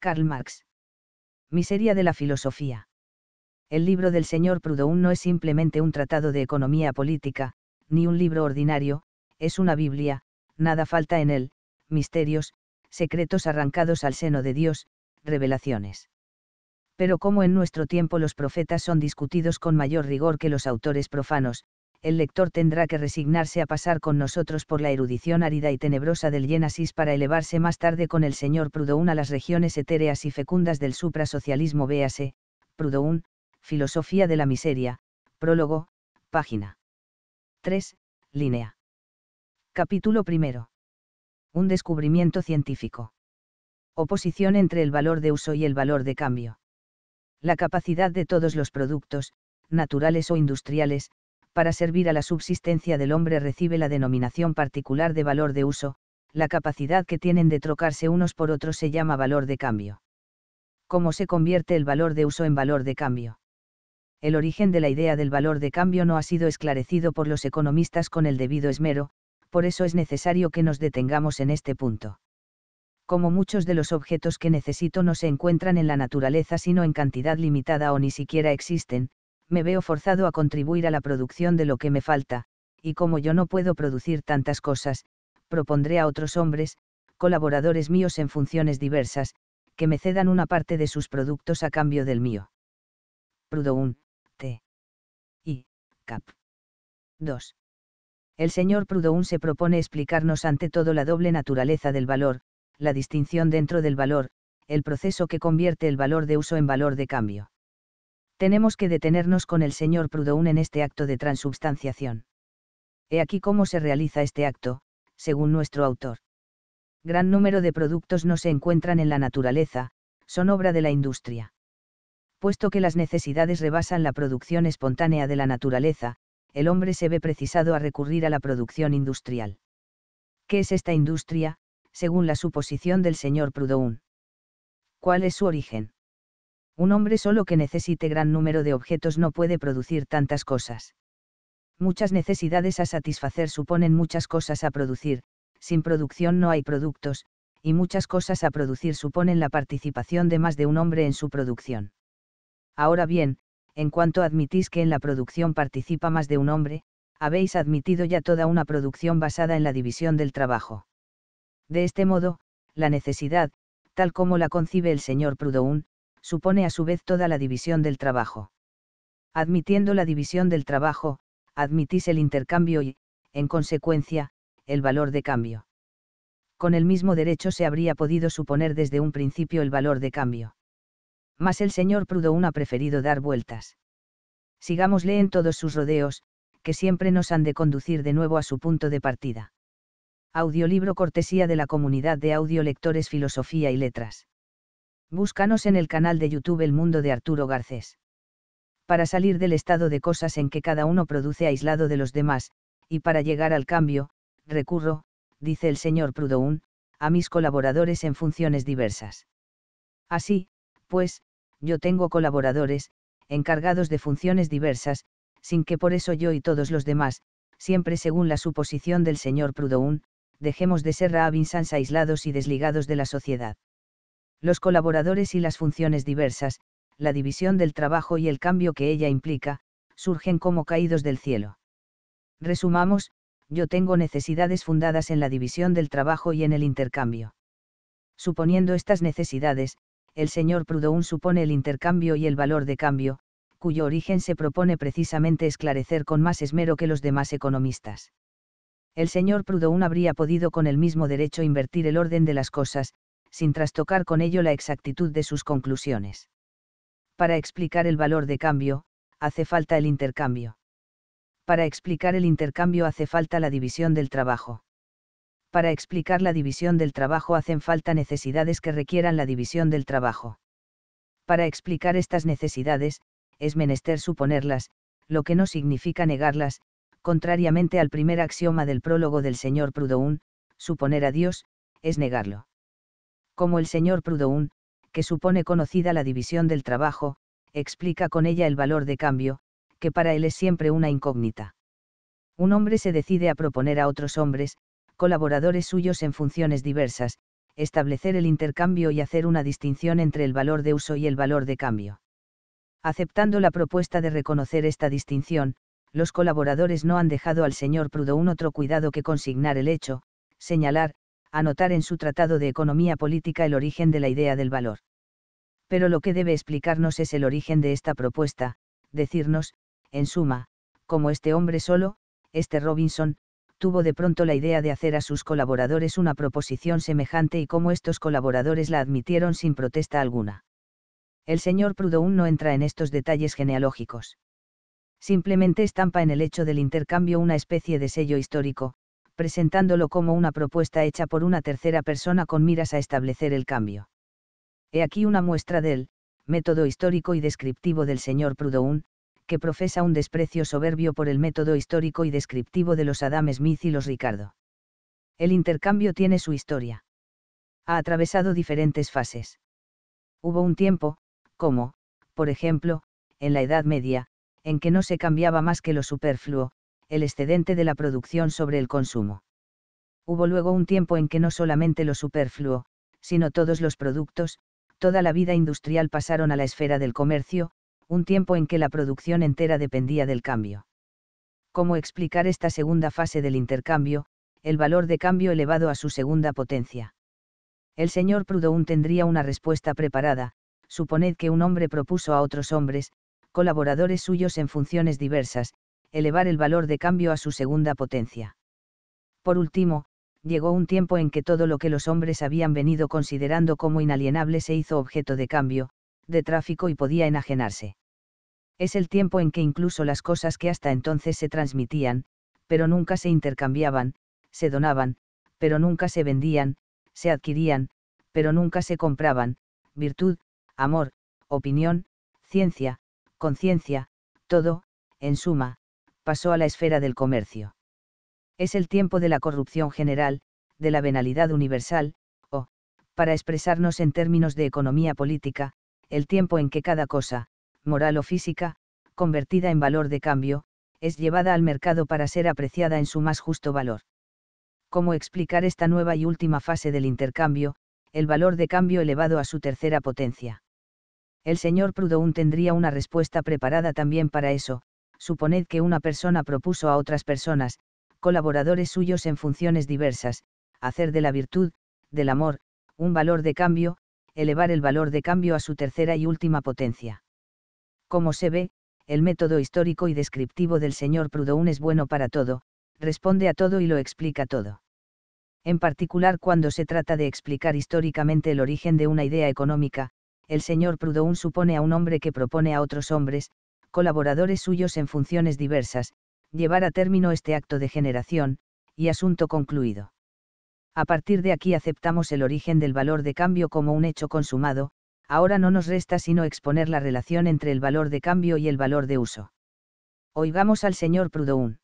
Karl Marx. Miseria de la filosofía. El libro del señor Proudhon no es simplemente un tratado de economía política, ni un libro ordinario, es una Biblia, nada falta en él, misterios, secretos arrancados al seno de Dios, revelaciones. Pero como en nuestro tiempo los profetas son discutidos con mayor rigor que los autores profanos, el lector tendrá que resignarse a pasar con nosotros por la erudición árida y tenebrosa del Génesis para elevarse más tarde con el señor Proudhon a las regiones etéreas y fecundas del suprasocialismo. Véase, Proudhon, Filosofía de la Miseria, prólogo, página 3, línea. Capítulo primero. Un descubrimiento científico. Oposición entre el valor de uso y el valor de cambio. La capacidad de todos los productos, naturales o industriales, para servir a la subsistencia del hombre recibe la denominación particular de valor de uso, la capacidad que tienen de trocarse unos por otros se llama valor de cambio. ¿Cómo se convierte el valor de uso en valor de cambio? El origen de la idea del valor de cambio no ha sido esclarecido por los economistas con el debido esmero, por eso es necesario que nos detengamos en este punto. Como muchos de los objetos que necesito no se encuentran en la naturaleza sino en cantidad limitada o ni siquiera existen, me veo forzado a contribuir a la producción de lo que me falta, y como yo no puedo producir tantas cosas, propondré a otros hombres, colaboradores míos en funciones diversas, que me cedan una parte de sus productos a cambio del mío. Proudhon, T. I. Cap. 2. El señor Proudhon se propone explicarnos ante todo la doble naturaleza del valor, la distinción dentro del valor, el proceso que convierte el valor de uso en valor de cambio tenemos que detenernos con el señor Proudhon en este acto de transubstanciación. He aquí cómo se realiza este acto, según nuestro autor. Gran número de productos no se encuentran en la naturaleza, son obra de la industria. Puesto que las necesidades rebasan la producción espontánea de la naturaleza, el hombre se ve precisado a recurrir a la producción industrial. ¿Qué es esta industria, según la suposición del señor Proudhon? ¿Cuál es su origen? Un hombre solo que necesite gran número de objetos no puede producir tantas cosas. Muchas necesidades a satisfacer suponen muchas cosas a producir, sin producción no hay productos, y muchas cosas a producir suponen la participación de más de un hombre en su producción. Ahora bien, en cuanto admitís que en la producción participa más de un hombre, habéis admitido ya toda una producción basada en la división del trabajo. De este modo, la necesidad, tal como la concibe el señor Proudhon, supone a su vez toda la división del trabajo. Admitiendo la división del trabajo, admitís el intercambio y, en consecuencia, el valor de cambio. Con el mismo derecho se habría podido suponer desde un principio el valor de cambio. Mas el señor Proudhon ha preferido dar vueltas. Sigámosle en todos sus rodeos, que siempre nos han de conducir de nuevo a su punto de partida. Audiolibro cortesía de la comunidad de audiolectores Filosofía y Letras. Búscanos en el canal de YouTube El Mundo de Arturo Garcés. Para salir del estado de cosas en que cada uno produce aislado de los demás, y para llegar al cambio, recurro, dice el señor Proudhon, a mis colaboradores en funciones diversas. Así, pues, yo tengo colaboradores, encargados de funciones diversas, sin que por eso yo y todos los demás, siempre según la suposición del señor Proudhon, dejemos de ser Rabinsans aislados y desligados de la sociedad los colaboradores y las funciones diversas, la división del trabajo y el cambio que ella implica, surgen como caídos del cielo. Resumamos, yo tengo necesidades fundadas en la división del trabajo y en el intercambio. Suponiendo estas necesidades, el señor Proudhon supone el intercambio y el valor de cambio, cuyo origen se propone precisamente esclarecer con más esmero que los demás economistas. El señor Proudhon habría podido con el mismo derecho invertir el orden de las cosas, sin trastocar con ello la exactitud de sus conclusiones. Para explicar el valor de cambio, hace falta el intercambio. Para explicar el intercambio hace falta la división del trabajo. Para explicar la división del trabajo hacen falta necesidades que requieran la división del trabajo. Para explicar estas necesidades, es menester suponerlas, lo que no significa negarlas, contrariamente al primer axioma del prólogo del señor Proudhon, suponer a Dios, es negarlo como el señor Proudhon, que supone conocida la división del trabajo, explica con ella el valor de cambio, que para él es siempre una incógnita. Un hombre se decide a proponer a otros hombres, colaboradores suyos en funciones diversas, establecer el intercambio y hacer una distinción entre el valor de uso y el valor de cambio. Aceptando la propuesta de reconocer esta distinción, los colaboradores no han dejado al señor Proudhon otro cuidado que consignar el hecho, señalar, anotar en su Tratado de Economía Política el origen de la idea del valor. Pero lo que debe explicarnos es el origen de esta propuesta, decirnos, en suma, cómo este hombre solo, este Robinson, tuvo de pronto la idea de hacer a sus colaboradores una proposición semejante y cómo estos colaboradores la admitieron sin protesta alguna. El señor Proudhon no entra en estos detalles genealógicos. Simplemente estampa en el hecho del intercambio una especie de sello histórico, presentándolo como una propuesta hecha por una tercera persona con miras a establecer el cambio. He aquí una muestra del método histórico y descriptivo del señor Proudhon, que profesa un desprecio soberbio por el método histórico y descriptivo de los Adam Smith y los Ricardo. El intercambio tiene su historia. Ha atravesado diferentes fases. Hubo un tiempo, como, por ejemplo, en la Edad Media, en que no se cambiaba más que lo superfluo, el excedente de la producción sobre el consumo. Hubo luego un tiempo en que no solamente lo superfluo, sino todos los productos, toda la vida industrial pasaron a la esfera del comercio, un tiempo en que la producción entera dependía del cambio. ¿Cómo explicar esta segunda fase del intercambio, el valor de cambio elevado a su segunda potencia? El señor Proudhon tendría una respuesta preparada, suponed que un hombre propuso a otros hombres, colaboradores suyos en funciones diversas, elevar el valor de cambio a su segunda potencia. Por último, llegó un tiempo en que todo lo que los hombres habían venido considerando como inalienable se hizo objeto de cambio, de tráfico y podía enajenarse. Es el tiempo en que incluso las cosas que hasta entonces se transmitían, pero nunca se intercambiaban, se donaban, pero nunca se vendían, se adquirían, pero nunca se compraban, virtud, amor, opinión, ciencia, conciencia, todo, en suma, pasó a la esfera del comercio. Es el tiempo de la corrupción general, de la venalidad universal, o, para expresarnos en términos de economía política, el tiempo en que cada cosa, moral o física, convertida en valor de cambio, es llevada al mercado para ser apreciada en su más justo valor. ¿Cómo explicar esta nueva y última fase del intercambio, el valor de cambio elevado a su tercera potencia? El señor Proudhon tendría una respuesta preparada también para eso, suponed que una persona propuso a otras personas, colaboradores suyos en funciones diversas, hacer de la virtud, del amor, un valor de cambio, elevar el valor de cambio a su tercera y última potencia. Como se ve, el método histórico y descriptivo del señor Proudhon es bueno para todo, responde a todo y lo explica todo. En particular cuando se trata de explicar históricamente el origen de una idea económica, el señor Proudhon supone a un hombre que propone a otros hombres, colaboradores suyos en funciones diversas, llevar a término este acto de generación, y asunto concluido. A partir de aquí aceptamos el origen del valor de cambio como un hecho consumado, ahora no nos resta sino exponer la relación entre el valor de cambio y el valor de uso. Oigamos al señor Proudhon.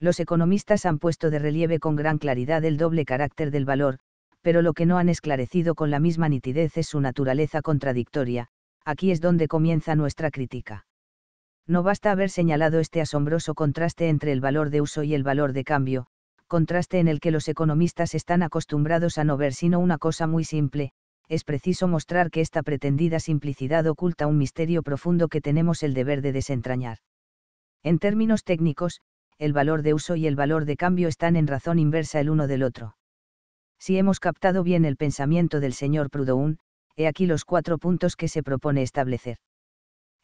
Los economistas han puesto de relieve con gran claridad el doble carácter del valor, pero lo que no han esclarecido con la misma nitidez es su naturaleza contradictoria, aquí es donde comienza nuestra crítica. No basta haber señalado este asombroso contraste entre el valor de uso y el valor de cambio, contraste en el que los economistas están acostumbrados a no ver sino una cosa muy simple, es preciso mostrar que esta pretendida simplicidad oculta un misterio profundo que tenemos el deber de desentrañar. En términos técnicos, el valor de uso y el valor de cambio están en razón inversa el uno del otro. Si hemos captado bien el pensamiento del señor Proudhon, he aquí los cuatro puntos que se propone establecer.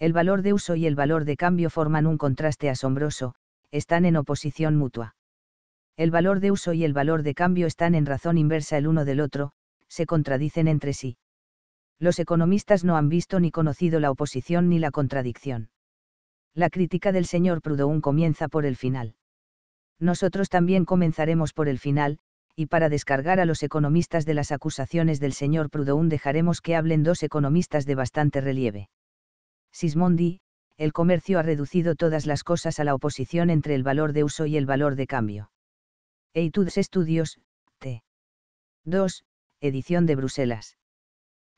El valor de uso y el valor de cambio forman un contraste asombroso, están en oposición mutua. El valor de uso y el valor de cambio están en razón inversa el uno del otro, se contradicen entre sí. Los economistas no han visto ni conocido la oposición ni la contradicción. La crítica del señor Proudhon comienza por el final. Nosotros también comenzaremos por el final, y para descargar a los economistas de las acusaciones del señor Proudhon dejaremos que hablen dos economistas de bastante relieve. Sismondi, el comercio ha reducido todas las cosas a la oposición entre el valor de uso y el valor de cambio. Etudes Estudios, T. 2, edición de Bruselas.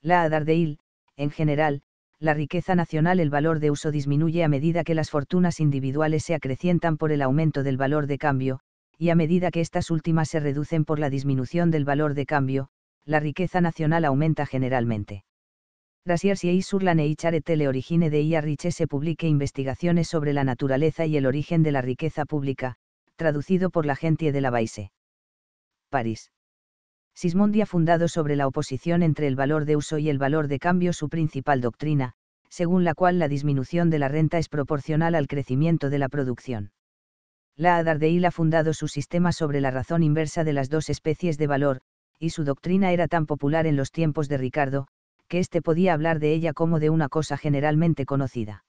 La Adardeil, en general, la riqueza nacional el valor de uso disminuye a medida que las fortunas individuales se acrecientan por el aumento del valor de cambio, y a medida que estas últimas se reducen por la disminución del valor de cambio, la riqueza nacional aumenta generalmente. La y sur la le origine de riche se publique investigaciones sobre la naturaleza y el origen de la riqueza pública, traducido por la gente de la Baise. París. Sismondi ha fundado sobre la oposición entre el valor de uso y el valor de cambio su principal doctrina, según la cual la disminución de la renta es proporcional al crecimiento de la producción. La Adardeil ha fundado su sistema sobre la razón inversa de las dos especies de valor, y su doctrina era tan popular en los tiempos de Ricardo, que éste podía hablar de ella como de una cosa generalmente conocida.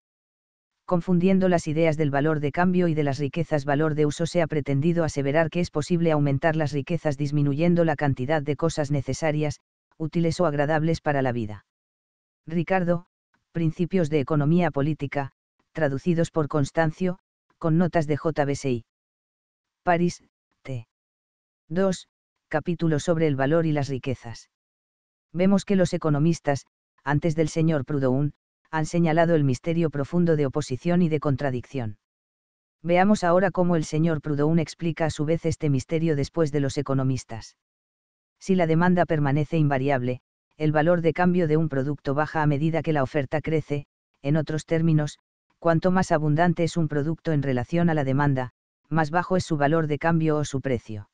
Confundiendo las ideas del valor de cambio y de las riquezas valor de uso se ha pretendido aseverar que es posible aumentar las riquezas disminuyendo la cantidad de cosas necesarias, útiles o agradables para la vida. Ricardo, Principios de Economía Política, traducidos por Constancio, con notas de JBSI. París, T. 2, capítulo sobre el valor y las riquezas vemos que los economistas, antes del señor Proudhon, han señalado el misterio profundo de oposición y de contradicción. Veamos ahora cómo el señor Proudhon explica a su vez este misterio después de los economistas. Si la demanda permanece invariable, el valor de cambio de un producto baja a medida que la oferta crece, en otros términos, cuanto más abundante es un producto en relación a la demanda, más bajo es su valor de cambio o su precio.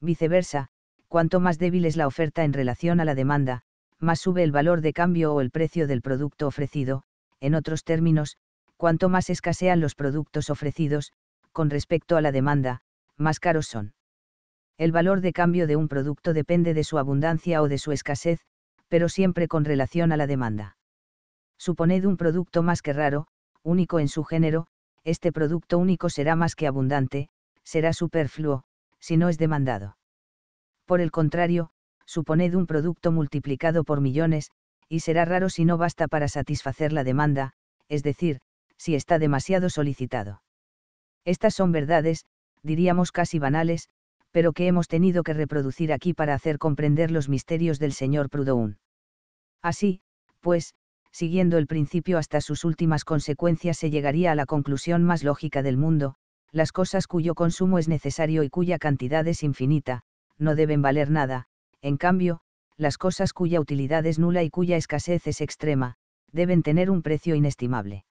Viceversa, cuanto más débil es la oferta en relación a la demanda, más sube el valor de cambio o el precio del producto ofrecido, en otros términos, cuanto más escasean los productos ofrecidos, con respecto a la demanda, más caros son. El valor de cambio de un producto depende de su abundancia o de su escasez, pero siempre con relación a la demanda. Suponed un producto más que raro, único en su género, este producto único será más que abundante, será superfluo, si no es demandado por el contrario, suponed un producto multiplicado por millones, y será raro si no basta para satisfacer la demanda, es decir, si está demasiado solicitado. Estas son verdades, diríamos casi banales, pero que hemos tenido que reproducir aquí para hacer comprender los misterios del señor Proudhon. Así, pues, siguiendo el principio hasta sus últimas consecuencias se llegaría a la conclusión más lógica del mundo, las cosas cuyo consumo es necesario y cuya cantidad es infinita, no deben valer nada, en cambio, las cosas cuya utilidad es nula y cuya escasez es extrema, deben tener un precio inestimable.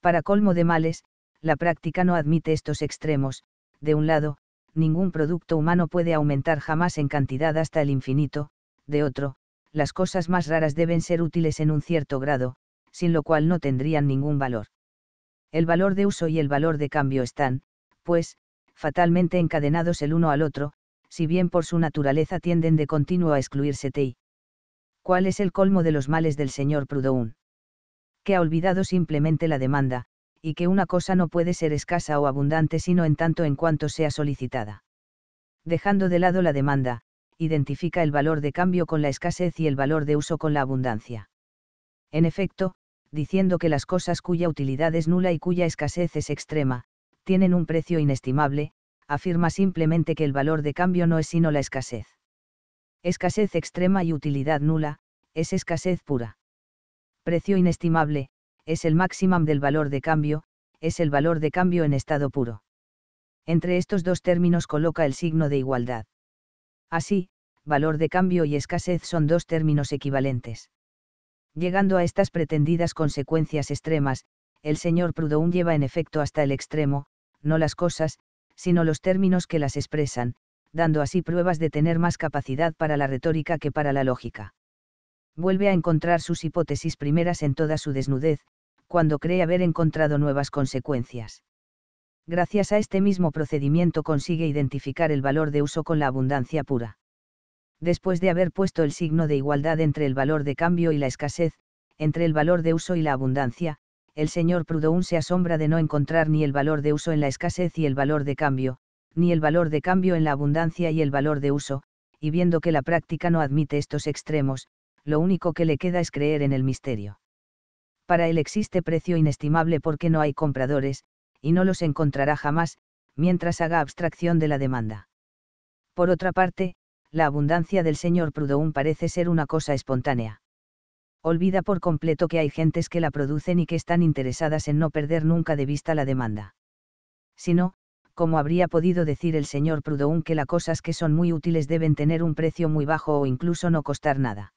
Para colmo de males, la práctica no admite estos extremos, de un lado, ningún producto humano puede aumentar jamás en cantidad hasta el infinito, de otro, las cosas más raras deben ser útiles en un cierto grado, sin lo cual no tendrían ningún valor. El valor de uso y el valor de cambio están, pues, fatalmente encadenados el uno al otro, si bien por su naturaleza tienden de continuo a excluirse TI. ¿Cuál es el colmo de los males del señor Proudhon? Que ha olvidado simplemente la demanda, y que una cosa no puede ser escasa o abundante sino en tanto en cuanto sea solicitada. Dejando de lado la demanda, identifica el valor de cambio con la escasez y el valor de uso con la abundancia. En efecto, diciendo que las cosas cuya utilidad es nula y cuya escasez es extrema, tienen un precio inestimable, afirma simplemente que el valor de cambio no es sino la escasez. Escasez extrema y utilidad nula, es escasez pura. Precio inestimable, es el máximo del valor de cambio, es el valor de cambio en estado puro. Entre estos dos términos coloca el signo de igualdad. Así, valor de cambio y escasez son dos términos equivalentes. Llegando a estas pretendidas consecuencias extremas, el señor Proudhon lleva en efecto hasta el extremo, no las cosas, sino los términos que las expresan, dando así pruebas de tener más capacidad para la retórica que para la lógica. Vuelve a encontrar sus hipótesis primeras en toda su desnudez, cuando cree haber encontrado nuevas consecuencias. Gracias a este mismo procedimiento consigue identificar el valor de uso con la abundancia pura. Después de haber puesto el signo de igualdad entre el valor de cambio y la escasez, entre el valor de uso y la abundancia, el señor Proudhon se asombra de no encontrar ni el valor de uso en la escasez y el valor de cambio, ni el valor de cambio en la abundancia y el valor de uso, y viendo que la práctica no admite estos extremos, lo único que le queda es creer en el misterio. Para él existe precio inestimable porque no hay compradores, y no los encontrará jamás, mientras haga abstracción de la demanda. Por otra parte, la abundancia del señor Proudhon parece ser una cosa espontánea olvida por completo que hay gentes que la producen y que están interesadas en no perder nunca de vista la demanda. Si no, como habría podido decir el señor Proudhon que las cosas que son muy útiles deben tener un precio muy bajo o incluso no costar nada.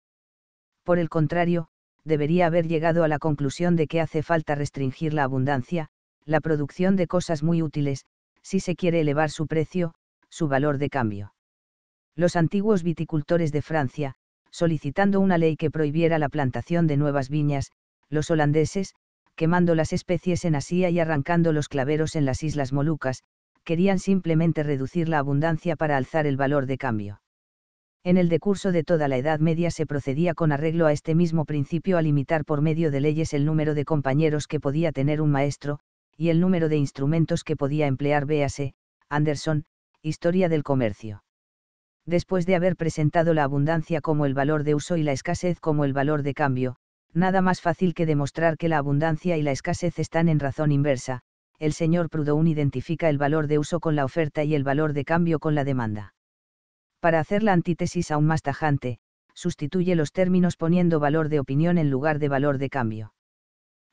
Por el contrario, debería haber llegado a la conclusión de que hace falta restringir la abundancia, la producción de cosas muy útiles, si se quiere elevar su precio, su valor de cambio. Los antiguos viticultores de Francia, solicitando una ley que prohibiera la plantación de nuevas viñas, los holandeses, quemando las especies en Asia y arrancando los claveros en las Islas Molucas, querían simplemente reducir la abundancia para alzar el valor de cambio. En el decurso de toda la Edad Media se procedía con arreglo a este mismo principio a limitar por medio de leyes el número de compañeros que podía tener un maestro, y el número de instrumentos que podía emplear. Véase, Anderson, Historia del Comercio después de haber presentado la abundancia como el valor de uso y la escasez como el valor de cambio, nada más fácil que demostrar que la abundancia y la escasez están en razón inversa, el señor Proudhon identifica el valor de uso con la oferta y el valor de cambio con la demanda. Para hacer la antítesis aún más tajante, sustituye los términos poniendo valor de opinión en lugar de valor de cambio.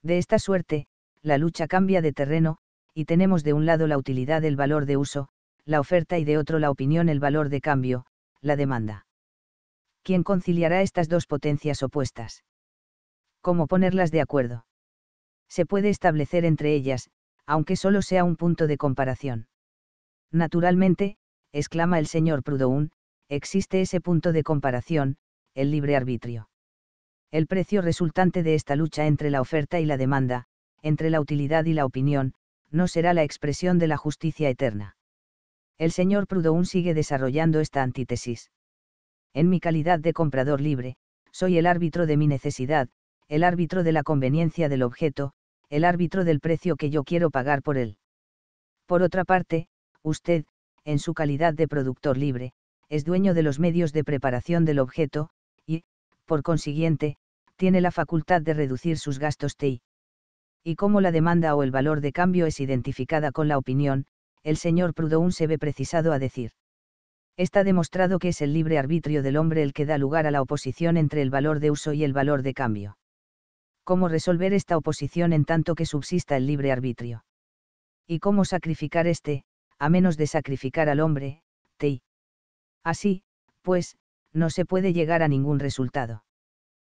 De esta suerte, la lucha cambia de terreno, y tenemos de un lado la utilidad del valor de uso, la oferta y de otro la opinión el valor de cambio, la demanda. ¿Quién conciliará estas dos potencias opuestas? ¿Cómo ponerlas de acuerdo? Se puede establecer entre ellas, aunque solo sea un punto de comparación. Naturalmente, exclama el señor Proudhon, existe ese punto de comparación, el libre arbitrio. El precio resultante de esta lucha entre la oferta y la demanda, entre la utilidad y la opinión, no será la expresión de la justicia eterna el señor Proudhon sigue desarrollando esta antítesis. En mi calidad de comprador libre, soy el árbitro de mi necesidad, el árbitro de la conveniencia del objeto, el árbitro del precio que yo quiero pagar por él. Por otra parte, usted, en su calidad de productor libre, es dueño de los medios de preparación del objeto, y, por consiguiente, tiene la facultad de reducir sus gastos TI. Y como la demanda o el valor de cambio es identificada con la opinión, el señor Proudhon se ve precisado a decir. Está demostrado que es el libre arbitrio del hombre el que da lugar a la oposición entre el valor de uso y el valor de cambio. ¿Cómo resolver esta oposición en tanto que subsista el libre arbitrio? ¿Y cómo sacrificar este, a menos de sacrificar al hombre, ti? Así, pues, no se puede llegar a ningún resultado.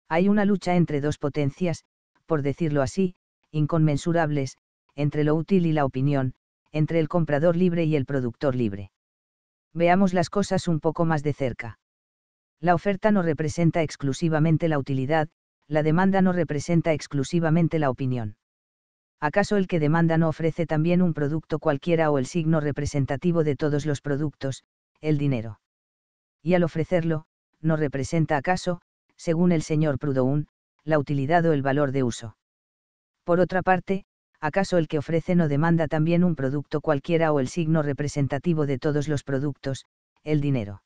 Hay una lucha entre dos potencias, por decirlo así, inconmensurables, entre lo útil y la opinión, entre el comprador libre y el productor libre. Veamos las cosas un poco más de cerca. La oferta no representa exclusivamente la utilidad, la demanda no representa exclusivamente la opinión. ¿Acaso el que demanda no ofrece también un producto cualquiera o el signo representativo de todos los productos, el dinero? Y al ofrecerlo, no representa acaso, según el señor Proudhon, la utilidad o el valor de uso. Por otra parte, ¿acaso el que ofrece no demanda también un producto cualquiera o el signo representativo de todos los productos, el dinero?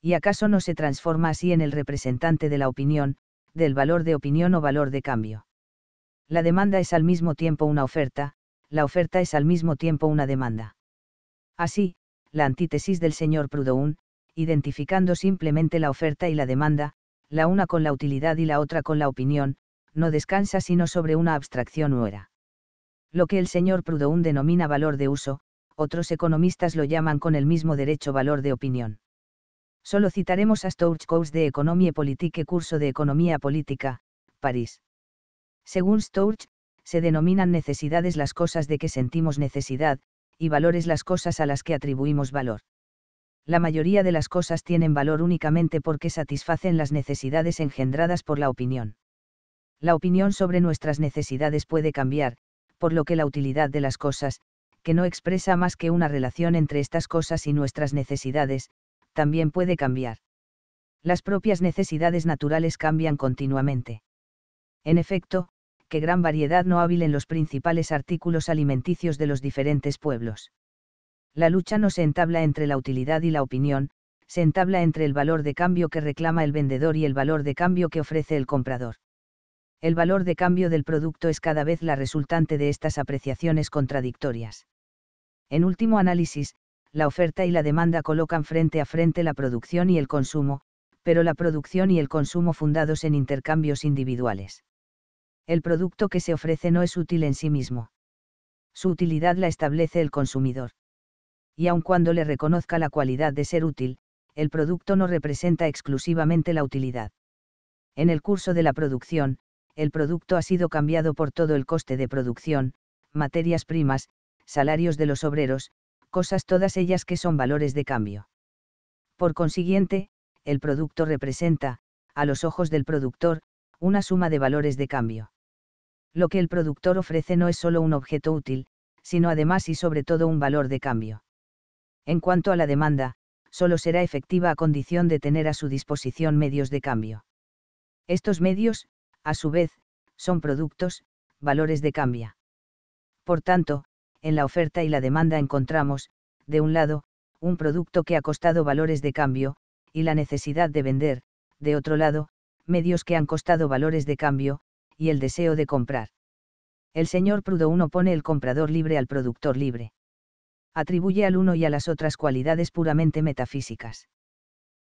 ¿Y acaso no se transforma así en el representante de la opinión, del valor de opinión o valor de cambio? La demanda es al mismo tiempo una oferta, la oferta es al mismo tiempo una demanda. Así, la antítesis del señor Proudhon, identificando simplemente la oferta y la demanda, la una con la utilidad y la otra con la opinión, no descansa sino sobre una abstracción nueva lo que el señor Proudhon denomina valor de uso, otros economistas lo llaman con el mismo derecho valor de opinión. Solo citaremos a Cours de Economie Politique Curso de Economía Política, París. Según Storch, se denominan necesidades las cosas de que sentimos necesidad, y valores las cosas a las que atribuimos valor. La mayoría de las cosas tienen valor únicamente porque satisfacen las necesidades engendradas por la opinión. La opinión sobre nuestras necesidades puede cambiar, por lo que la utilidad de las cosas, que no expresa más que una relación entre estas cosas y nuestras necesidades, también puede cambiar. Las propias necesidades naturales cambian continuamente. En efecto, qué gran variedad no hábil en los principales artículos alimenticios de los diferentes pueblos. La lucha no se entabla entre la utilidad y la opinión, se entabla entre el valor de cambio que reclama el vendedor y el valor de cambio que ofrece el comprador el valor de cambio del producto es cada vez la resultante de estas apreciaciones contradictorias. En último análisis, la oferta y la demanda colocan frente a frente la producción y el consumo, pero la producción y el consumo fundados en intercambios individuales. El producto que se ofrece no es útil en sí mismo. Su utilidad la establece el consumidor. Y aun cuando le reconozca la cualidad de ser útil, el producto no representa exclusivamente la utilidad. En el curso de la producción, el producto ha sido cambiado por todo el coste de producción, materias primas, salarios de los obreros, cosas todas ellas que son valores de cambio. Por consiguiente, el producto representa, a los ojos del productor, una suma de valores de cambio. Lo que el productor ofrece no es solo un objeto útil, sino además y sobre todo un valor de cambio. En cuanto a la demanda, solo será efectiva a condición de tener a su disposición medios de cambio. Estos medios, a su vez, son productos, valores de cambio. Por tanto, en la oferta y la demanda encontramos, de un lado, un producto que ha costado valores de cambio, y la necesidad de vender, de otro lado, medios que han costado valores de cambio, y el deseo de comprar. El señor Prudo uno pone el comprador libre al productor libre. Atribuye al uno y a las otras cualidades puramente metafísicas.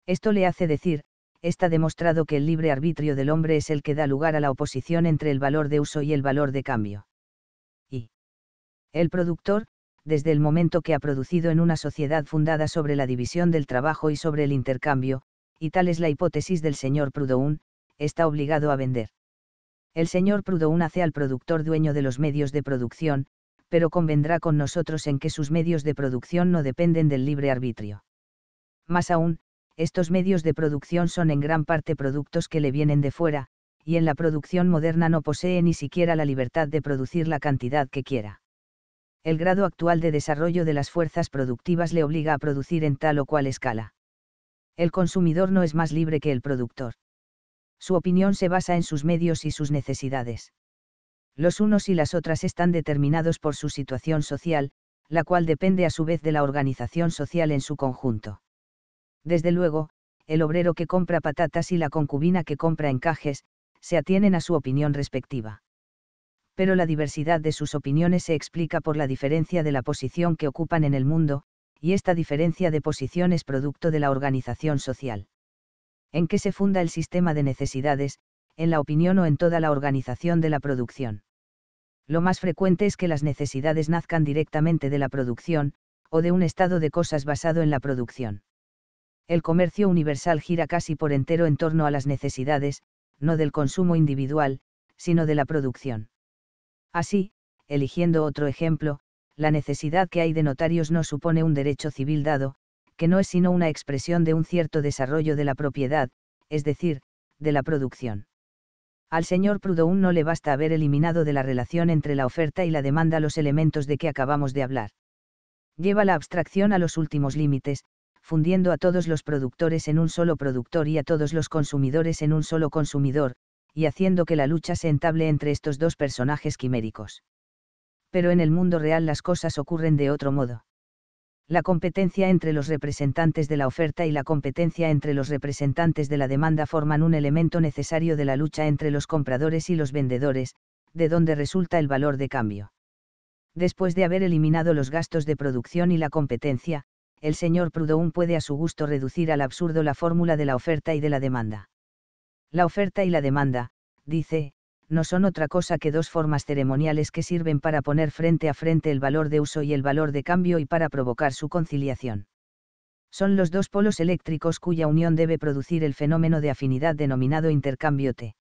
Esto le hace decir, está demostrado que el libre arbitrio del hombre es el que da lugar a la oposición entre el valor de uso y el valor de cambio. Y el productor, desde el momento que ha producido en una sociedad fundada sobre la división del trabajo y sobre el intercambio, y tal es la hipótesis del señor Proudhon, está obligado a vender. El señor Proudhon hace al productor dueño de los medios de producción, pero convendrá con nosotros en que sus medios de producción no dependen del libre arbitrio. Más aún, estos medios de producción son en gran parte productos que le vienen de fuera, y en la producción moderna no posee ni siquiera la libertad de producir la cantidad que quiera. El grado actual de desarrollo de las fuerzas productivas le obliga a producir en tal o cual escala. El consumidor no es más libre que el productor. Su opinión se basa en sus medios y sus necesidades. Los unos y las otras están determinados por su situación social, la cual depende a su vez de la organización social en su conjunto. Desde luego, el obrero que compra patatas y la concubina que compra encajes, se atienen a su opinión respectiva. Pero la diversidad de sus opiniones se explica por la diferencia de la posición que ocupan en el mundo, y esta diferencia de posición es producto de la organización social. ¿En qué se funda el sistema de necesidades, en la opinión o en toda la organización de la producción? Lo más frecuente es que las necesidades nazcan directamente de la producción, o de un estado de cosas basado en la producción el comercio universal gira casi por entero en torno a las necesidades, no del consumo individual, sino de la producción. Así, eligiendo otro ejemplo, la necesidad que hay de notarios no supone un derecho civil dado, que no es sino una expresión de un cierto desarrollo de la propiedad, es decir, de la producción. Al señor Proudhon no le basta haber eliminado de la relación entre la oferta y la demanda los elementos de que acabamos de hablar. Lleva la abstracción a los últimos límites, fundiendo a todos los productores en un solo productor y a todos los consumidores en un solo consumidor, y haciendo que la lucha se entable entre estos dos personajes quiméricos. Pero en el mundo real las cosas ocurren de otro modo. La competencia entre los representantes de la oferta y la competencia entre los representantes de la demanda forman un elemento necesario de la lucha entre los compradores y los vendedores, de donde resulta el valor de cambio. Después de haber eliminado los gastos de producción y la competencia, el señor Proudhon puede a su gusto reducir al absurdo la fórmula de la oferta y de la demanda. La oferta y la demanda, dice, no son otra cosa que dos formas ceremoniales que sirven para poner frente a frente el valor de uso y el valor de cambio y para provocar su conciliación. Son los dos polos eléctricos cuya unión debe producir el fenómeno de afinidad denominado intercambio T.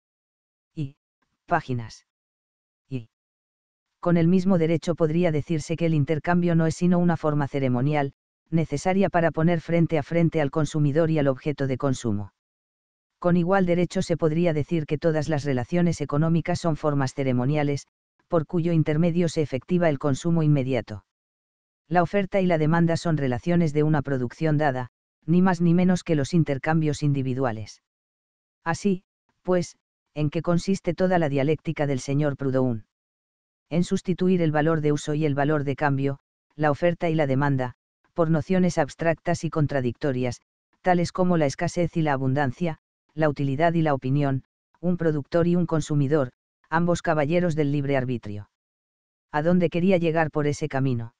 Y. Páginas. Y. Con el mismo derecho podría decirse que el intercambio no es sino una forma ceremonial, necesaria para poner frente a frente al consumidor y al objeto de consumo. Con igual derecho se podría decir que todas las relaciones económicas son formas ceremoniales, por cuyo intermedio se efectiva el consumo inmediato. La oferta y la demanda son relaciones de una producción dada, ni más ni menos que los intercambios individuales. Así, pues, en qué consiste toda la dialéctica del señor Proudhon. En sustituir el valor de uso y el valor de cambio, la oferta y la demanda, por nociones abstractas y contradictorias, tales como la escasez y la abundancia, la utilidad y la opinión, un productor y un consumidor, ambos caballeros del libre arbitrio. ¿A dónde quería llegar por ese camino?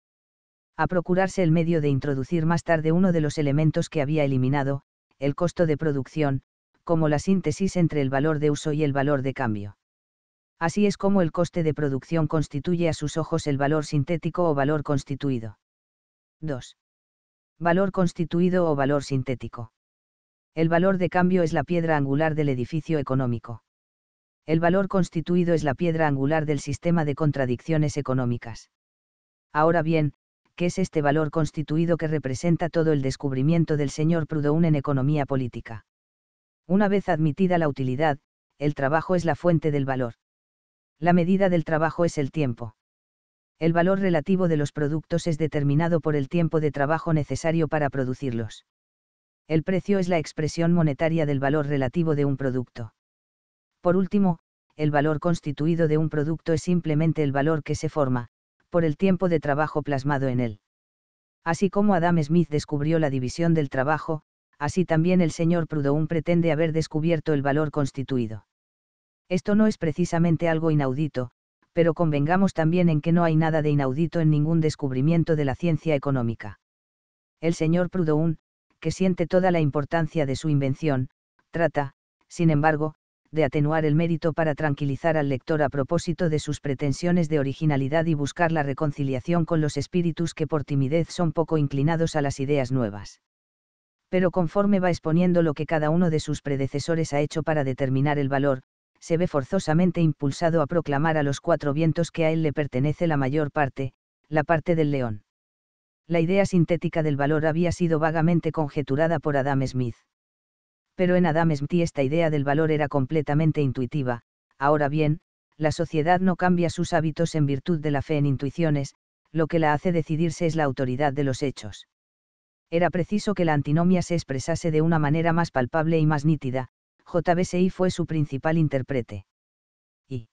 A procurarse el medio de introducir más tarde uno de los elementos que había eliminado, el costo de producción, como la síntesis entre el valor de uso y el valor de cambio. Así es como el coste de producción constituye a sus ojos el valor sintético o valor constituido. 2 valor constituido o valor sintético. El valor de cambio es la piedra angular del edificio económico. El valor constituido es la piedra angular del sistema de contradicciones económicas. Ahora bien, ¿qué es este valor constituido que representa todo el descubrimiento del señor Proudhon en economía política? Una vez admitida la utilidad, el trabajo es la fuente del valor. La medida del trabajo es el tiempo el valor relativo de los productos es determinado por el tiempo de trabajo necesario para producirlos. El precio es la expresión monetaria del valor relativo de un producto. Por último, el valor constituido de un producto es simplemente el valor que se forma, por el tiempo de trabajo plasmado en él. Así como Adam Smith descubrió la división del trabajo, así también el señor Proudhon pretende haber descubierto el valor constituido. Esto no es precisamente algo inaudito, pero convengamos también en que no hay nada de inaudito en ningún descubrimiento de la ciencia económica. El señor Proudhon, que siente toda la importancia de su invención, trata, sin embargo, de atenuar el mérito para tranquilizar al lector a propósito de sus pretensiones de originalidad y buscar la reconciliación con los espíritus que por timidez son poco inclinados a las ideas nuevas. Pero conforme va exponiendo lo que cada uno de sus predecesores ha hecho para determinar el valor, se ve forzosamente impulsado a proclamar a los cuatro vientos que a él le pertenece la mayor parte, la parte del león. La idea sintética del valor había sido vagamente conjeturada por Adam Smith. Pero en Adam Smith esta idea del valor era completamente intuitiva, ahora bien, la sociedad no cambia sus hábitos en virtud de la fe en intuiciones, lo que la hace decidirse es la autoridad de los hechos. Era preciso que la antinomia se expresase de una manera más palpable y más nítida, JBSI fue su principal intérprete. Y.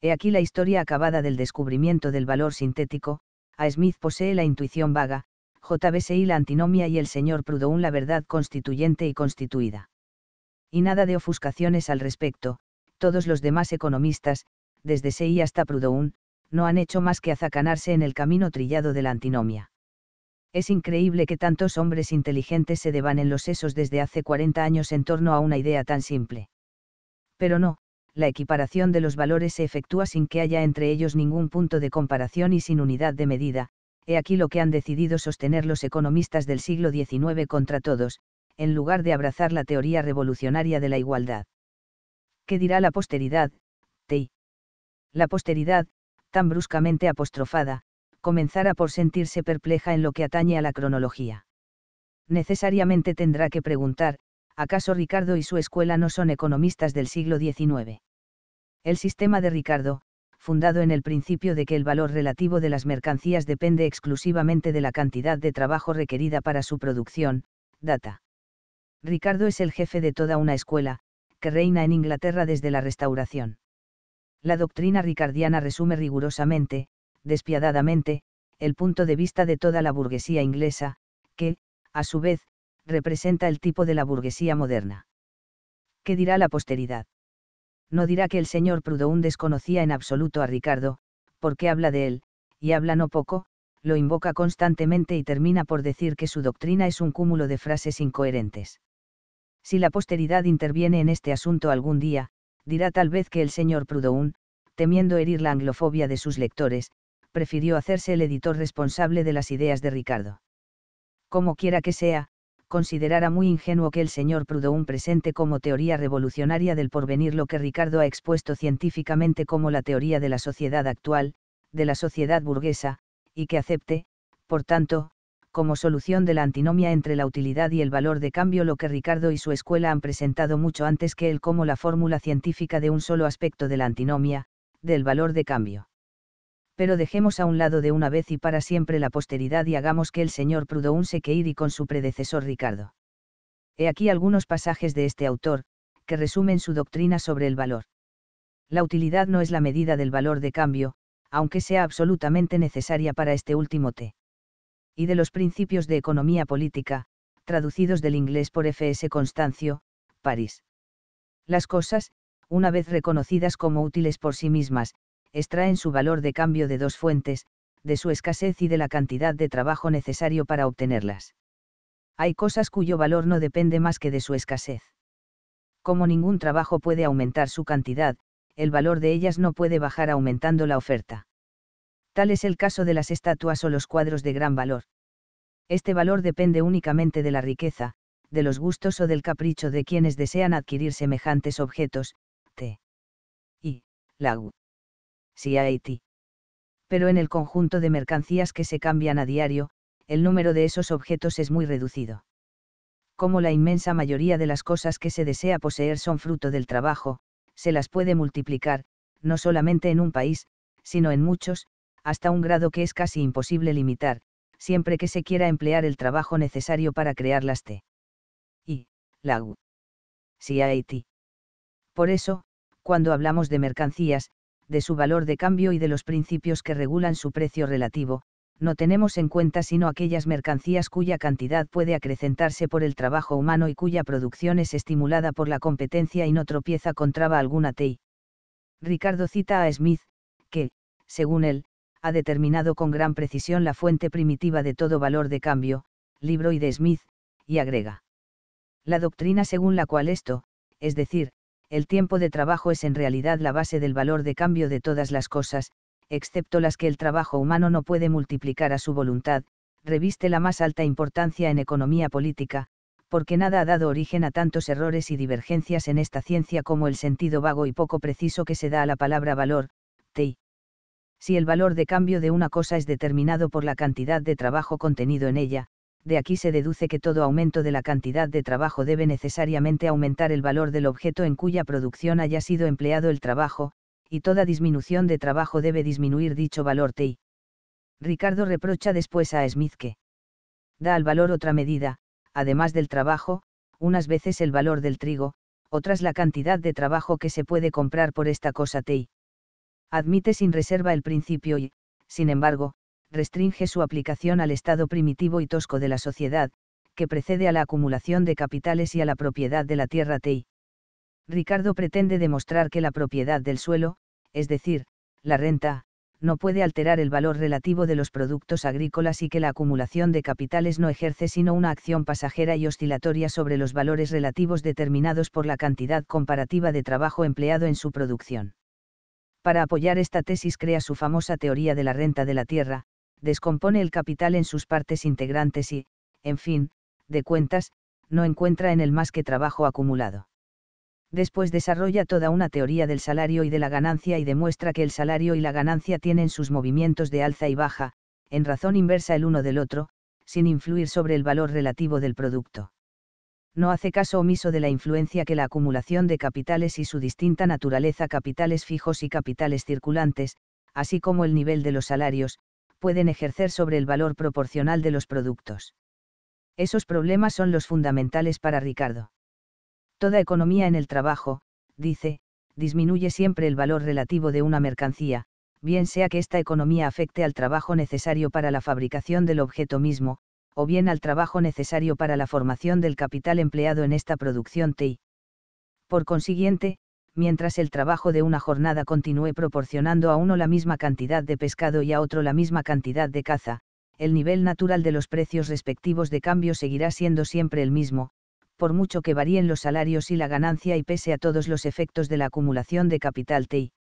He aquí la historia acabada del descubrimiento del valor sintético, A. Smith posee la intuición vaga, JBSI la antinomia y el señor Proudhon la verdad constituyente y constituida. Y nada de ofuscaciones al respecto, todos los demás economistas, desde C.I. hasta Proudhon, no han hecho más que azacanarse en el camino trillado de la antinomia. Es increíble que tantos hombres inteligentes se deban en los sesos desde hace 40 años en torno a una idea tan simple. Pero no, la equiparación de los valores se efectúa sin que haya entre ellos ningún punto de comparación y sin unidad de medida, he aquí lo que han decidido sostener los economistas del siglo XIX contra todos, en lugar de abrazar la teoría revolucionaria de la igualdad. ¿Qué dirá la posteridad, T.I.? La posteridad, tan bruscamente apostrofada, Comenzará por sentirse perpleja en lo que atañe a la cronología. Necesariamente tendrá que preguntar, ¿acaso Ricardo y su escuela no son economistas del siglo XIX? El sistema de Ricardo, fundado en el principio de que el valor relativo de las mercancías depende exclusivamente de la cantidad de trabajo requerida para su producción, data. Ricardo es el jefe de toda una escuela, que reina en Inglaterra desde la Restauración. La doctrina ricardiana resume rigurosamente, despiadadamente, el punto de vista de toda la burguesía inglesa, que, a su vez, representa el tipo de la burguesía moderna. ¿Qué dirá la posteridad? No dirá que el señor Proudhon desconocía en absoluto a Ricardo, porque habla de él, y habla no poco, lo invoca constantemente y termina por decir que su doctrina es un cúmulo de frases incoherentes. Si la posteridad interviene en este asunto algún día, dirá tal vez que el señor Proudhon, temiendo herir la anglofobia de sus lectores, prefirió hacerse el editor responsable de las ideas de Ricardo. Como quiera que sea, considerara muy ingenuo que el señor Proudhon presente como teoría revolucionaria del porvenir lo que Ricardo ha expuesto científicamente como la teoría de la sociedad actual, de la sociedad burguesa, y que acepte, por tanto, como solución de la antinomia entre la utilidad y el valor de cambio lo que Ricardo y su escuela han presentado mucho antes que él como la fórmula científica de un solo aspecto de la antinomia, del valor de cambio pero dejemos a un lado de una vez y para siempre la posteridad y hagamos que el señor Proudhon se que ir y con su predecesor Ricardo. He aquí algunos pasajes de este autor, que resumen su doctrina sobre el valor. La utilidad no es la medida del valor de cambio, aunque sea absolutamente necesaria para este último T. Y de los principios de economía política, traducidos del inglés por F.S. Constancio, París. Las cosas, una vez reconocidas como útiles por sí mismas, extraen su valor de cambio de dos fuentes, de su escasez y de la cantidad de trabajo necesario para obtenerlas. Hay cosas cuyo valor no depende más que de su escasez. Como ningún trabajo puede aumentar su cantidad, el valor de ellas no puede bajar aumentando la oferta. Tal es el caso de las estatuas o los cuadros de gran valor. Este valor depende únicamente de la riqueza, de los gustos o del capricho de quienes desean adquirir semejantes objetos, t. y, U si Pero en el conjunto de mercancías que se cambian a diario, el número de esos objetos es muy reducido. Como la inmensa mayoría de las cosas que se desea poseer son fruto del trabajo, se las puede multiplicar, no solamente en un país, sino en muchos, hasta un grado que es casi imposible limitar, siempre que se quiera emplear el trabajo necesario para crear las T. Y, la U. Si Por eso, cuando hablamos de mercancías, de su valor de cambio y de los principios que regulan su precio relativo, no tenemos en cuenta sino aquellas mercancías cuya cantidad puede acrecentarse por el trabajo humano y cuya producción es estimulada por la competencia y no tropieza con traba alguna tei. Ricardo cita a Smith, que, según él, ha determinado con gran precisión la fuente primitiva de todo valor de cambio, libro y de Smith, y agrega. La doctrina según la cual esto, es decir, el tiempo de trabajo es en realidad la base del valor de cambio de todas las cosas, excepto las que el trabajo humano no puede multiplicar a su voluntad, reviste la más alta importancia en economía política, porque nada ha dado origen a tantos errores y divergencias en esta ciencia como el sentido vago y poco preciso que se da a la palabra valor, TI. Si el valor de cambio de una cosa es determinado por la cantidad de trabajo contenido en ella, de aquí se deduce que todo aumento de la cantidad de trabajo debe necesariamente aumentar el valor del objeto en cuya producción haya sido empleado el trabajo, y toda disminución de trabajo debe disminuir dicho valor TI. Ricardo reprocha después a Smith que da al valor otra medida, además del trabajo, unas veces el valor del trigo, otras la cantidad de trabajo que se puede comprar por esta cosa TI. Admite sin reserva el principio y, sin embargo, restringe su aplicación al estado primitivo y tosco de la sociedad, que precede a la acumulación de capitales y a la propiedad de la tierra TI. Ricardo pretende demostrar que la propiedad del suelo, es decir, la renta, no puede alterar el valor relativo de los productos agrícolas y que la acumulación de capitales no ejerce sino una acción pasajera y oscilatoria sobre los valores relativos determinados por la cantidad comparativa de trabajo empleado en su producción. Para apoyar esta tesis crea su famosa teoría de la renta de la tierra, descompone el capital en sus partes integrantes y, en fin, de cuentas, no encuentra en el más que trabajo acumulado. Después desarrolla toda una teoría del salario y de la ganancia y demuestra que el salario y la ganancia tienen sus movimientos de alza y baja, en razón inversa el uno del otro, sin influir sobre el valor relativo del producto. No hace caso omiso de la influencia que la acumulación de capitales y su distinta naturaleza capitales fijos y capitales circulantes, así como el nivel de los salarios, pueden ejercer sobre el valor proporcional de los productos. Esos problemas son los fundamentales para Ricardo. Toda economía en el trabajo, dice, disminuye siempre el valor relativo de una mercancía, bien sea que esta economía afecte al trabajo necesario para la fabricación del objeto mismo, o bien al trabajo necesario para la formación del capital empleado en esta producción T. Por consiguiente, mientras el trabajo de una jornada continúe proporcionando a uno la misma cantidad de pescado y a otro la misma cantidad de caza, el nivel natural de los precios respectivos de cambio seguirá siendo siempre el mismo, por mucho que varíen los salarios y la ganancia y pese a todos los efectos de la acumulación de capital TI.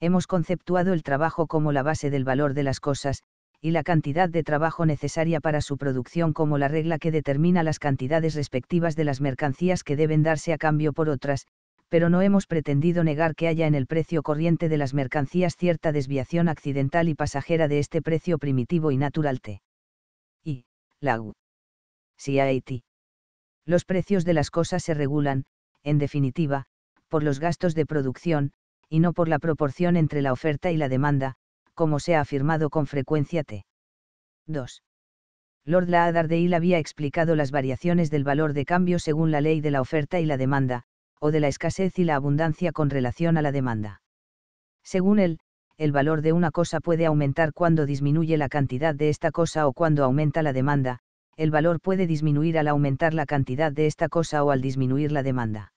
Hemos conceptuado el trabajo como la base del valor de las cosas, y la cantidad de trabajo necesaria para su producción como la regla que determina las cantidades respectivas de las mercancías que deben darse a cambio por otras, pero no hemos pretendido negar que haya en el precio corriente de las mercancías cierta desviación accidental y pasajera de este precio primitivo y natural t. Y, la U. Si Los precios de las cosas se regulan, en definitiva, por los gastos de producción, y no por la proporción entre la oferta y la demanda, como se ha afirmado con frecuencia T. 2. Lord Laadardale había explicado las variaciones del valor de cambio según la ley de la oferta y la demanda, o de la escasez y la abundancia con relación a la demanda. Según él, el valor de una cosa puede aumentar cuando disminuye la cantidad de esta cosa o cuando aumenta la demanda, el valor puede disminuir al aumentar la cantidad de esta cosa o al disminuir la demanda.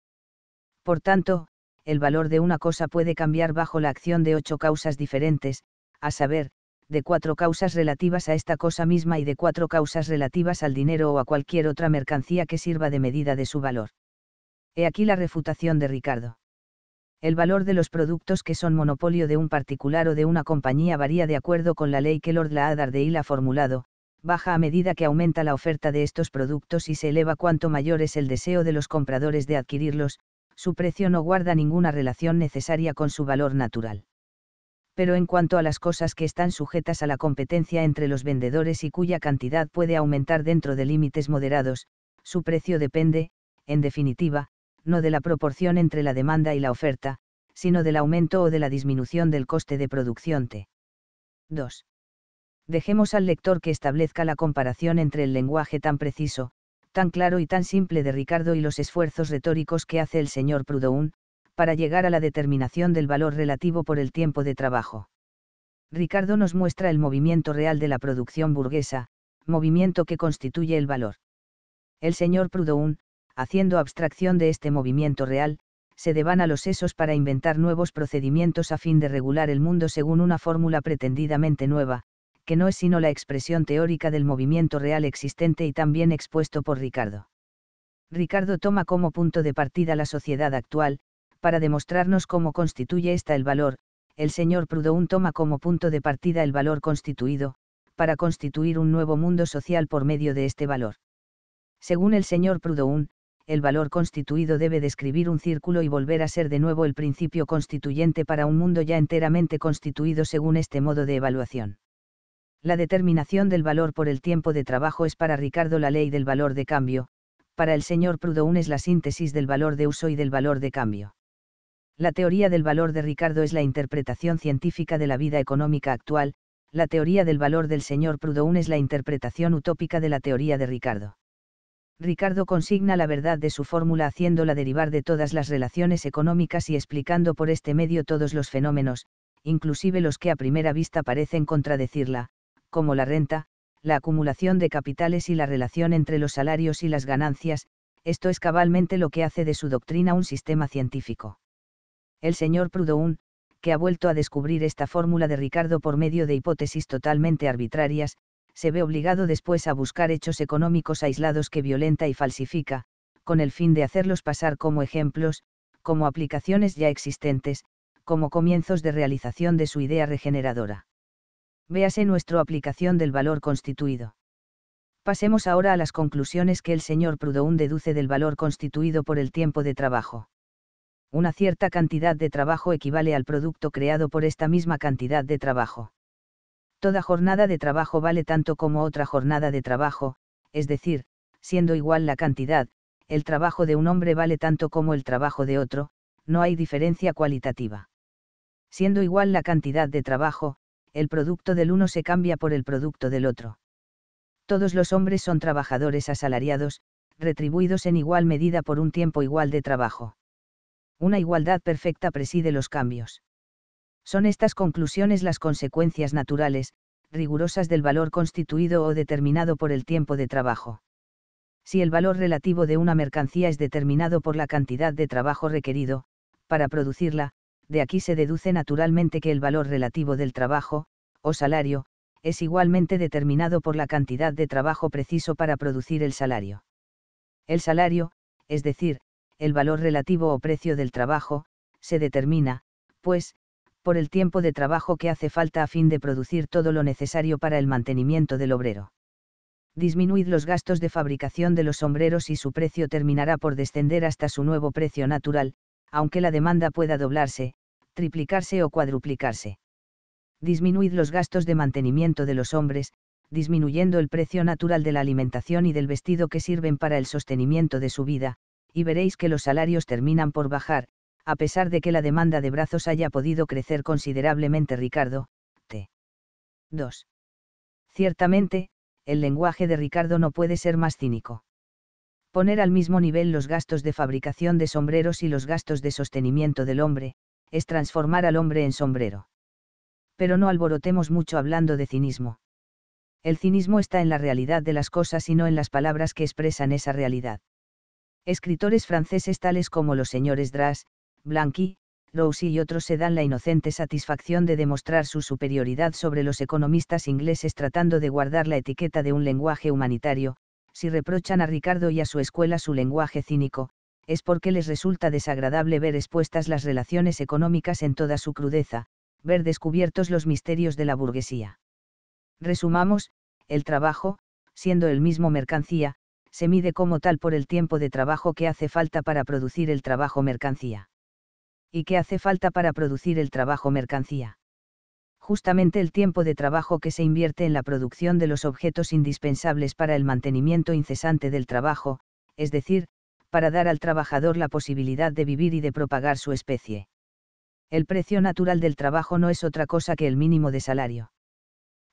Por tanto, el valor de una cosa puede cambiar bajo la acción de ocho causas diferentes, a saber, de cuatro causas relativas a esta cosa misma y de cuatro causas relativas al dinero o a cualquier otra mercancía que sirva de medida de su valor. He aquí la refutación de Ricardo. El valor de los productos que son monopolio de un particular o de una compañía varía de acuerdo con la ley que Lord Laadar de Hill ha formulado, baja a medida que aumenta la oferta de estos productos y se eleva cuanto mayor es el deseo de los compradores de adquirirlos, su precio no guarda ninguna relación necesaria con su valor natural. Pero en cuanto a las cosas que están sujetas a la competencia entre los vendedores y cuya cantidad puede aumentar dentro de límites moderados, su precio depende, en definitiva, no de la proporción entre la demanda y la oferta, sino del aumento o de la disminución del coste de producción T. 2. Dejemos al lector que establezca la comparación entre el lenguaje tan preciso, tan claro y tan simple de Ricardo y los esfuerzos retóricos que hace el señor Proudhon, para llegar a la determinación del valor relativo por el tiempo de trabajo. Ricardo nos muestra el movimiento real de la producción burguesa, movimiento que constituye el valor. El señor Proudhon, haciendo abstracción de este movimiento real, se a los sesos para inventar nuevos procedimientos a fin de regular el mundo según una fórmula pretendidamente nueva, que no es sino la expresión teórica del movimiento real existente y también expuesto por Ricardo. Ricardo toma como punto de partida la sociedad actual, para demostrarnos cómo constituye ésta el valor, el señor Proudhon toma como punto de partida el valor constituido, para constituir un nuevo mundo social por medio de este valor. Según el señor Proudhon, el valor constituido debe describir un círculo y volver a ser de nuevo el principio constituyente para un mundo ya enteramente constituido según este modo de evaluación. La determinación del valor por el tiempo de trabajo es para Ricardo la ley del valor de cambio, para el señor Proudhon es la síntesis del valor de uso y del valor de cambio. La teoría del valor de Ricardo es la interpretación científica de la vida económica actual, la teoría del valor del señor Proudhon es la interpretación utópica de la teoría de Ricardo. Ricardo consigna la verdad de su fórmula haciéndola derivar de todas las relaciones económicas y explicando por este medio todos los fenómenos, inclusive los que a primera vista parecen contradecirla, como la renta, la acumulación de capitales y la relación entre los salarios y las ganancias, esto es cabalmente lo que hace de su doctrina un sistema científico. El señor Proudhon, que ha vuelto a descubrir esta fórmula de Ricardo por medio de hipótesis totalmente arbitrarias, se ve obligado después a buscar hechos económicos aislados que violenta y falsifica, con el fin de hacerlos pasar como ejemplos, como aplicaciones ya existentes, como comienzos de realización de su idea regeneradora. Véase nuestra aplicación del valor constituido. Pasemos ahora a las conclusiones que el señor Proudhon deduce del valor constituido por el tiempo de trabajo. Una cierta cantidad de trabajo equivale al producto creado por esta misma cantidad de trabajo toda jornada de trabajo vale tanto como otra jornada de trabajo, es decir, siendo igual la cantidad, el trabajo de un hombre vale tanto como el trabajo de otro, no hay diferencia cualitativa. Siendo igual la cantidad de trabajo, el producto del uno se cambia por el producto del otro. Todos los hombres son trabajadores asalariados, retribuidos en igual medida por un tiempo igual de trabajo. Una igualdad perfecta preside los cambios. Son estas conclusiones las consecuencias naturales, rigurosas del valor constituido o determinado por el tiempo de trabajo. Si el valor relativo de una mercancía es determinado por la cantidad de trabajo requerido, para producirla, de aquí se deduce naturalmente que el valor relativo del trabajo, o salario, es igualmente determinado por la cantidad de trabajo preciso para producir el salario. El salario, es decir, el valor relativo o precio del trabajo, se determina, pues, por el tiempo de trabajo que hace falta a fin de producir todo lo necesario para el mantenimiento del obrero. Disminuid los gastos de fabricación de los sombreros y su precio terminará por descender hasta su nuevo precio natural, aunque la demanda pueda doblarse, triplicarse o cuadruplicarse. Disminuid los gastos de mantenimiento de los hombres, disminuyendo el precio natural de la alimentación y del vestido que sirven para el sostenimiento de su vida, y veréis que los salarios terminan por bajar, a pesar de que la demanda de brazos haya podido crecer considerablemente Ricardo, T. 2. Ciertamente, el lenguaje de Ricardo no puede ser más cínico. Poner al mismo nivel los gastos de fabricación de sombreros y los gastos de sostenimiento del hombre, es transformar al hombre en sombrero. Pero no alborotemos mucho hablando de cinismo. El cinismo está en la realidad de las cosas y no en las palabras que expresan esa realidad. Escritores franceses tales como los señores Dras, Blanqui, Rose y otros se dan la inocente satisfacción de demostrar su superioridad sobre los economistas ingleses tratando de guardar la etiqueta de un lenguaje humanitario, si reprochan a Ricardo y a su escuela su lenguaje cínico, es porque les resulta desagradable ver expuestas las relaciones económicas en toda su crudeza, ver descubiertos los misterios de la burguesía. Resumamos, el trabajo, siendo el mismo mercancía, se mide como tal por el tiempo de trabajo que hace falta para producir el trabajo mercancía y que hace falta para producir el trabajo mercancía. Justamente el tiempo de trabajo que se invierte en la producción de los objetos indispensables para el mantenimiento incesante del trabajo, es decir, para dar al trabajador la posibilidad de vivir y de propagar su especie. El precio natural del trabajo no es otra cosa que el mínimo de salario.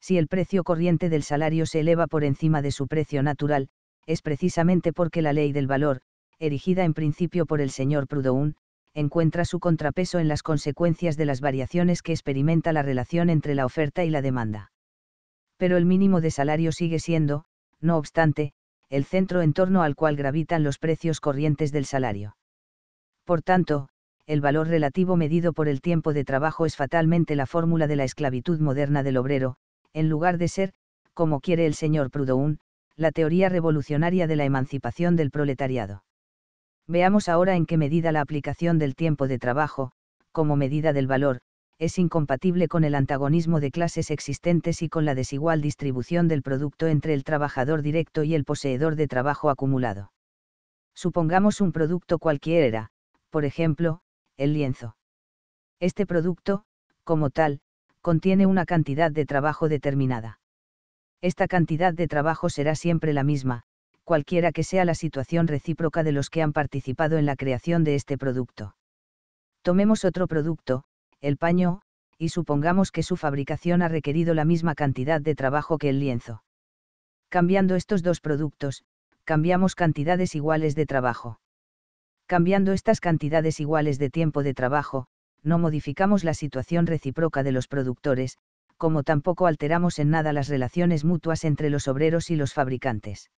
Si el precio corriente del salario se eleva por encima de su precio natural, es precisamente porque la ley del valor, erigida en principio por el señor Proudhon, encuentra su contrapeso en las consecuencias de las variaciones que experimenta la relación entre la oferta y la demanda. Pero el mínimo de salario sigue siendo, no obstante, el centro en torno al cual gravitan los precios corrientes del salario. Por tanto, el valor relativo medido por el tiempo de trabajo es fatalmente la fórmula de la esclavitud moderna del obrero, en lugar de ser, como quiere el señor Proudhon, la teoría revolucionaria de la emancipación del proletariado. Veamos ahora en qué medida la aplicación del tiempo de trabajo, como medida del valor, es incompatible con el antagonismo de clases existentes y con la desigual distribución del producto entre el trabajador directo y el poseedor de trabajo acumulado. Supongamos un producto cualquiera, por ejemplo, el lienzo. Este producto, como tal, contiene una cantidad de trabajo determinada. Esta cantidad de trabajo será siempre la misma, cualquiera que sea la situación recíproca de los que han participado en la creación de este producto. Tomemos otro producto, el paño, y supongamos que su fabricación ha requerido la misma cantidad de trabajo que el lienzo. Cambiando estos dos productos, cambiamos cantidades iguales de trabajo. Cambiando estas cantidades iguales de tiempo de trabajo, no modificamos la situación recíproca de los productores, como tampoco alteramos en nada las relaciones mutuas entre los obreros y los fabricantes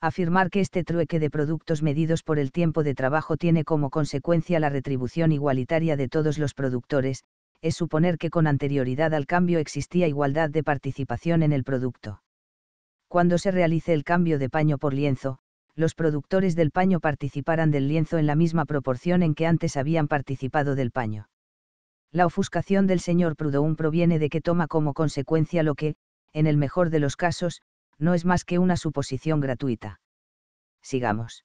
afirmar que este trueque de productos medidos por el tiempo de trabajo tiene como consecuencia la retribución igualitaria de todos los productores, es suponer que con anterioridad al cambio existía igualdad de participación en el producto. Cuando se realice el cambio de paño por lienzo, los productores del paño participarán del lienzo en la misma proporción en que antes habían participado del paño. La ofuscación del señor Proudhon proviene de que toma como consecuencia lo que, en el mejor de los casos, no es más que una suposición gratuita. Sigamos.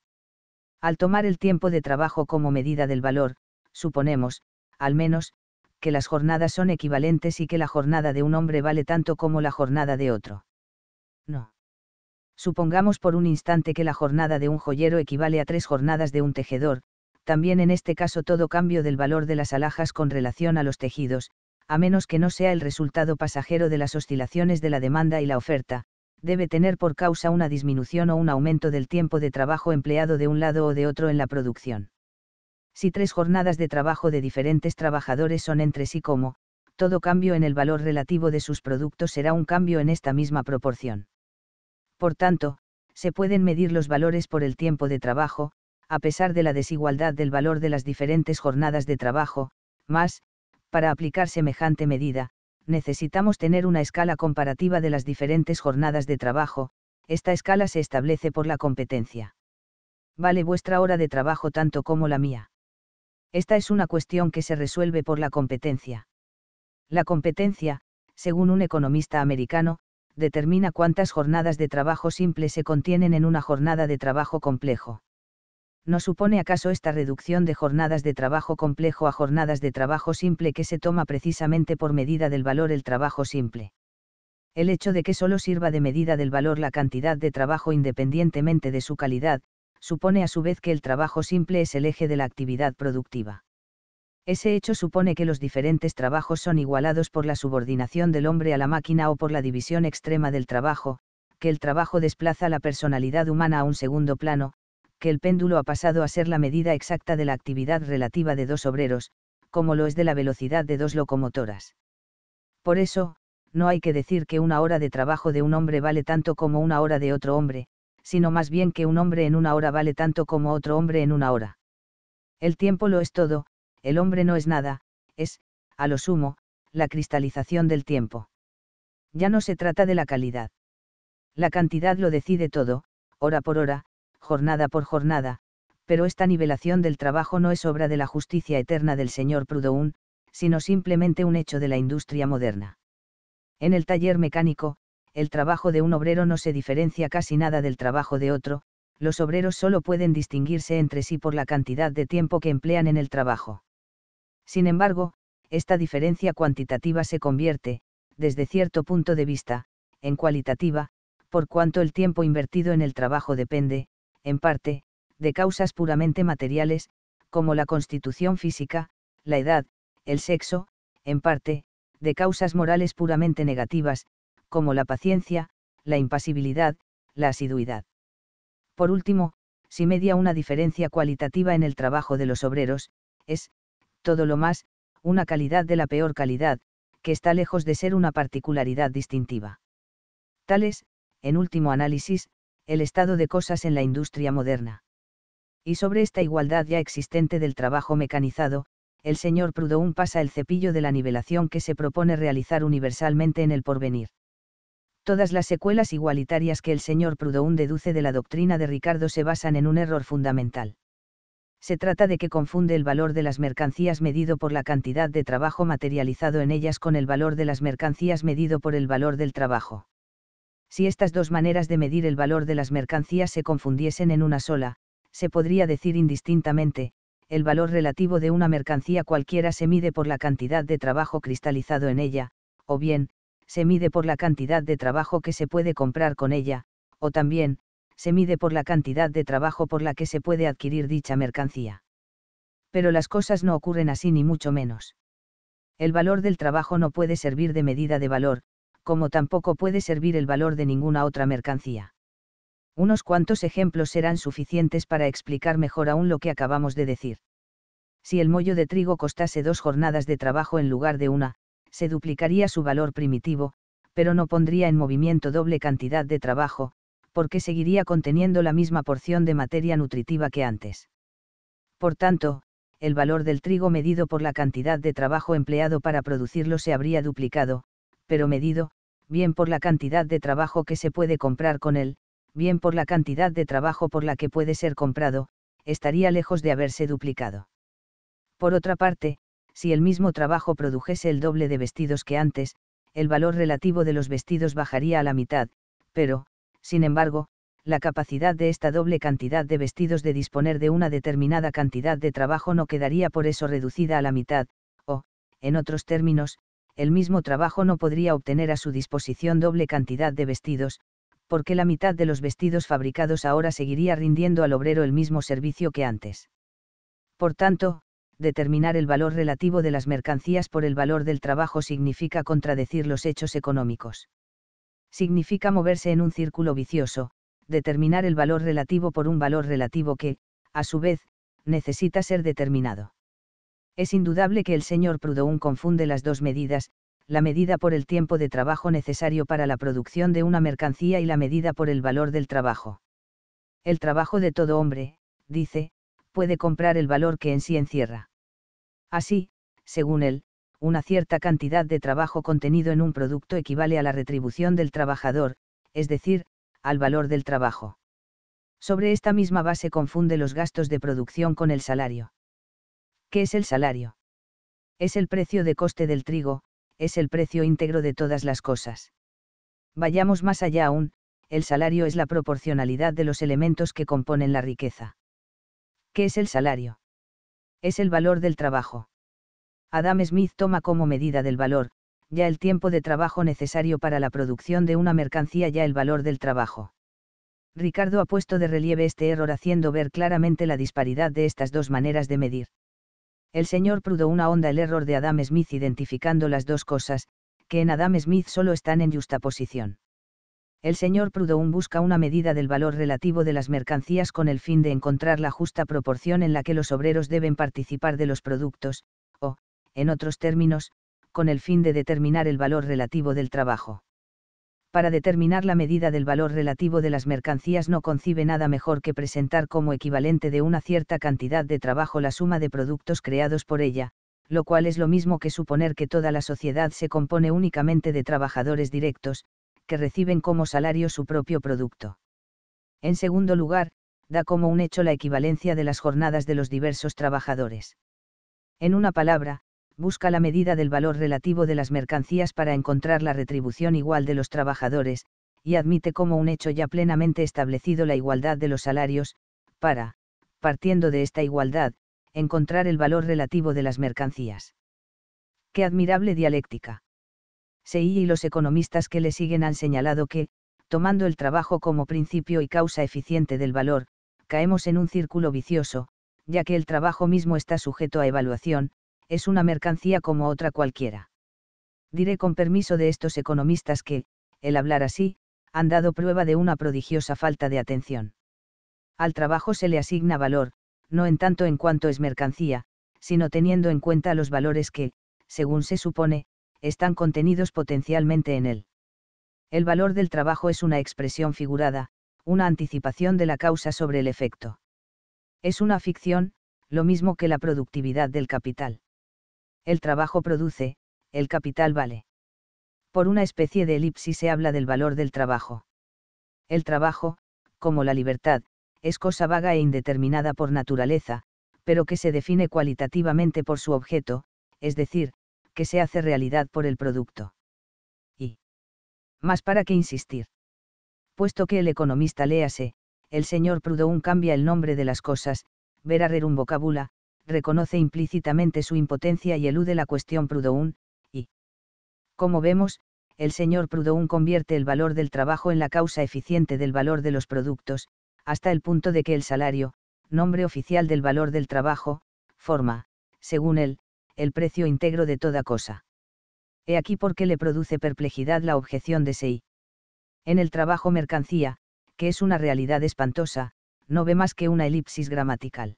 Al tomar el tiempo de trabajo como medida del valor, suponemos, al menos, que las jornadas son equivalentes y que la jornada de un hombre vale tanto como la jornada de otro. No. Supongamos por un instante que la jornada de un joyero equivale a tres jornadas de un tejedor, también en este caso todo cambio del valor de las alhajas con relación a los tejidos, a menos que no sea el resultado pasajero de las oscilaciones de la demanda y la oferta, debe tener por causa una disminución o un aumento del tiempo de trabajo empleado de un lado o de otro en la producción. Si tres jornadas de trabajo de diferentes trabajadores son entre sí como, todo cambio en el valor relativo de sus productos será un cambio en esta misma proporción. Por tanto, se pueden medir los valores por el tiempo de trabajo, a pesar de la desigualdad del valor de las diferentes jornadas de trabajo, más, para aplicar semejante medida, necesitamos tener una escala comparativa de las diferentes jornadas de trabajo, esta escala se establece por la competencia. Vale vuestra hora de trabajo tanto como la mía. Esta es una cuestión que se resuelve por la competencia. La competencia, según un economista americano, determina cuántas jornadas de trabajo simple se contienen en una jornada de trabajo complejo. ¿no supone acaso esta reducción de jornadas de trabajo complejo a jornadas de trabajo simple que se toma precisamente por medida del valor el trabajo simple? El hecho de que solo sirva de medida del valor la cantidad de trabajo independientemente de su calidad, supone a su vez que el trabajo simple es el eje de la actividad productiva. Ese hecho supone que los diferentes trabajos son igualados por la subordinación del hombre a la máquina o por la división extrema del trabajo, que el trabajo desplaza la personalidad humana a un segundo plano, que el péndulo ha pasado a ser la medida exacta de la actividad relativa de dos obreros, como lo es de la velocidad de dos locomotoras. Por eso, no hay que decir que una hora de trabajo de un hombre vale tanto como una hora de otro hombre, sino más bien que un hombre en una hora vale tanto como otro hombre en una hora. El tiempo lo es todo, el hombre no es nada, es, a lo sumo, la cristalización del tiempo. Ya no se trata de la calidad. La cantidad lo decide todo, hora por hora, jornada por jornada, pero esta nivelación del trabajo no es obra de la justicia eterna del señor Proudhon, sino simplemente un hecho de la industria moderna. En el taller mecánico, el trabajo de un obrero no se diferencia casi nada del trabajo de otro, los obreros solo pueden distinguirse entre sí por la cantidad de tiempo que emplean en el trabajo. Sin embargo, esta diferencia cuantitativa se convierte, desde cierto punto de vista, en cualitativa, por cuanto el tiempo invertido en el trabajo depende, en parte, de causas puramente materiales, como la constitución física, la edad, el sexo, en parte, de causas morales puramente negativas, como la paciencia, la impasibilidad, la asiduidad. Por último, si media una diferencia cualitativa en el trabajo de los obreros, es, todo lo más, una calidad de la peor calidad, que está lejos de ser una particularidad distintiva. Tales, en último análisis, el estado de cosas en la industria moderna. Y sobre esta igualdad ya existente del trabajo mecanizado, el señor Proudhon pasa el cepillo de la nivelación que se propone realizar universalmente en el porvenir. Todas las secuelas igualitarias que el señor Proudhon deduce de la doctrina de Ricardo se basan en un error fundamental. Se trata de que confunde el valor de las mercancías medido por la cantidad de trabajo materializado en ellas con el valor de las mercancías medido por el valor del trabajo. Si estas dos maneras de medir el valor de las mercancías se confundiesen en una sola, se podría decir indistintamente, el valor relativo de una mercancía cualquiera se mide por la cantidad de trabajo cristalizado en ella, o bien, se mide por la cantidad de trabajo que se puede comprar con ella, o también, se mide por la cantidad de trabajo por la que se puede adquirir dicha mercancía. Pero las cosas no ocurren así ni mucho menos. El valor del trabajo no puede servir de medida de valor, como tampoco puede servir el valor de ninguna otra mercancía. Unos cuantos ejemplos serán suficientes para explicar mejor aún lo que acabamos de decir. Si el mollo de trigo costase dos jornadas de trabajo en lugar de una, se duplicaría su valor primitivo, pero no pondría en movimiento doble cantidad de trabajo, porque seguiría conteniendo la misma porción de materia nutritiva que antes. Por tanto, el valor del trigo medido por la cantidad de trabajo empleado para producirlo se habría duplicado, pero medido, bien por la cantidad de trabajo que se puede comprar con él, bien por la cantidad de trabajo por la que puede ser comprado, estaría lejos de haberse duplicado. Por otra parte, si el mismo trabajo produjese el doble de vestidos que antes, el valor relativo de los vestidos bajaría a la mitad, pero, sin embargo, la capacidad de esta doble cantidad de vestidos de disponer de una determinada cantidad de trabajo no quedaría por eso reducida a la mitad, o, en otros términos, el mismo trabajo no podría obtener a su disposición doble cantidad de vestidos, porque la mitad de los vestidos fabricados ahora seguiría rindiendo al obrero el mismo servicio que antes. Por tanto, determinar el valor relativo de las mercancías por el valor del trabajo significa contradecir los hechos económicos. Significa moverse en un círculo vicioso, determinar el valor relativo por un valor relativo que, a su vez, necesita ser determinado. Es indudable que el señor Proudhon confunde las dos medidas, la medida por el tiempo de trabajo necesario para la producción de una mercancía y la medida por el valor del trabajo. El trabajo de todo hombre, dice, puede comprar el valor que en sí encierra. Así, según él, una cierta cantidad de trabajo contenido en un producto equivale a la retribución del trabajador, es decir, al valor del trabajo. Sobre esta misma base confunde los gastos de producción con el salario. ¿Qué es el salario? Es el precio de coste del trigo, es el precio íntegro de todas las cosas. Vayamos más allá aún, el salario es la proporcionalidad de los elementos que componen la riqueza. ¿Qué es el salario? Es el valor del trabajo. Adam Smith toma como medida del valor, ya el tiempo de trabajo necesario para la producción de una mercancía, ya el valor del trabajo. Ricardo ha puesto de relieve este error haciendo ver claramente la disparidad de estas dos maneras de medir. El señor Proudhon ahonda el error de Adam Smith identificando las dos cosas, que en Adam Smith solo están en justa posición. El señor Proudhon busca una medida del valor relativo de las mercancías con el fin de encontrar la justa proporción en la que los obreros deben participar de los productos, o, en otros términos, con el fin de determinar el valor relativo del trabajo para determinar la medida del valor relativo de las mercancías no concibe nada mejor que presentar como equivalente de una cierta cantidad de trabajo la suma de productos creados por ella, lo cual es lo mismo que suponer que toda la sociedad se compone únicamente de trabajadores directos, que reciben como salario su propio producto. En segundo lugar, da como un hecho la equivalencia de las jornadas de los diversos trabajadores. En una palabra, busca la medida del valor relativo de las mercancías para encontrar la retribución igual de los trabajadores, y admite como un hecho ya plenamente establecido la igualdad de los salarios, para, partiendo de esta igualdad, encontrar el valor relativo de las mercancías. ¡Qué admirable dialéctica! Sei y los economistas que le siguen han señalado que, tomando el trabajo como principio y causa eficiente del valor, caemos en un círculo vicioso, ya que el trabajo mismo está sujeto a evaluación, es una mercancía como otra cualquiera. Diré con permiso de estos economistas que, el hablar así, han dado prueba de una prodigiosa falta de atención. Al trabajo se le asigna valor, no en tanto en cuanto es mercancía, sino teniendo en cuenta los valores que, según se supone, están contenidos potencialmente en él. El valor del trabajo es una expresión figurada, una anticipación de la causa sobre el efecto. Es una ficción, lo mismo que la productividad del capital el trabajo produce, el capital vale. Por una especie de elipsis se habla del valor del trabajo. El trabajo, como la libertad, es cosa vaga e indeterminada por naturaleza, pero que se define cualitativamente por su objeto, es decir, que se hace realidad por el producto. Y. Más para qué insistir. Puesto que el economista léase, el señor Proudhon cambia el nombre de las cosas, ver un vocabula, reconoce implícitamente su impotencia y elude la cuestión Proudhon, y, como vemos, el señor Proudhon convierte el valor del trabajo en la causa eficiente del valor de los productos, hasta el punto de que el salario, nombre oficial del valor del trabajo, forma, según él, el precio íntegro de toda cosa. He aquí por qué le produce perplejidad la objeción de Sei. En el trabajo mercancía, que es una realidad espantosa, no ve más que una elipsis gramatical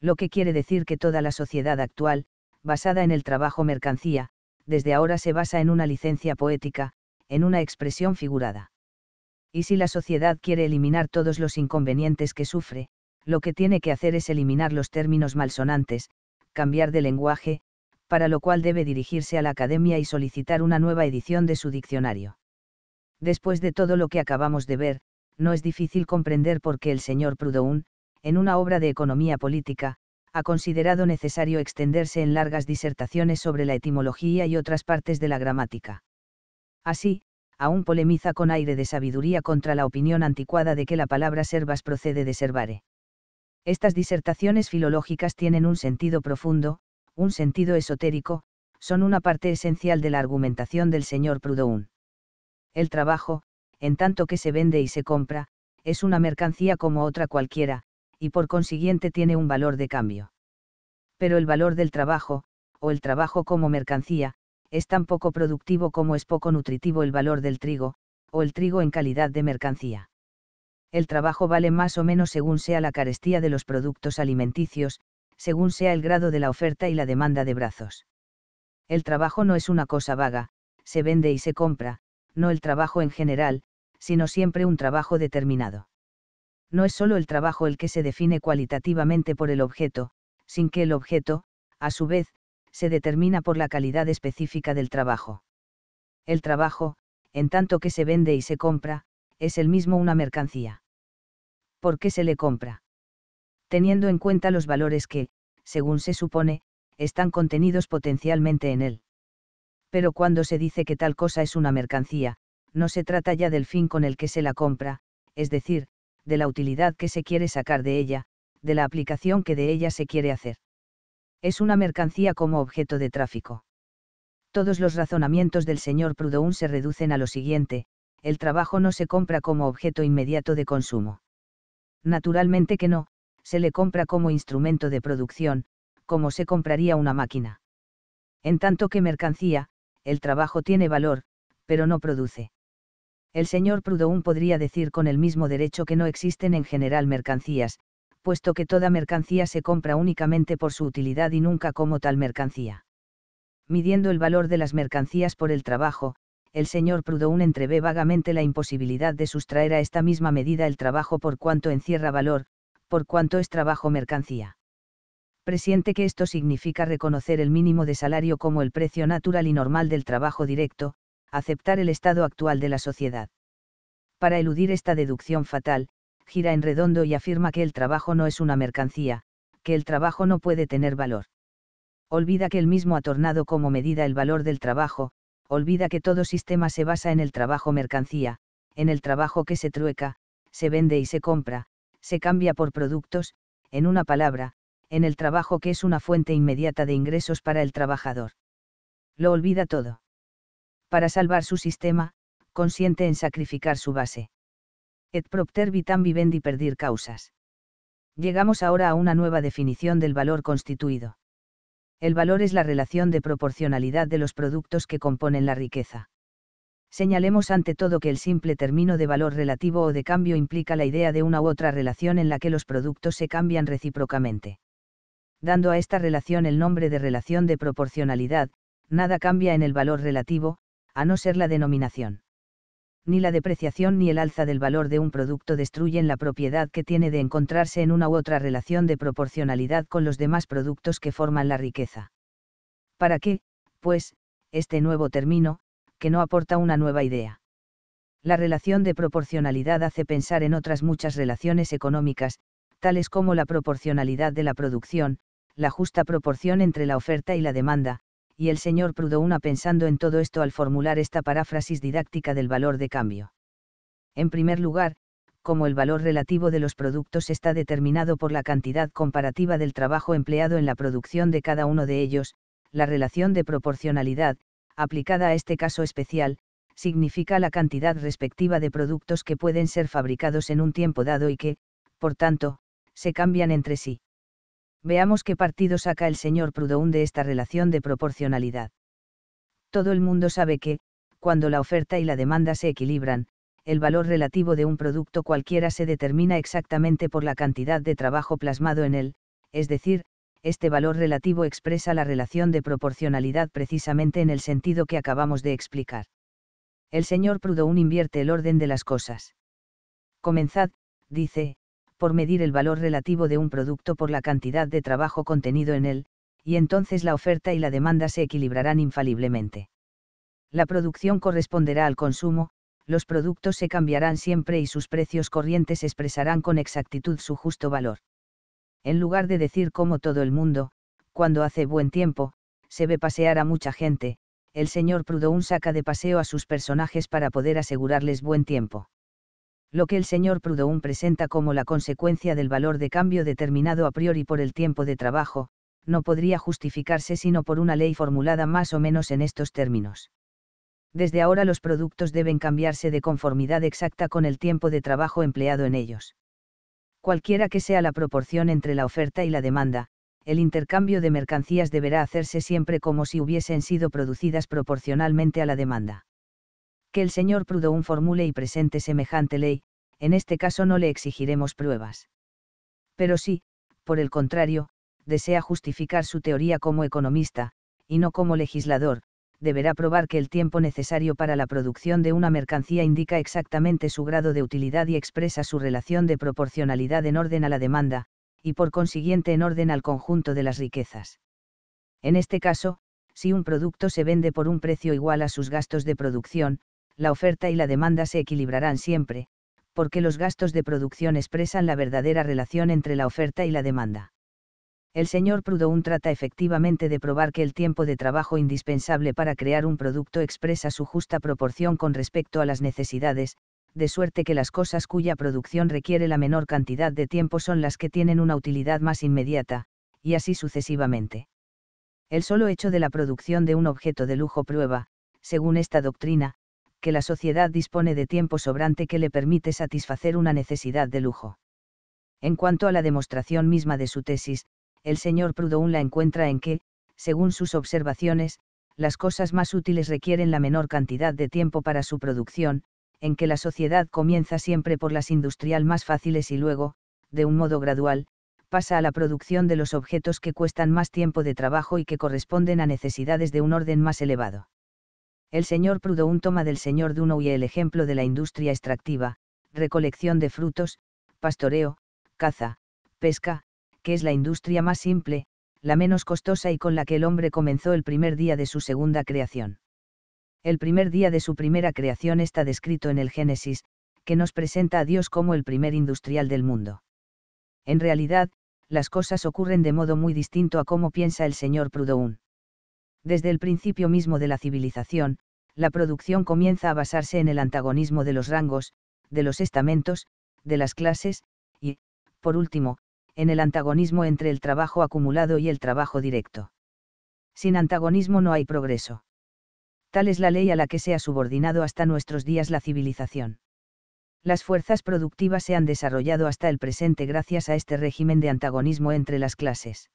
lo que quiere decir que toda la sociedad actual, basada en el trabajo mercancía, desde ahora se basa en una licencia poética, en una expresión figurada. Y si la sociedad quiere eliminar todos los inconvenientes que sufre, lo que tiene que hacer es eliminar los términos malsonantes, cambiar de lenguaje, para lo cual debe dirigirse a la academia y solicitar una nueva edición de su diccionario. Después de todo lo que acabamos de ver, no es difícil comprender por qué el señor Proudhon, en una obra de economía política, ha considerado necesario extenderse en largas disertaciones sobre la etimología y otras partes de la gramática. Así, aún polemiza con aire de sabiduría contra la opinión anticuada de que la palabra servas procede de servare. Estas disertaciones filológicas tienen un sentido profundo, un sentido esotérico, son una parte esencial de la argumentación del señor Proudhon. El trabajo, en tanto que se vende y se compra, es una mercancía como otra cualquiera, y por consiguiente tiene un valor de cambio. Pero el valor del trabajo, o el trabajo como mercancía, es tan poco productivo como es poco nutritivo el valor del trigo, o el trigo en calidad de mercancía. El trabajo vale más o menos según sea la carestía de los productos alimenticios, según sea el grado de la oferta y la demanda de brazos. El trabajo no es una cosa vaga, se vende y se compra, no el trabajo en general, sino siempre un trabajo determinado no es solo el trabajo el que se define cualitativamente por el objeto, sin que el objeto, a su vez, se determina por la calidad específica del trabajo. El trabajo, en tanto que se vende y se compra, es el mismo una mercancía. ¿Por qué se le compra? Teniendo en cuenta los valores que, según se supone, están contenidos potencialmente en él. Pero cuando se dice que tal cosa es una mercancía, no se trata ya del fin con el que se la compra, es decir, de la utilidad que se quiere sacar de ella, de la aplicación que de ella se quiere hacer. Es una mercancía como objeto de tráfico. Todos los razonamientos del señor Proudhon se reducen a lo siguiente, el trabajo no se compra como objeto inmediato de consumo. Naturalmente que no, se le compra como instrumento de producción, como se compraría una máquina. En tanto que mercancía, el trabajo tiene valor, pero no produce. El señor Proudhon podría decir con el mismo derecho que no existen en general mercancías, puesto que toda mercancía se compra únicamente por su utilidad y nunca como tal mercancía. Midiendo el valor de las mercancías por el trabajo, el señor Proudhon entrevé vagamente la imposibilidad de sustraer a esta misma medida el trabajo por cuanto encierra valor, por cuanto es trabajo mercancía. Presiente que esto significa reconocer el mínimo de salario como el precio natural y normal del trabajo directo, aceptar el estado actual de la sociedad. Para eludir esta deducción fatal, gira en redondo y afirma que el trabajo no es una mercancía, que el trabajo no puede tener valor. Olvida que él mismo ha tornado como medida el valor del trabajo, olvida que todo sistema se basa en el trabajo mercancía, en el trabajo que se trueca, se vende y se compra, se cambia por productos, en una palabra, en el trabajo que es una fuente inmediata de ingresos para el trabajador. Lo olvida todo para salvar su sistema, consiente en sacrificar su base. Et propter vitam vivendi perdir causas. Llegamos ahora a una nueva definición del valor constituido. El valor es la relación de proporcionalidad de los productos que componen la riqueza. Señalemos ante todo que el simple término de valor relativo o de cambio implica la idea de una u otra relación en la que los productos se cambian recíprocamente. Dando a esta relación el nombre de relación de proporcionalidad, nada cambia en el valor relativo, a no ser la denominación. Ni la depreciación ni el alza del valor de un producto destruyen la propiedad que tiene de encontrarse en una u otra relación de proporcionalidad con los demás productos que forman la riqueza. ¿Para qué, pues, este nuevo término, que no aporta una nueva idea? La relación de proporcionalidad hace pensar en otras muchas relaciones económicas, tales como la proporcionalidad de la producción, la justa proporción entre la oferta y la demanda, y el señor Proudhon pensando en todo esto al formular esta paráfrasis didáctica del valor de cambio. En primer lugar, como el valor relativo de los productos está determinado por la cantidad comparativa del trabajo empleado en la producción de cada uno de ellos, la relación de proporcionalidad, aplicada a este caso especial, significa la cantidad respectiva de productos que pueden ser fabricados en un tiempo dado y que, por tanto, se cambian entre sí. Veamos qué partido saca el señor Proudhon de esta relación de proporcionalidad. Todo el mundo sabe que, cuando la oferta y la demanda se equilibran, el valor relativo de un producto cualquiera se determina exactamente por la cantidad de trabajo plasmado en él, es decir, este valor relativo expresa la relación de proporcionalidad precisamente en el sentido que acabamos de explicar. El señor Proudhon invierte el orden de las cosas. Comenzad, dice, por medir el valor relativo de un producto por la cantidad de trabajo contenido en él, y entonces la oferta y la demanda se equilibrarán infaliblemente. La producción corresponderá al consumo, los productos se cambiarán siempre y sus precios corrientes expresarán con exactitud su justo valor. En lugar de decir como todo el mundo, cuando hace buen tiempo, se ve pasear a mucha gente, el señor Proudhon saca de paseo a sus personajes para poder asegurarles buen tiempo lo que el señor Proudhon presenta como la consecuencia del valor de cambio determinado a priori por el tiempo de trabajo, no podría justificarse sino por una ley formulada más o menos en estos términos. Desde ahora los productos deben cambiarse de conformidad exacta con el tiempo de trabajo empleado en ellos. Cualquiera que sea la proporción entre la oferta y la demanda, el intercambio de mercancías deberá hacerse siempre como si hubiesen sido producidas proporcionalmente a la demanda el señor Proudhon formule y presente semejante ley, en este caso no le exigiremos pruebas. Pero si, por el contrario, desea justificar su teoría como economista, y no como legislador, deberá probar que el tiempo necesario para la producción de una mercancía indica exactamente su grado de utilidad y expresa su relación de proporcionalidad en orden a la demanda, y por consiguiente en orden al conjunto de las riquezas. En este caso, si un producto se vende por un precio igual a sus gastos de producción, la oferta y la demanda se equilibrarán siempre, porque los gastos de producción expresan la verdadera relación entre la oferta y la demanda. El señor Proudhon trata efectivamente de probar que el tiempo de trabajo indispensable para crear un producto expresa su justa proporción con respecto a las necesidades, de suerte que las cosas cuya producción requiere la menor cantidad de tiempo son las que tienen una utilidad más inmediata, y así sucesivamente. El solo hecho de la producción de un objeto de lujo prueba, según esta doctrina, que la sociedad dispone de tiempo sobrante que le permite satisfacer una necesidad de lujo. En cuanto a la demostración misma de su tesis, el señor Proudhon la encuentra en que, según sus observaciones, las cosas más útiles requieren la menor cantidad de tiempo para su producción, en que la sociedad comienza siempre por las industrial más fáciles y luego, de un modo gradual, pasa a la producción de los objetos que cuestan más tiempo de trabajo y que corresponden a necesidades de un orden más elevado. El señor Proudhon toma del señor Duno y el ejemplo de la industria extractiva, recolección de frutos, pastoreo, caza, pesca, que es la industria más simple, la menos costosa y con la que el hombre comenzó el primer día de su segunda creación. El primer día de su primera creación está descrito en el Génesis, que nos presenta a Dios como el primer industrial del mundo. En realidad, las cosas ocurren de modo muy distinto a cómo piensa el señor Proudhon desde el principio mismo de la civilización, la producción comienza a basarse en el antagonismo de los rangos, de los estamentos, de las clases, y, por último, en el antagonismo entre el trabajo acumulado y el trabajo directo. Sin antagonismo no hay progreso. Tal es la ley a la que se ha subordinado hasta nuestros días la civilización. Las fuerzas productivas se han desarrollado hasta el presente gracias a este régimen de antagonismo entre las clases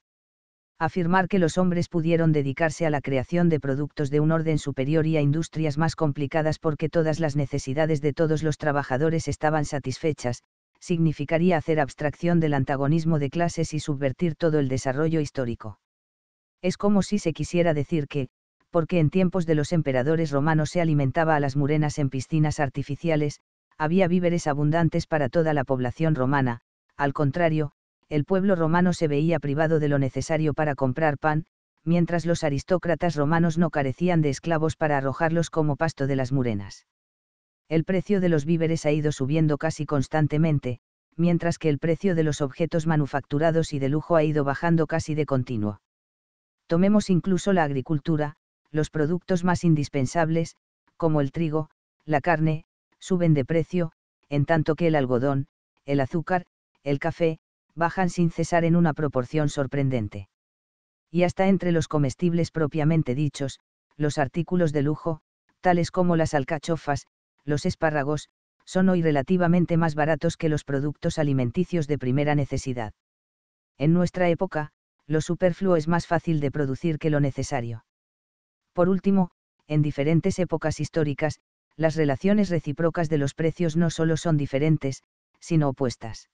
afirmar que los hombres pudieron dedicarse a la creación de productos de un orden superior y a industrias más complicadas porque todas las necesidades de todos los trabajadores estaban satisfechas, significaría hacer abstracción del antagonismo de clases y subvertir todo el desarrollo histórico. Es como si se quisiera decir que, porque en tiempos de los emperadores romanos se alimentaba a las murenas en piscinas artificiales, había víveres abundantes para toda la población romana, al contrario, el pueblo romano se veía privado de lo necesario para comprar pan, mientras los aristócratas romanos no carecían de esclavos para arrojarlos como pasto de las murenas. El precio de los víveres ha ido subiendo casi constantemente, mientras que el precio de los objetos manufacturados y de lujo ha ido bajando casi de continuo. Tomemos incluso la agricultura, los productos más indispensables, como el trigo, la carne, suben de precio, en tanto que el algodón, el azúcar, el café, bajan sin cesar en una proporción sorprendente. Y hasta entre los comestibles propiamente dichos, los artículos de lujo, tales como las alcachofas, los espárragos, son hoy relativamente más baratos que los productos alimenticios de primera necesidad. En nuestra época, lo superfluo es más fácil de producir que lo necesario. Por último, en diferentes épocas históricas, las relaciones recíprocas de los precios no solo son diferentes, sino opuestas.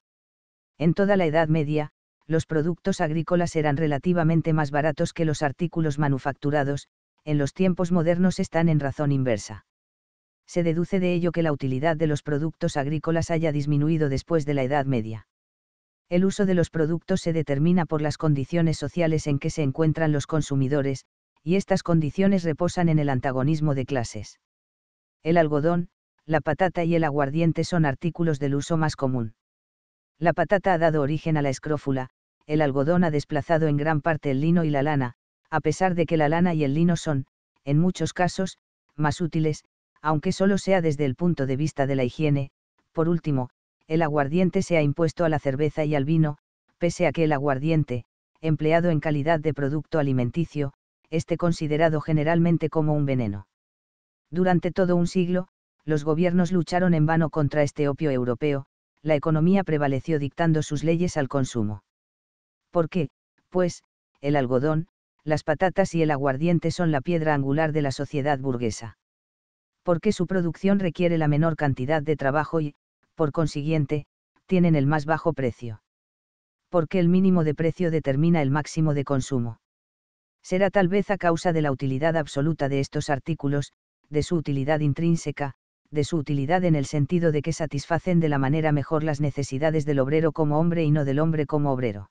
En toda la Edad Media, los productos agrícolas eran relativamente más baratos que los artículos manufacturados, en los tiempos modernos están en razón inversa. Se deduce de ello que la utilidad de los productos agrícolas haya disminuido después de la Edad Media. El uso de los productos se determina por las condiciones sociales en que se encuentran los consumidores, y estas condiciones reposan en el antagonismo de clases. El algodón, la patata y el aguardiente son artículos del uso más común. La patata ha dado origen a la escrófula, el algodón ha desplazado en gran parte el lino y la lana, a pesar de que la lana y el lino son, en muchos casos, más útiles, aunque solo sea desde el punto de vista de la higiene. Por último, el aguardiente se ha impuesto a la cerveza y al vino, pese a que el aguardiente, empleado en calidad de producto alimenticio, esté considerado generalmente como un veneno. Durante todo un siglo, los gobiernos lucharon en vano contra este opio europeo, la economía prevaleció dictando sus leyes al consumo. ¿Por qué, pues, el algodón, las patatas y el aguardiente son la piedra angular de la sociedad burguesa? Porque su producción requiere la menor cantidad de trabajo y, por consiguiente, tienen el más bajo precio? Porque el mínimo de precio determina el máximo de consumo? Será tal vez a causa de la utilidad absoluta de estos artículos, de su utilidad intrínseca, de su utilidad en el sentido de que satisfacen de la manera mejor las necesidades del obrero como hombre y no del hombre como obrero.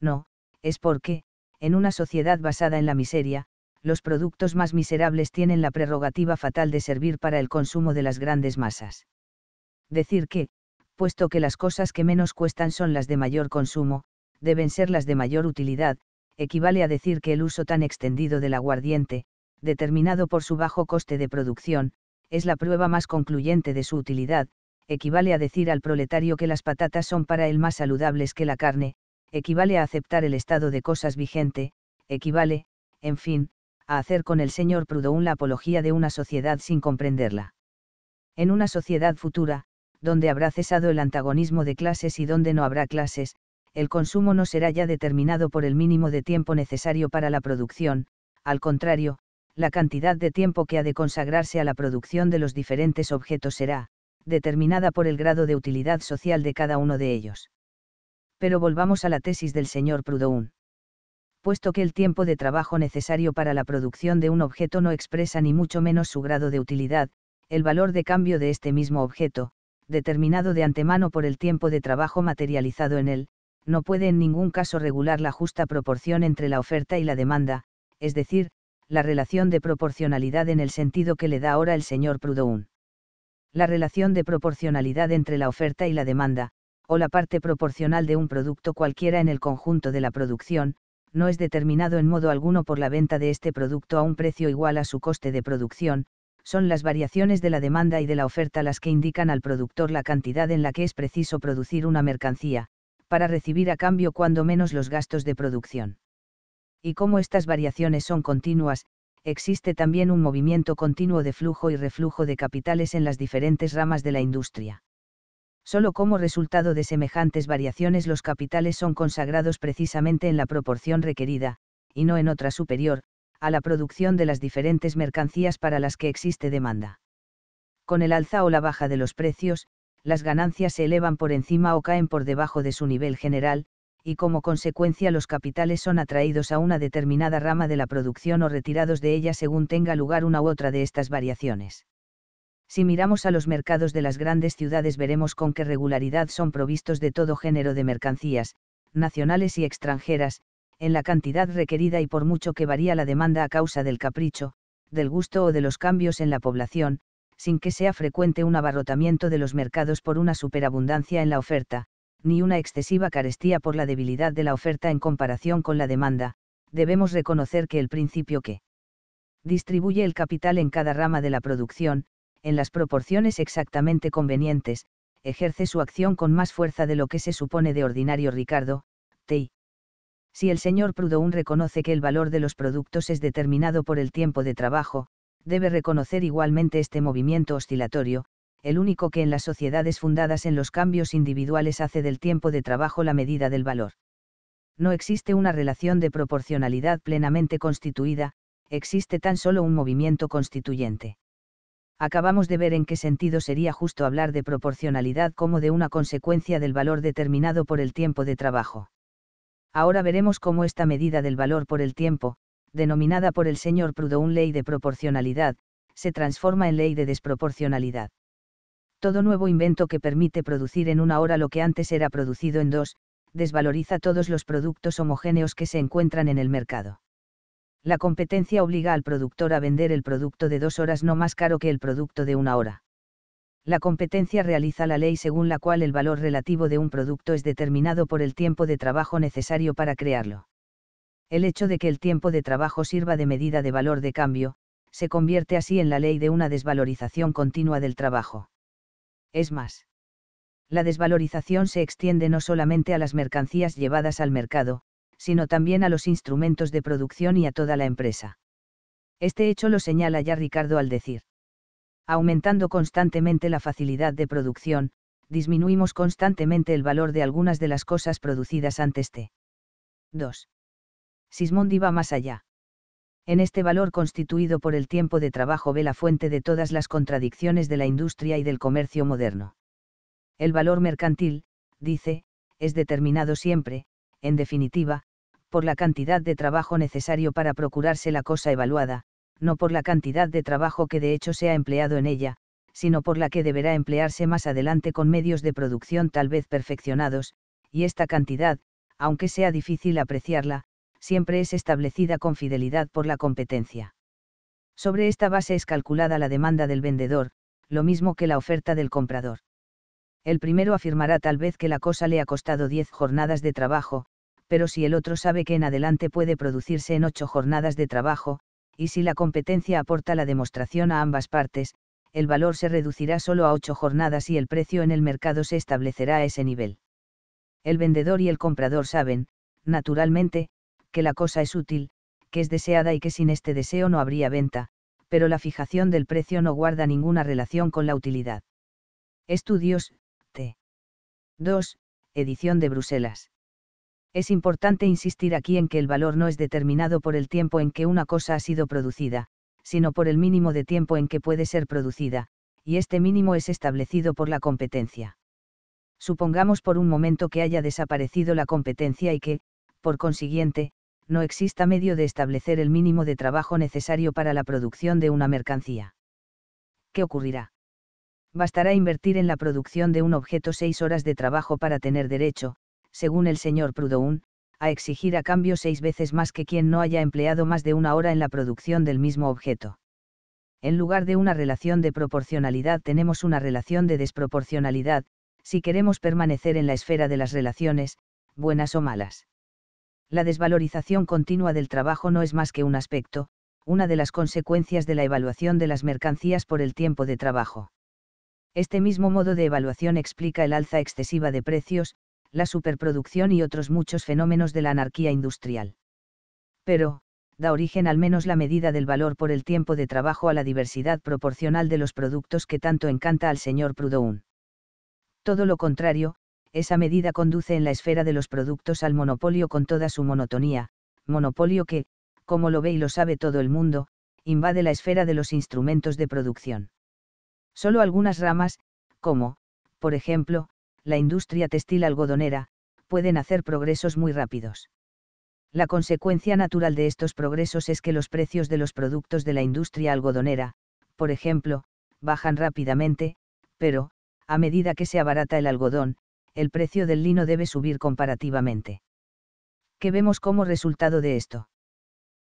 No, es porque, en una sociedad basada en la miseria, los productos más miserables tienen la prerrogativa fatal de servir para el consumo de las grandes masas. Decir que, puesto que las cosas que menos cuestan son las de mayor consumo, deben ser las de mayor utilidad, equivale a decir que el uso tan extendido del aguardiente, determinado por su bajo coste de producción, es la prueba más concluyente de su utilidad, equivale a decir al proletario que las patatas son para él más saludables que la carne, equivale a aceptar el estado de cosas vigente, equivale, en fin, a hacer con el señor Proudhon la apología de una sociedad sin comprenderla. En una sociedad futura, donde habrá cesado el antagonismo de clases y donde no habrá clases, el consumo no será ya determinado por el mínimo de tiempo necesario para la producción, al contrario, la cantidad de tiempo que ha de consagrarse a la producción de los diferentes objetos será, determinada por el grado de utilidad social de cada uno de ellos. Pero volvamos a la tesis del señor Proudhon. Puesto que el tiempo de trabajo necesario para la producción de un objeto no expresa ni mucho menos su grado de utilidad, el valor de cambio de este mismo objeto, determinado de antemano por el tiempo de trabajo materializado en él, no puede en ningún caso regular la justa proporción entre la oferta y la demanda, es decir, la relación de proporcionalidad en el sentido que le da ahora el señor Proudhon. La relación de proporcionalidad entre la oferta y la demanda, o la parte proporcional de un producto cualquiera en el conjunto de la producción, no es determinado en modo alguno por la venta de este producto a un precio igual a su coste de producción, son las variaciones de la demanda y de la oferta las que indican al productor la cantidad en la que es preciso producir una mercancía, para recibir a cambio cuando menos los gastos de producción y como estas variaciones son continuas, existe también un movimiento continuo de flujo y reflujo de capitales en las diferentes ramas de la industria. Solo como resultado de semejantes variaciones los capitales son consagrados precisamente en la proporción requerida, y no en otra superior, a la producción de las diferentes mercancías para las que existe demanda. Con el alza o la baja de los precios, las ganancias se elevan por encima o caen por debajo de su nivel general, y como consecuencia los capitales son atraídos a una determinada rama de la producción o retirados de ella según tenga lugar una u otra de estas variaciones. Si miramos a los mercados de las grandes ciudades veremos con qué regularidad son provistos de todo género de mercancías, nacionales y extranjeras, en la cantidad requerida y por mucho que varía la demanda a causa del capricho, del gusto o de los cambios en la población, sin que sea frecuente un abarrotamiento de los mercados por una superabundancia en la oferta, ni una excesiva carestía por la debilidad de la oferta en comparación con la demanda, debemos reconocer que el principio que distribuye el capital en cada rama de la producción, en las proporciones exactamente convenientes, ejerce su acción con más fuerza de lo que se supone de ordinario Ricardo, T. Si el señor Proudhon reconoce que el valor de los productos es determinado por el tiempo de trabajo, debe reconocer igualmente este movimiento oscilatorio, el único que en las sociedades fundadas en los cambios individuales hace del tiempo de trabajo la medida del valor. No existe una relación de proporcionalidad plenamente constituida, existe tan solo un movimiento constituyente. Acabamos de ver en qué sentido sería justo hablar de proporcionalidad como de una consecuencia del valor determinado por el tiempo de trabajo. Ahora veremos cómo esta medida del valor por el tiempo, denominada por el señor Proudhon ley de proporcionalidad, se transforma en ley de desproporcionalidad todo nuevo invento que permite producir en una hora lo que antes era producido en dos, desvaloriza todos los productos homogéneos que se encuentran en el mercado. La competencia obliga al productor a vender el producto de dos horas no más caro que el producto de una hora. La competencia realiza la ley según la cual el valor relativo de un producto es determinado por el tiempo de trabajo necesario para crearlo. El hecho de que el tiempo de trabajo sirva de medida de valor de cambio, se convierte así en la ley de una desvalorización continua del trabajo. Es más. La desvalorización se extiende no solamente a las mercancías llevadas al mercado, sino también a los instrumentos de producción y a toda la empresa. Este hecho lo señala ya Ricardo al decir. Aumentando constantemente la facilidad de producción, disminuimos constantemente el valor de algunas de las cosas producidas antes de. 2. Sismondi va más allá. En este valor constituido por el tiempo de trabajo ve la fuente de todas las contradicciones de la industria y del comercio moderno. El valor mercantil, dice, es determinado siempre, en definitiva, por la cantidad de trabajo necesario para procurarse la cosa evaluada, no por la cantidad de trabajo que de hecho sea empleado en ella, sino por la que deberá emplearse más adelante con medios de producción tal vez perfeccionados, y esta cantidad, aunque sea difícil apreciarla, siempre es establecida con fidelidad por la competencia. Sobre esta base es calculada la demanda del vendedor, lo mismo que la oferta del comprador. El primero afirmará tal vez que la cosa le ha costado 10 jornadas de trabajo, pero si el otro sabe que en adelante puede producirse en 8 jornadas de trabajo, y si la competencia aporta la demostración a ambas partes, el valor se reducirá solo a 8 jornadas y el precio en el mercado se establecerá a ese nivel. El vendedor y el comprador saben, naturalmente, que la cosa es útil, que es deseada y que sin este deseo no habría venta, pero la fijación del precio no guarda ninguna relación con la utilidad. Estudios, T. 2, edición de Bruselas. Es importante insistir aquí en que el valor no es determinado por el tiempo en que una cosa ha sido producida, sino por el mínimo de tiempo en que puede ser producida, y este mínimo es establecido por la competencia. Supongamos por un momento que haya desaparecido la competencia y que, por consiguiente, no exista medio de establecer el mínimo de trabajo necesario para la producción de una mercancía. ¿Qué ocurrirá? Bastará invertir en la producción de un objeto seis horas de trabajo para tener derecho, según el señor Proudhon, a exigir a cambio seis veces más que quien no haya empleado más de una hora en la producción del mismo objeto. En lugar de una relación de proporcionalidad tenemos una relación de desproporcionalidad, si queremos permanecer en la esfera de las relaciones, buenas o malas la desvalorización continua del trabajo no es más que un aspecto, una de las consecuencias de la evaluación de las mercancías por el tiempo de trabajo. Este mismo modo de evaluación explica el alza excesiva de precios, la superproducción y otros muchos fenómenos de la anarquía industrial. Pero, da origen al menos la medida del valor por el tiempo de trabajo a la diversidad proporcional de los productos que tanto encanta al señor Proudhon. Todo lo contrario, esa medida conduce en la esfera de los productos al monopolio con toda su monotonía, monopolio que, como lo ve y lo sabe todo el mundo, invade la esfera de los instrumentos de producción. Solo algunas ramas, como, por ejemplo, la industria textil algodonera, pueden hacer progresos muy rápidos. La consecuencia natural de estos progresos es que los precios de los productos de la industria algodonera, por ejemplo, bajan rápidamente, pero, a medida que se abarata el algodón, el precio del lino debe subir comparativamente. ¿Qué vemos como resultado de esto?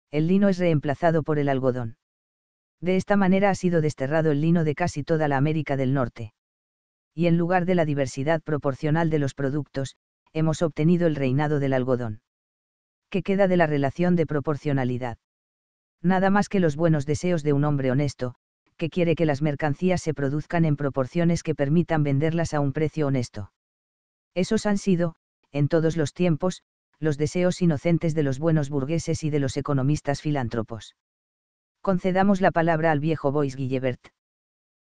El lino es reemplazado por el algodón. De esta manera ha sido desterrado el lino de casi toda la América del Norte. Y en lugar de la diversidad proporcional de los productos, hemos obtenido el reinado del algodón. ¿Qué queda de la relación de proporcionalidad? Nada más que los buenos deseos de un hombre honesto, que quiere que las mercancías se produzcan en proporciones que permitan venderlas a un precio honesto. Esos han sido, en todos los tiempos, los deseos inocentes de los buenos burgueses y de los economistas filántropos. Concedamos la palabra al viejo Bois Guillebert.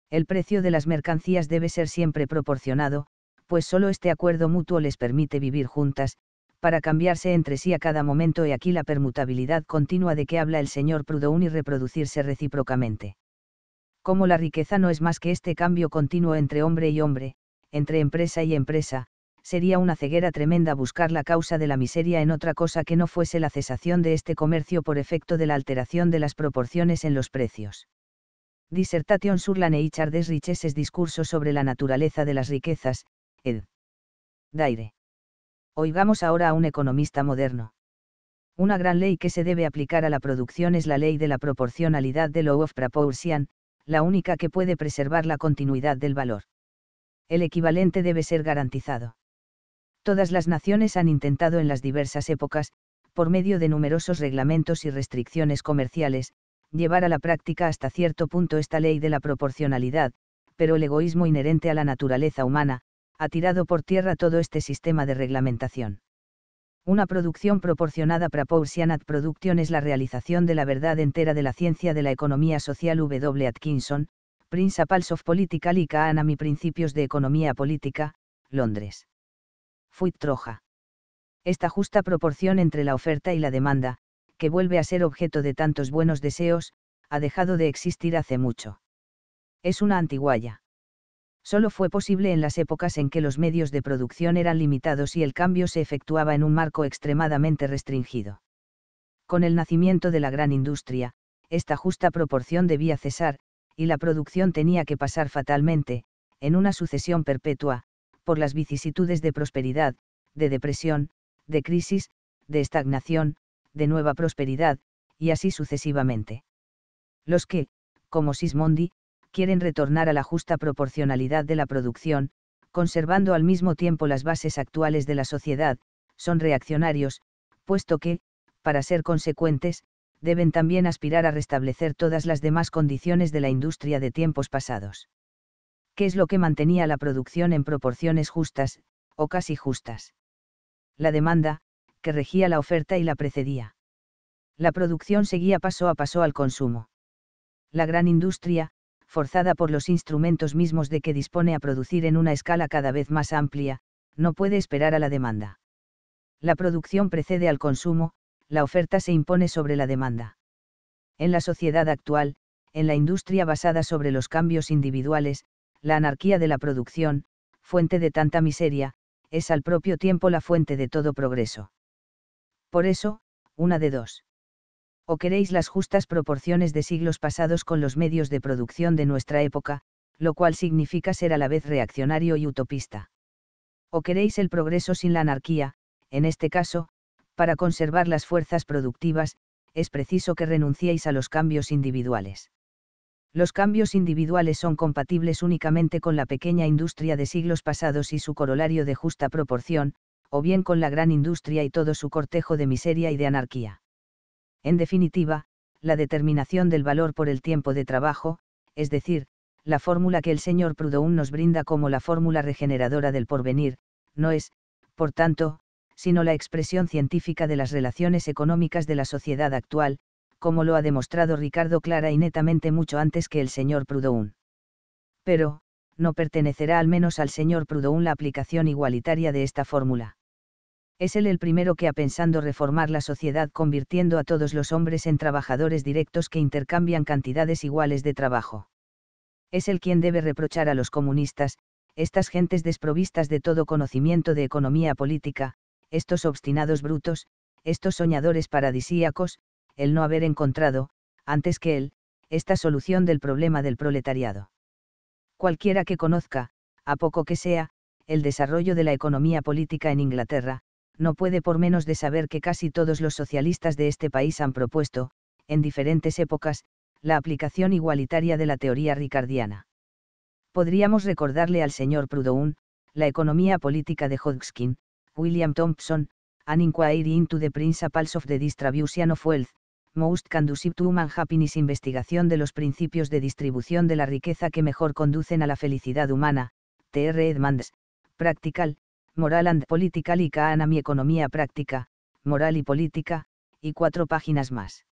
El precio de las mercancías debe ser siempre proporcionado, pues solo este acuerdo mutuo les permite vivir juntas, para cambiarse entre sí a cada momento y aquí la permutabilidad continua de que habla el señor Proudhon y reproducirse recíprocamente. Como la riqueza no es más que este cambio continuo entre hombre y hombre, entre empresa y empresa, sería una ceguera tremenda buscar la causa de la miseria en otra cosa que no fuese la cesación de este comercio por efecto de la alteración de las proporciones en los precios. Dissertation sur la nature des richesses discurso sobre la naturaleza de las riquezas, ed. Daire. Oigamos ahora a un economista moderno. Una gran ley que se debe aplicar a la producción es la ley de la proporcionalidad de Law of Proportion, la única que puede preservar la continuidad del valor. El equivalente debe ser garantizado todas las naciones han intentado en las diversas épocas, por medio de numerosos reglamentos y restricciones comerciales, llevar a la práctica hasta cierto punto esta ley de la proporcionalidad, pero el egoísmo inherente a la naturaleza humana, ha tirado por tierra todo este sistema de reglamentación. Una producción proporcionada para at production es la realización de la verdad entera de la ciencia de la economía social W. Atkinson, Principles of Political Economy Principios de Economía Política, Londres fuit troja. Esta justa proporción entre la oferta y la demanda, que vuelve a ser objeto de tantos buenos deseos, ha dejado de existir hace mucho. Es una antigualla. Solo fue posible en las épocas en que los medios de producción eran limitados y el cambio se efectuaba en un marco extremadamente restringido. Con el nacimiento de la gran industria, esta justa proporción debía cesar, y la producción tenía que pasar fatalmente, en una sucesión perpetua, por las vicisitudes de prosperidad, de depresión, de crisis, de estagnación, de nueva prosperidad, y así sucesivamente. Los que, como Sismondi, quieren retornar a la justa proporcionalidad de la producción, conservando al mismo tiempo las bases actuales de la sociedad, son reaccionarios, puesto que, para ser consecuentes, deben también aspirar a restablecer todas las demás condiciones de la industria de tiempos pasados. ¿Qué es lo que mantenía la producción en proporciones justas, o casi justas. La demanda, que regía la oferta y la precedía. La producción seguía paso a paso al consumo. La gran industria, forzada por los instrumentos mismos de que dispone a producir en una escala cada vez más amplia, no puede esperar a la demanda. La producción precede al consumo, la oferta se impone sobre la demanda. En la sociedad actual, en la industria basada sobre los cambios individuales, la anarquía de la producción, fuente de tanta miseria, es al propio tiempo la fuente de todo progreso. Por eso, una de dos. O queréis las justas proporciones de siglos pasados con los medios de producción de nuestra época, lo cual significa ser a la vez reaccionario y utopista. O queréis el progreso sin la anarquía, en este caso, para conservar las fuerzas productivas, es preciso que renunciéis a los cambios individuales. Los cambios individuales son compatibles únicamente con la pequeña industria de siglos pasados y su corolario de justa proporción, o bien con la gran industria y todo su cortejo de miseria y de anarquía. En definitiva, la determinación del valor por el tiempo de trabajo, es decir, la fórmula que el señor Proudhon nos brinda como la fórmula regeneradora del porvenir, no es, por tanto, sino la expresión científica de las relaciones económicas de la sociedad actual, como lo ha demostrado Ricardo clara y netamente mucho antes que el señor Proudhon. Pero, no pertenecerá al menos al señor Proudhon la aplicación igualitaria de esta fórmula. Es él el primero que ha pensado reformar la sociedad convirtiendo a todos los hombres en trabajadores directos que intercambian cantidades iguales de trabajo. Es él quien debe reprochar a los comunistas, estas gentes desprovistas de todo conocimiento de economía política, estos obstinados brutos, estos soñadores paradisíacos, el no haber encontrado, antes que él, esta solución del problema del proletariado. Cualquiera que conozca, a poco que sea, el desarrollo de la economía política en Inglaterra, no puede por menos de saber que casi todos los socialistas de este país han propuesto, en diferentes épocas, la aplicación igualitaria de la teoría ricardiana. Podríamos recordarle al señor Proudhon, la economía política de Hodgkin, William Thompson, An Inquiry into the Principles of the Distribution of Wealth, Most Conducive to Human Happiness Investigación de los principios de distribución de la riqueza que mejor conducen a la felicidad humana, T.R. Edmonds, Practical, Moral and Political y Mi Economía Práctica, Moral y Política, y cuatro páginas más.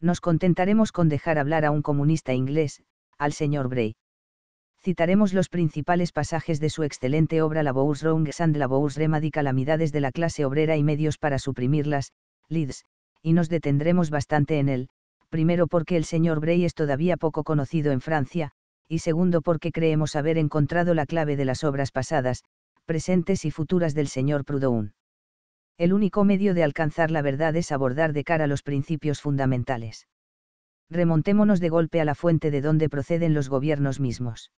Nos contentaremos con dejar hablar a un comunista inglés, al señor Bray. Citaremos los principales pasajes de su excelente obra La La Wrongs and Rema Remedy Calamidades de la clase obrera y medios para suprimirlas, Leeds, y nos detendremos bastante en él, primero porque el señor Bray es todavía poco conocido en Francia, y segundo porque creemos haber encontrado la clave de las obras pasadas, presentes y futuras del señor Proudhon. El único medio de alcanzar la verdad es abordar de cara los principios fundamentales. Remontémonos de golpe a la fuente de donde proceden los gobiernos mismos.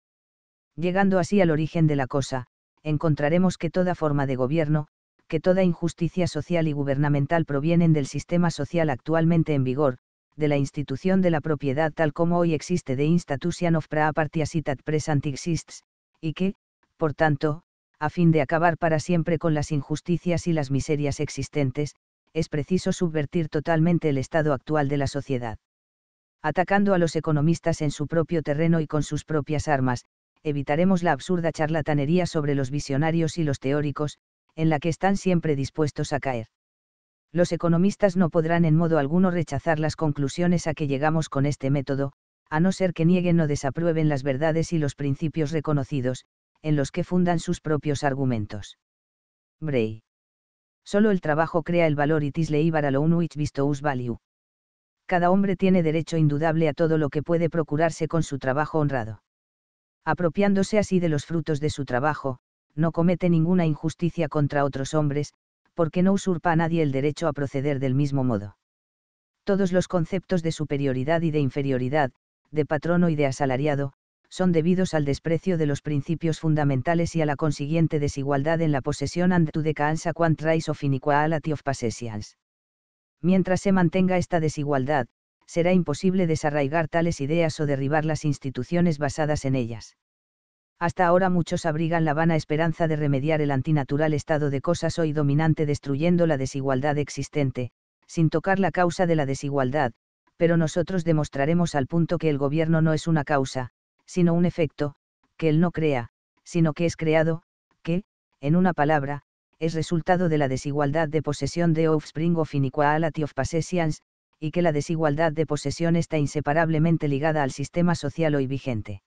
Llegando así al origen de la cosa, encontraremos que toda forma de gobierno, que toda injusticia social y gubernamental provienen del sistema social actualmente en vigor, de la institución de la propiedad tal como hoy existe de institution of property as exists, y que, por tanto, a fin de acabar para siempre con las injusticias y las miserias existentes, es preciso subvertir totalmente el estado actual de la sociedad. Atacando a los economistas en su propio terreno y con sus propias armas, evitaremos la absurda charlatanería sobre los visionarios y los teóricos, en la que están siempre dispuestos a caer. Los economistas no podrán en modo alguno rechazar las conclusiones a que llegamos con este método, a no ser que nieguen o desaprueben las verdades y los principios reconocidos, en los que fundan sus propios argumentos. Bray. Solo el trabajo crea el valor itis para lo which visto us value. Cada hombre tiene derecho indudable a todo lo que puede procurarse con su trabajo honrado. Apropiándose así de los frutos de su trabajo, no comete ninguna injusticia contra otros hombres, porque no usurpa a nadie el derecho a proceder del mismo modo. Todos los conceptos de superioridad y de inferioridad, de patrono y de asalariado, son debidos al desprecio de los principios fundamentales y a la consiguiente desigualdad en la posesión and to the cansa quant rise of of Mientras se mantenga esta desigualdad, será imposible desarraigar tales ideas o derribar las instituciones basadas en ellas. Hasta ahora muchos abrigan la vana esperanza de remediar el antinatural estado de cosas hoy dominante destruyendo la desigualdad existente, sin tocar la causa de la desigualdad, pero nosotros demostraremos al punto que el gobierno no es una causa, sino un efecto, que él no crea, sino que es creado, que, en una palabra, es resultado de la desigualdad de posesión de offspring of inequality of possessions, y que la desigualdad de posesión está inseparablemente ligada al sistema social hoy vigente.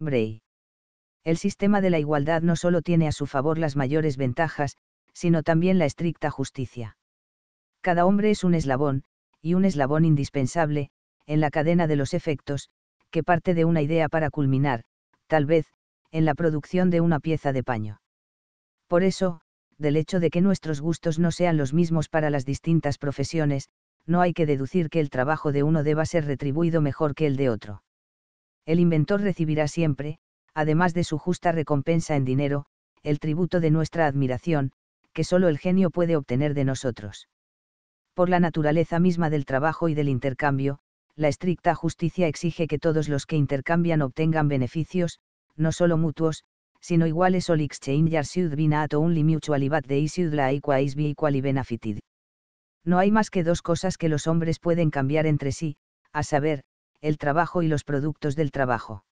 Bray. El sistema de la igualdad no solo tiene a su favor las mayores ventajas, sino también la estricta justicia. Cada hombre es un eslabón, y un eslabón indispensable, en la cadena de los efectos, que parte de una idea para culminar, tal vez, en la producción de una pieza de paño. Por eso, del hecho de que nuestros gustos no sean los mismos para las distintas profesiones, no hay que deducir que el trabajo de uno deba ser retribuido mejor que el de otro. El inventor recibirá siempre, además de su justa recompensa en dinero, el tributo de nuestra admiración, que solo el genio puede obtener de nosotros. Por la naturaleza misma del trabajo y del intercambio, la estricta justicia exige que todos los que intercambian obtengan beneficios, no solo mutuos, sino iguales all should be not only but they should likewise be equally No hay más que dos cosas que los hombres pueden cambiar entre sí, a saber, el trabajo y los productos del trabajo.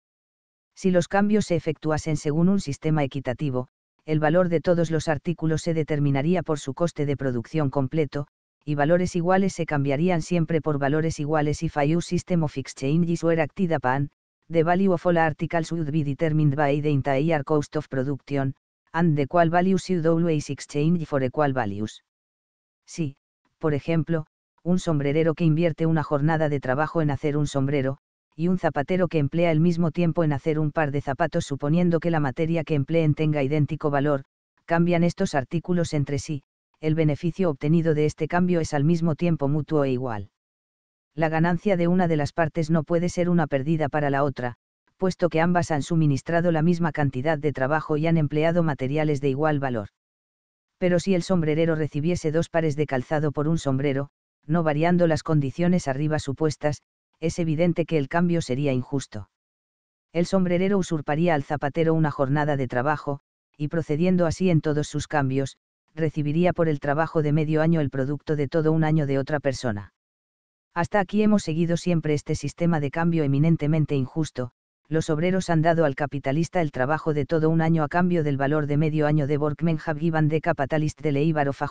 Si los cambios se efectuasen según un sistema equitativo, el valor de todos los artículos se determinaría por su coste de producción completo, y valores iguales se cambiarían siempre por valores iguales if I use system of exchanges where acted pan, the value of all articles would be determined by the entire cost of production, and the qual values should always exchange for equal values. Si, por ejemplo, un sombrerero que invierte una jornada de trabajo en hacer un sombrero, y un zapatero que emplea el mismo tiempo en hacer un par de zapatos suponiendo que la materia que empleen tenga idéntico valor, cambian estos artículos entre sí, el beneficio obtenido de este cambio es al mismo tiempo mutuo e igual. La ganancia de una de las partes no puede ser una pérdida para la otra, puesto que ambas han suministrado la misma cantidad de trabajo y han empleado materiales de igual valor. Pero si el sombrerero recibiese dos pares de calzado por un sombrero, no variando las condiciones arriba supuestas, es evidente que el cambio sería injusto. El sombrerero usurparía al zapatero una jornada de trabajo, y procediendo así en todos sus cambios, recibiría por el trabajo de medio año el producto de todo un año de otra persona. Hasta aquí hemos seguido siempre este sistema de cambio eminentemente injusto, los obreros han dado al capitalista el trabajo de todo un año a cambio del valor de medio año de Workmen have given the capitalist de Leibar of a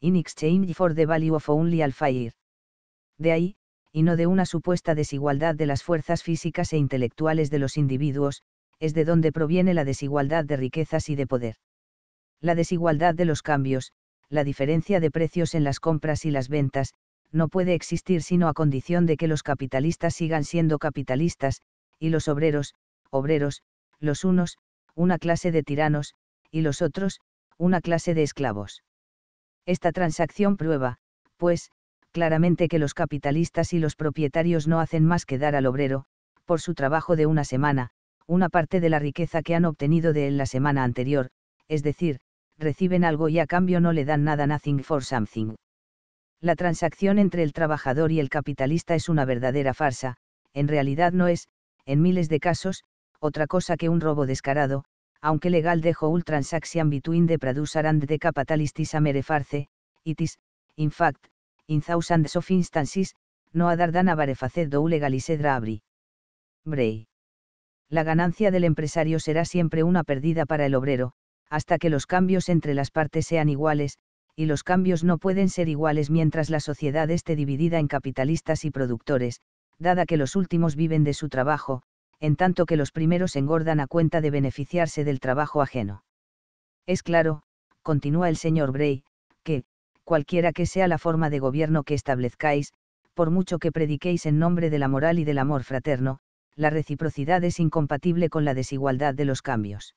in exchange for the value of only alfair. De ahí, y no de una supuesta desigualdad de las fuerzas físicas e intelectuales de los individuos, es de donde proviene la desigualdad de riquezas y de poder. La desigualdad de los cambios, la diferencia de precios en las compras y las ventas, no puede existir sino a condición de que los capitalistas sigan siendo capitalistas, y los obreros, obreros, los unos, una clase de tiranos, y los otros, una clase de esclavos. Esta transacción prueba, pues, claramente que los capitalistas y los propietarios no hacen más que dar al obrero, por su trabajo de una semana, una parte de la riqueza que han obtenido de él la semana anterior, es decir, reciben algo y a cambio no le dan nada nothing for something. La transacción entre el trabajador y el capitalista es una verdadera farsa, en realidad no es, en miles de casos, otra cosa que un robo descarado, aunque legal de whole transaction between the producer and the capitalist is a mere farce, it is, in fact, in thousands of instances, no ha than a barefaced do abri. Bray. La ganancia del empresario será siempre una pérdida para el obrero, hasta que los cambios entre las partes sean iguales, y los cambios no pueden ser iguales mientras la sociedad esté dividida en capitalistas y productores, dada que los últimos viven de su trabajo, en tanto que los primeros engordan a cuenta de beneficiarse del trabajo ajeno. Es claro, continúa el señor Bray, que, cualquiera que sea la forma de gobierno que establezcáis, por mucho que prediquéis en nombre de la moral y del amor fraterno, la reciprocidad es incompatible con la desigualdad de los cambios.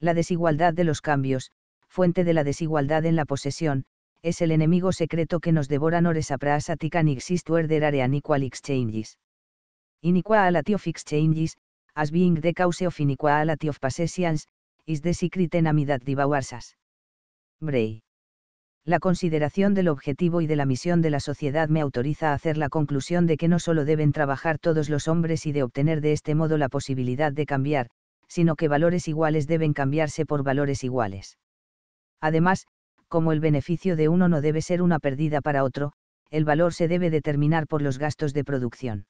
La desigualdad de los cambios, fuente de la desigualdad en la posesión, es el enemigo secreto que nos devora nores a atican exist where are unequal exchanges. Inequality of exchanges, as being the cause of inequality of possessions, is the secret enemy that devours us. Bray la consideración del objetivo y de la misión de la sociedad me autoriza a hacer la conclusión de que no solo deben trabajar todos los hombres y de obtener de este modo la posibilidad de cambiar, sino que valores iguales deben cambiarse por valores iguales. Además, como el beneficio de uno no debe ser una pérdida para otro, el valor se debe determinar por los gastos de producción.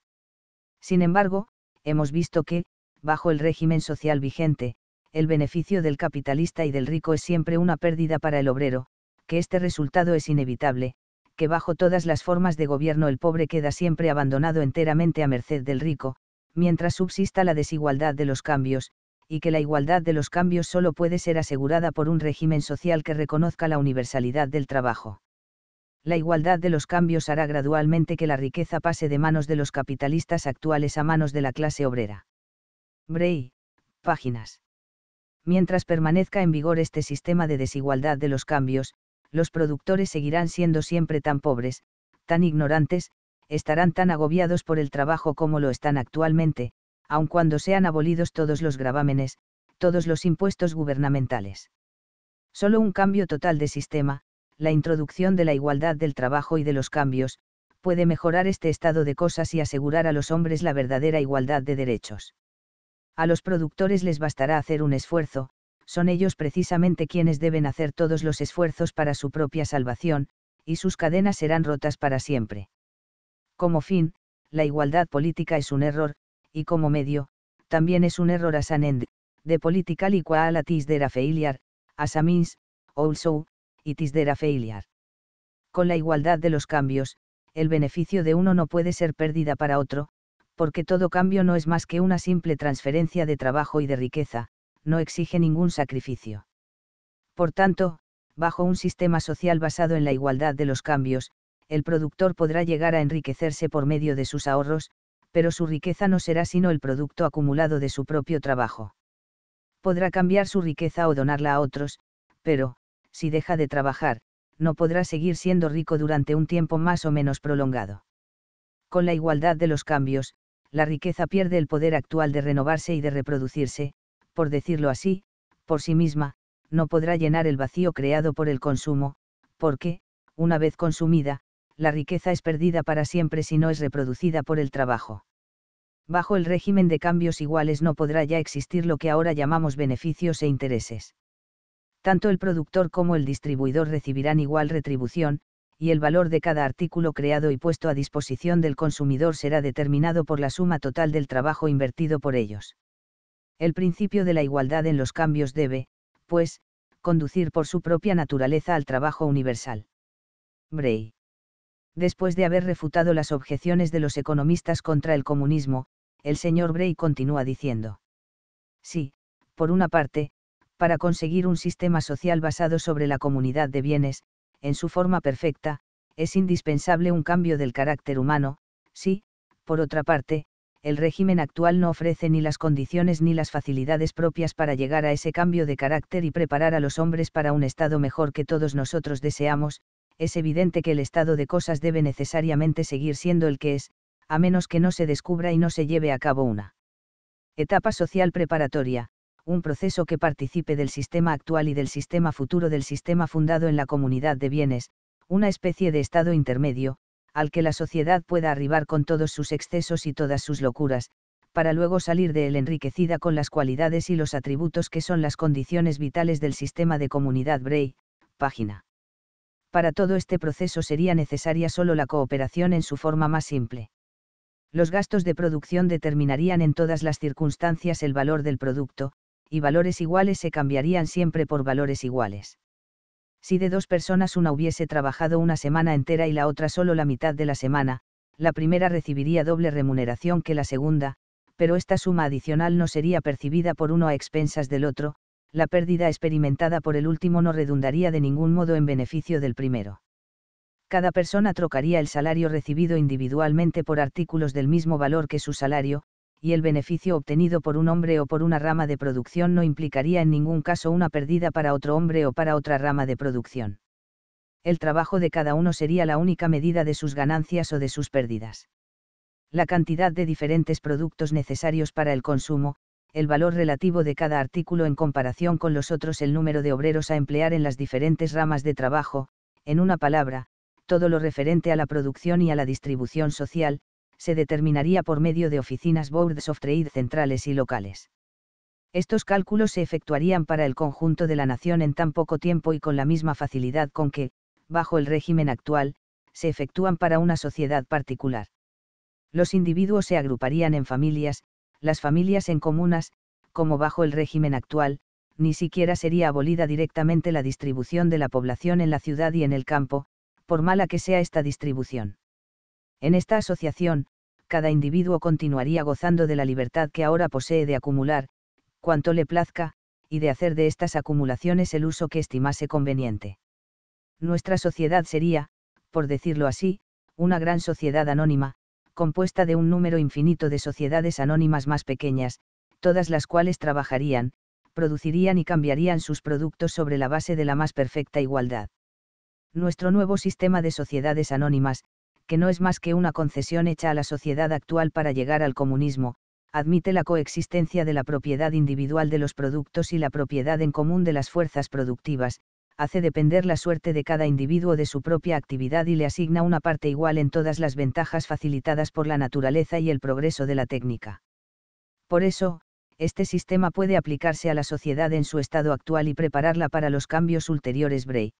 Sin embargo, hemos visto que, bajo el régimen social vigente, el beneficio del capitalista y del rico es siempre una pérdida para el obrero, que este resultado es inevitable, que bajo todas las formas de gobierno el pobre queda siempre abandonado enteramente a merced del rico, mientras subsista la desigualdad de los cambios, y que la igualdad de los cambios solo puede ser asegurada por un régimen social que reconozca la universalidad del trabajo. La igualdad de los cambios hará gradualmente que la riqueza pase de manos de los capitalistas actuales a manos de la clase obrera. Bray, páginas. Mientras permanezca en vigor este sistema de desigualdad de los cambios, los productores seguirán siendo siempre tan pobres, tan ignorantes, estarán tan agobiados por el trabajo como lo están actualmente, aun cuando sean abolidos todos los gravámenes, todos los impuestos gubernamentales. Solo un cambio total de sistema, la introducción de la igualdad del trabajo y de los cambios, puede mejorar este estado de cosas y asegurar a los hombres la verdadera igualdad de derechos. A los productores les bastará hacer un esfuerzo, son ellos precisamente quienes deben hacer todos los esfuerzos para su propia salvación, y sus cadenas serán rotas para siempre. Como fin, la igualdad política es un error, y como medio, también es un error a San end, de political equality a failure, as a means, also, it is there Con la igualdad de los cambios, el beneficio de uno no puede ser pérdida para otro, porque todo cambio no es más que una simple transferencia de trabajo y de riqueza, no exige ningún sacrificio. Por tanto, bajo un sistema social basado en la igualdad de los cambios, el productor podrá llegar a enriquecerse por medio de sus ahorros, pero su riqueza no será sino el producto acumulado de su propio trabajo. Podrá cambiar su riqueza o donarla a otros, pero, si deja de trabajar, no podrá seguir siendo rico durante un tiempo más o menos prolongado. Con la igualdad de los cambios, la riqueza pierde el poder actual de renovarse y de reproducirse, por decirlo así, por sí misma, no podrá llenar el vacío creado por el consumo, porque, una vez consumida, la riqueza es perdida para siempre si no es reproducida por el trabajo. Bajo el régimen de cambios iguales no podrá ya existir lo que ahora llamamos beneficios e intereses. Tanto el productor como el distribuidor recibirán igual retribución, y el valor de cada artículo creado y puesto a disposición del consumidor será determinado por la suma total del trabajo invertido por ellos. El principio de la igualdad en los cambios debe, pues, conducir por su propia naturaleza al trabajo universal. Bray. Después de haber refutado las objeciones de los economistas contra el comunismo, el señor Bray continúa diciendo. Sí, por una parte, para conseguir un sistema social basado sobre la comunidad de bienes, en su forma perfecta, es indispensable un cambio del carácter humano, sí, por otra parte, el régimen actual no ofrece ni las condiciones ni las facilidades propias para llegar a ese cambio de carácter y preparar a los hombres para un estado mejor que todos nosotros deseamos, es evidente que el estado de cosas debe necesariamente seguir siendo el que es, a menos que no se descubra y no se lleve a cabo una etapa social preparatoria, un proceso que participe del sistema actual y del sistema futuro del sistema fundado en la comunidad de bienes, una especie de estado intermedio, al que la sociedad pueda arribar con todos sus excesos y todas sus locuras, para luego salir de él enriquecida con las cualidades y los atributos que son las condiciones vitales del sistema de comunidad Bray, página. Para todo este proceso sería necesaria solo la cooperación en su forma más simple. Los gastos de producción determinarían en todas las circunstancias el valor del producto, y valores iguales se cambiarían siempre por valores iguales. Si de dos personas una hubiese trabajado una semana entera y la otra solo la mitad de la semana, la primera recibiría doble remuneración que la segunda, pero esta suma adicional no sería percibida por uno a expensas del otro, la pérdida experimentada por el último no redundaría de ningún modo en beneficio del primero. Cada persona trocaría el salario recibido individualmente por artículos del mismo valor que su salario, y el beneficio obtenido por un hombre o por una rama de producción no implicaría en ningún caso una pérdida para otro hombre o para otra rama de producción. El trabajo de cada uno sería la única medida de sus ganancias o de sus pérdidas. La cantidad de diferentes productos necesarios para el consumo, el valor relativo de cada artículo en comparación con los otros, el número de obreros a emplear en las diferentes ramas de trabajo, en una palabra, todo lo referente a la producción y a la distribución social, se determinaría por medio de oficinas Boards of Trade centrales y locales. Estos cálculos se efectuarían para el conjunto de la nación en tan poco tiempo y con la misma facilidad con que, bajo el régimen actual, se efectúan para una sociedad particular. Los individuos se agruparían en familias, las familias en comunas, como bajo el régimen actual, ni siquiera sería abolida directamente la distribución de la población en la ciudad y en el campo, por mala que sea esta distribución. En esta asociación, cada individuo continuaría gozando de la libertad que ahora posee de acumular, cuanto le plazca, y de hacer de estas acumulaciones el uso que estimase conveniente. Nuestra sociedad sería, por decirlo así, una gran sociedad anónima, compuesta de un número infinito de sociedades anónimas más pequeñas, todas las cuales trabajarían, producirían y cambiarían sus productos sobre la base de la más perfecta igualdad. Nuestro nuevo sistema de sociedades anónimas, que no es más que una concesión hecha a la sociedad actual para llegar al comunismo, admite la coexistencia de la propiedad individual de los productos y la propiedad en común de las fuerzas productivas, hace depender la suerte de cada individuo de su propia actividad y le asigna una parte igual en todas las ventajas facilitadas por la naturaleza y el progreso de la técnica. Por eso, este sistema puede aplicarse a la sociedad en su estado actual y prepararla para los cambios ulteriores Bray.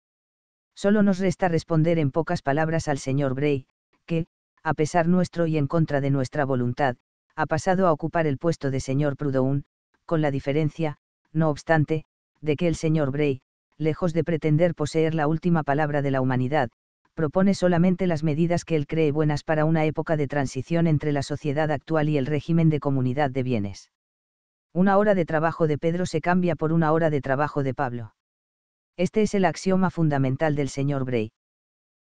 Solo nos resta responder en pocas palabras al señor Bray, que, a pesar nuestro y en contra de nuestra voluntad, ha pasado a ocupar el puesto de señor Proudhon, con la diferencia, no obstante, de que el señor Bray, lejos de pretender poseer la última palabra de la humanidad, propone solamente las medidas que él cree buenas para una época de transición entre la sociedad actual y el régimen de comunidad de bienes. Una hora de trabajo de Pedro se cambia por una hora de trabajo de Pablo. Este es el axioma fundamental del señor Bray.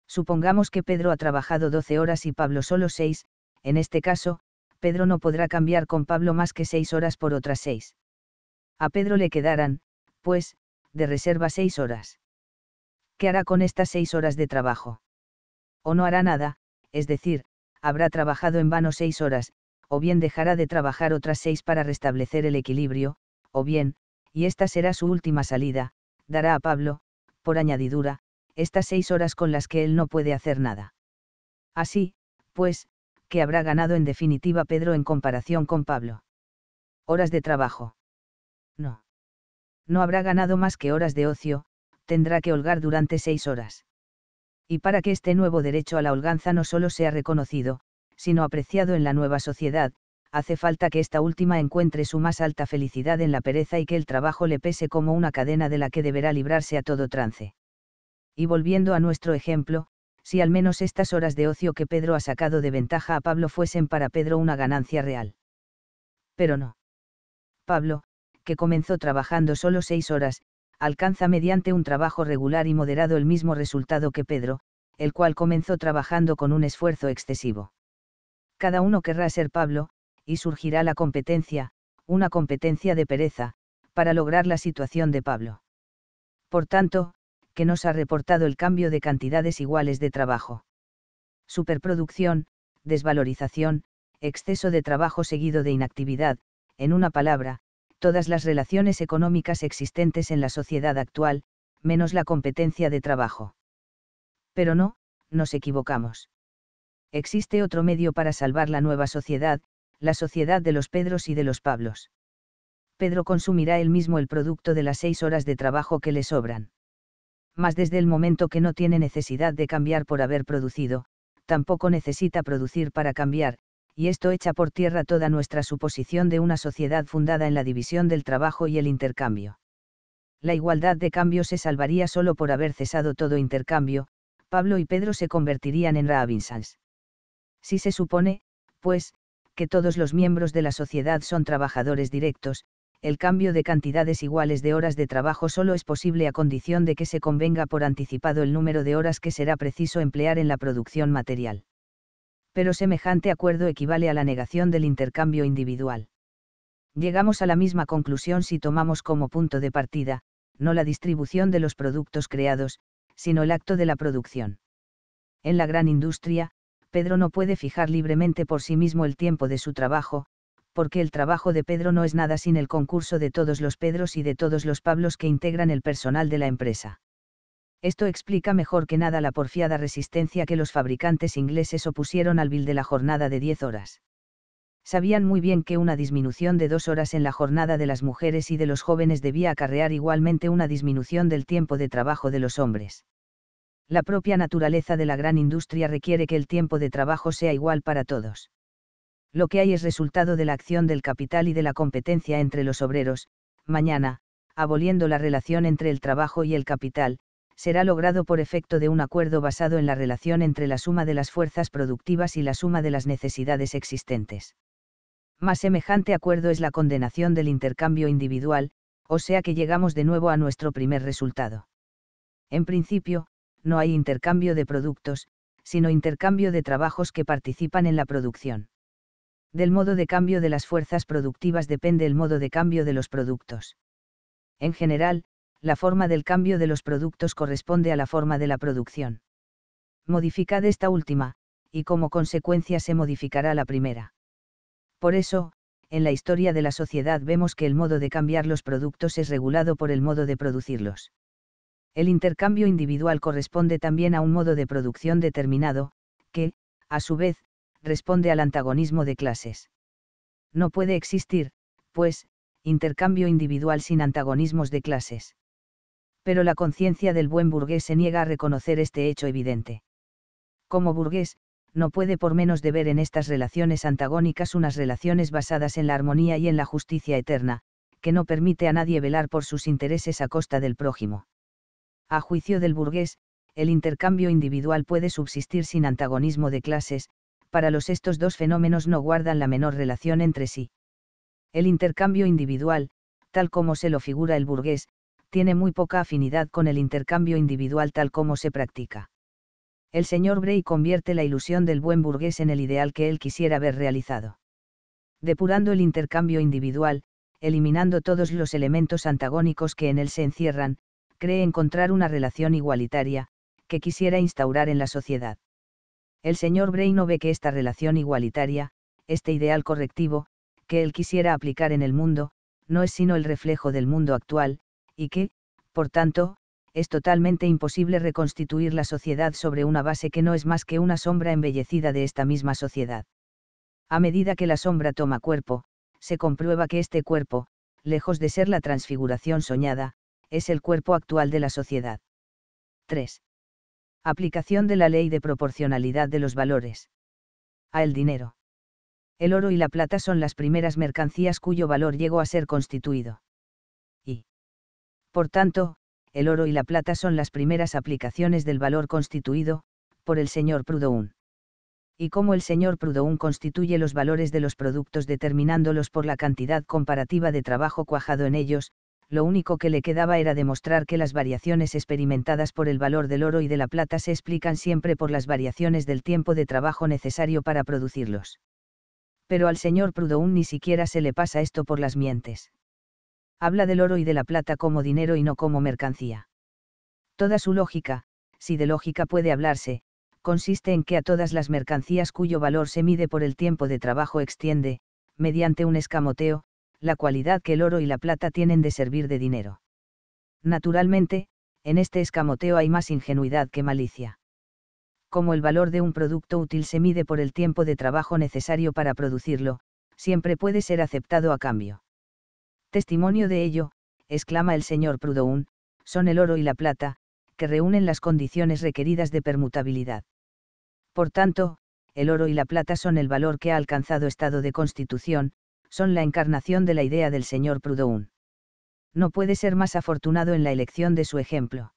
Supongamos que Pedro ha trabajado 12 horas y Pablo solo 6, en este caso, Pedro no podrá cambiar con Pablo más que 6 horas por otras 6. A Pedro le quedarán, pues, de reserva 6 horas. ¿Qué hará con estas 6 horas de trabajo? O no hará nada, es decir, habrá trabajado en vano 6 horas, o bien dejará de trabajar otras 6 para restablecer el equilibrio, o bien, y esta será su última salida, dará a Pablo, por añadidura, estas seis horas con las que él no puede hacer nada. Así, pues, ¿qué habrá ganado en definitiva Pedro en comparación con Pablo. Horas de trabajo. No. No habrá ganado más que horas de ocio, tendrá que holgar durante seis horas. Y para que este nuevo derecho a la holganza no solo sea reconocido, sino apreciado en la nueva sociedad, hace falta que esta última encuentre su más alta felicidad en la pereza y que el trabajo le pese como una cadena de la que deberá librarse a todo trance. Y volviendo a nuestro ejemplo, si al menos estas horas de ocio que Pedro ha sacado de ventaja a Pablo fuesen para Pedro una ganancia real. Pero no. Pablo, que comenzó trabajando solo seis horas, alcanza mediante un trabajo regular y moderado el mismo resultado que Pedro, el cual comenzó trabajando con un esfuerzo excesivo. Cada uno querrá ser Pablo, y surgirá la competencia, una competencia de pereza, para lograr la situación de Pablo. Por tanto, que nos ha reportado el cambio de cantidades iguales de trabajo. Superproducción, desvalorización, exceso de trabajo seguido de inactividad, en una palabra, todas las relaciones económicas existentes en la sociedad actual, menos la competencia de trabajo. Pero no, nos equivocamos. Existe otro medio para salvar la nueva sociedad, la sociedad de los Pedros y de los Pablos. Pedro consumirá él mismo el producto de las seis horas de trabajo que le sobran mas desde el momento que no tiene necesidad de cambiar por haber producido, tampoco necesita producir para cambiar, y esto echa por tierra toda nuestra suposición de una sociedad fundada en la división del trabajo y el intercambio. La igualdad de cambio se salvaría solo por haber cesado todo intercambio, Pablo y Pedro se convertirían en Rabinsals. Si se supone, pues, que todos los miembros de la sociedad son trabajadores directos, el cambio de cantidades iguales de horas de trabajo solo es posible a condición de que se convenga por anticipado el número de horas que será preciso emplear en la producción material. Pero semejante acuerdo equivale a la negación del intercambio individual. Llegamos a la misma conclusión si tomamos como punto de partida, no la distribución de los productos creados, sino el acto de la producción. En la gran industria, Pedro no puede fijar libremente por sí mismo el tiempo de su trabajo, porque el trabajo de Pedro no es nada sin el concurso de todos los Pedros y de todos los Pablos que integran el personal de la empresa. Esto explica mejor que nada la porfiada resistencia que los fabricantes ingleses opusieron al bill de la jornada de 10 horas. Sabían muy bien que una disminución de dos horas en la jornada de las mujeres y de los jóvenes debía acarrear igualmente una disminución del tiempo de trabajo de los hombres. La propia naturaleza de la gran industria requiere que el tiempo de trabajo sea igual para todos lo que hay es resultado de la acción del capital y de la competencia entre los obreros, mañana, aboliendo la relación entre el trabajo y el capital, será logrado por efecto de un acuerdo basado en la relación entre la suma de las fuerzas productivas y la suma de las necesidades existentes. Más semejante acuerdo es la condenación del intercambio individual, o sea que llegamos de nuevo a nuestro primer resultado. En principio, no hay intercambio de productos, sino intercambio de trabajos que participan en la producción. Del modo de cambio de las fuerzas productivas depende el modo de cambio de los productos. En general, la forma del cambio de los productos corresponde a la forma de la producción. Modificad esta última, y como consecuencia se modificará la primera. Por eso, en la historia de la sociedad vemos que el modo de cambiar los productos es regulado por el modo de producirlos. El intercambio individual corresponde también a un modo de producción determinado, que, a su vez, responde al antagonismo de clases. No puede existir, pues, intercambio individual sin antagonismos de clases. Pero la conciencia del buen burgués se niega a reconocer este hecho evidente. Como burgués, no puede por menos de ver en estas relaciones antagónicas unas relaciones basadas en la armonía y en la justicia eterna, que no permite a nadie velar por sus intereses a costa del prójimo. A juicio del burgués, el intercambio individual puede subsistir sin antagonismo de clases, para los estos dos fenómenos no guardan la menor relación entre sí. El intercambio individual, tal como se lo figura el burgués, tiene muy poca afinidad con el intercambio individual tal como se practica. El señor Bray convierte la ilusión del buen burgués en el ideal que él quisiera ver realizado. Depurando el intercambio individual, eliminando todos los elementos antagónicos que en él se encierran, cree encontrar una relación igualitaria, que quisiera instaurar en la sociedad. El señor Bray no ve que esta relación igualitaria, este ideal correctivo, que él quisiera aplicar en el mundo, no es sino el reflejo del mundo actual, y que, por tanto, es totalmente imposible reconstituir la sociedad sobre una base que no es más que una sombra embellecida de esta misma sociedad. A medida que la sombra toma cuerpo, se comprueba que este cuerpo, lejos de ser la transfiguración soñada, es el cuerpo actual de la sociedad. 3. Aplicación de la ley de proporcionalidad de los valores. A el dinero. El oro y la plata son las primeras mercancías cuyo valor llegó a ser constituido. Y. Por tanto, el oro y la plata son las primeras aplicaciones del valor constituido, por el señor Proudhon. Y como el señor Proudhon constituye los valores de los productos determinándolos por la cantidad comparativa de trabajo cuajado en ellos, lo único que le quedaba era demostrar que las variaciones experimentadas por el valor del oro y de la plata se explican siempre por las variaciones del tiempo de trabajo necesario para producirlos. Pero al señor Proudhon ni siquiera se le pasa esto por las mientes. Habla del oro y de la plata como dinero y no como mercancía. Toda su lógica, si de lógica puede hablarse, consiste en que a todas las mercancías cuyo valor se mide por el tiempo de trabajo extiende, mediante un escamoteo, la cualidad que el oro y la plata tienen de servir de dinero. Naturalmente, en este escamoteo hay más ingenuidad que malicia. Como el valor de un producto útil se mide por el tiempo de trabajo necesario para producirlo, siempre puede ser aceptado a cambio. Testimonio de ello, exclama el señor Proudhon, son el oro y la plata, que reúnen las condiciones requeridas de permutabilidad. Por tanto, el oro y la plata son el valor que ha alcanzado estado de constitución, son la encarnación de la idea del señor Proudhon. No puede ser más afortunado en la elección de su ejemplo.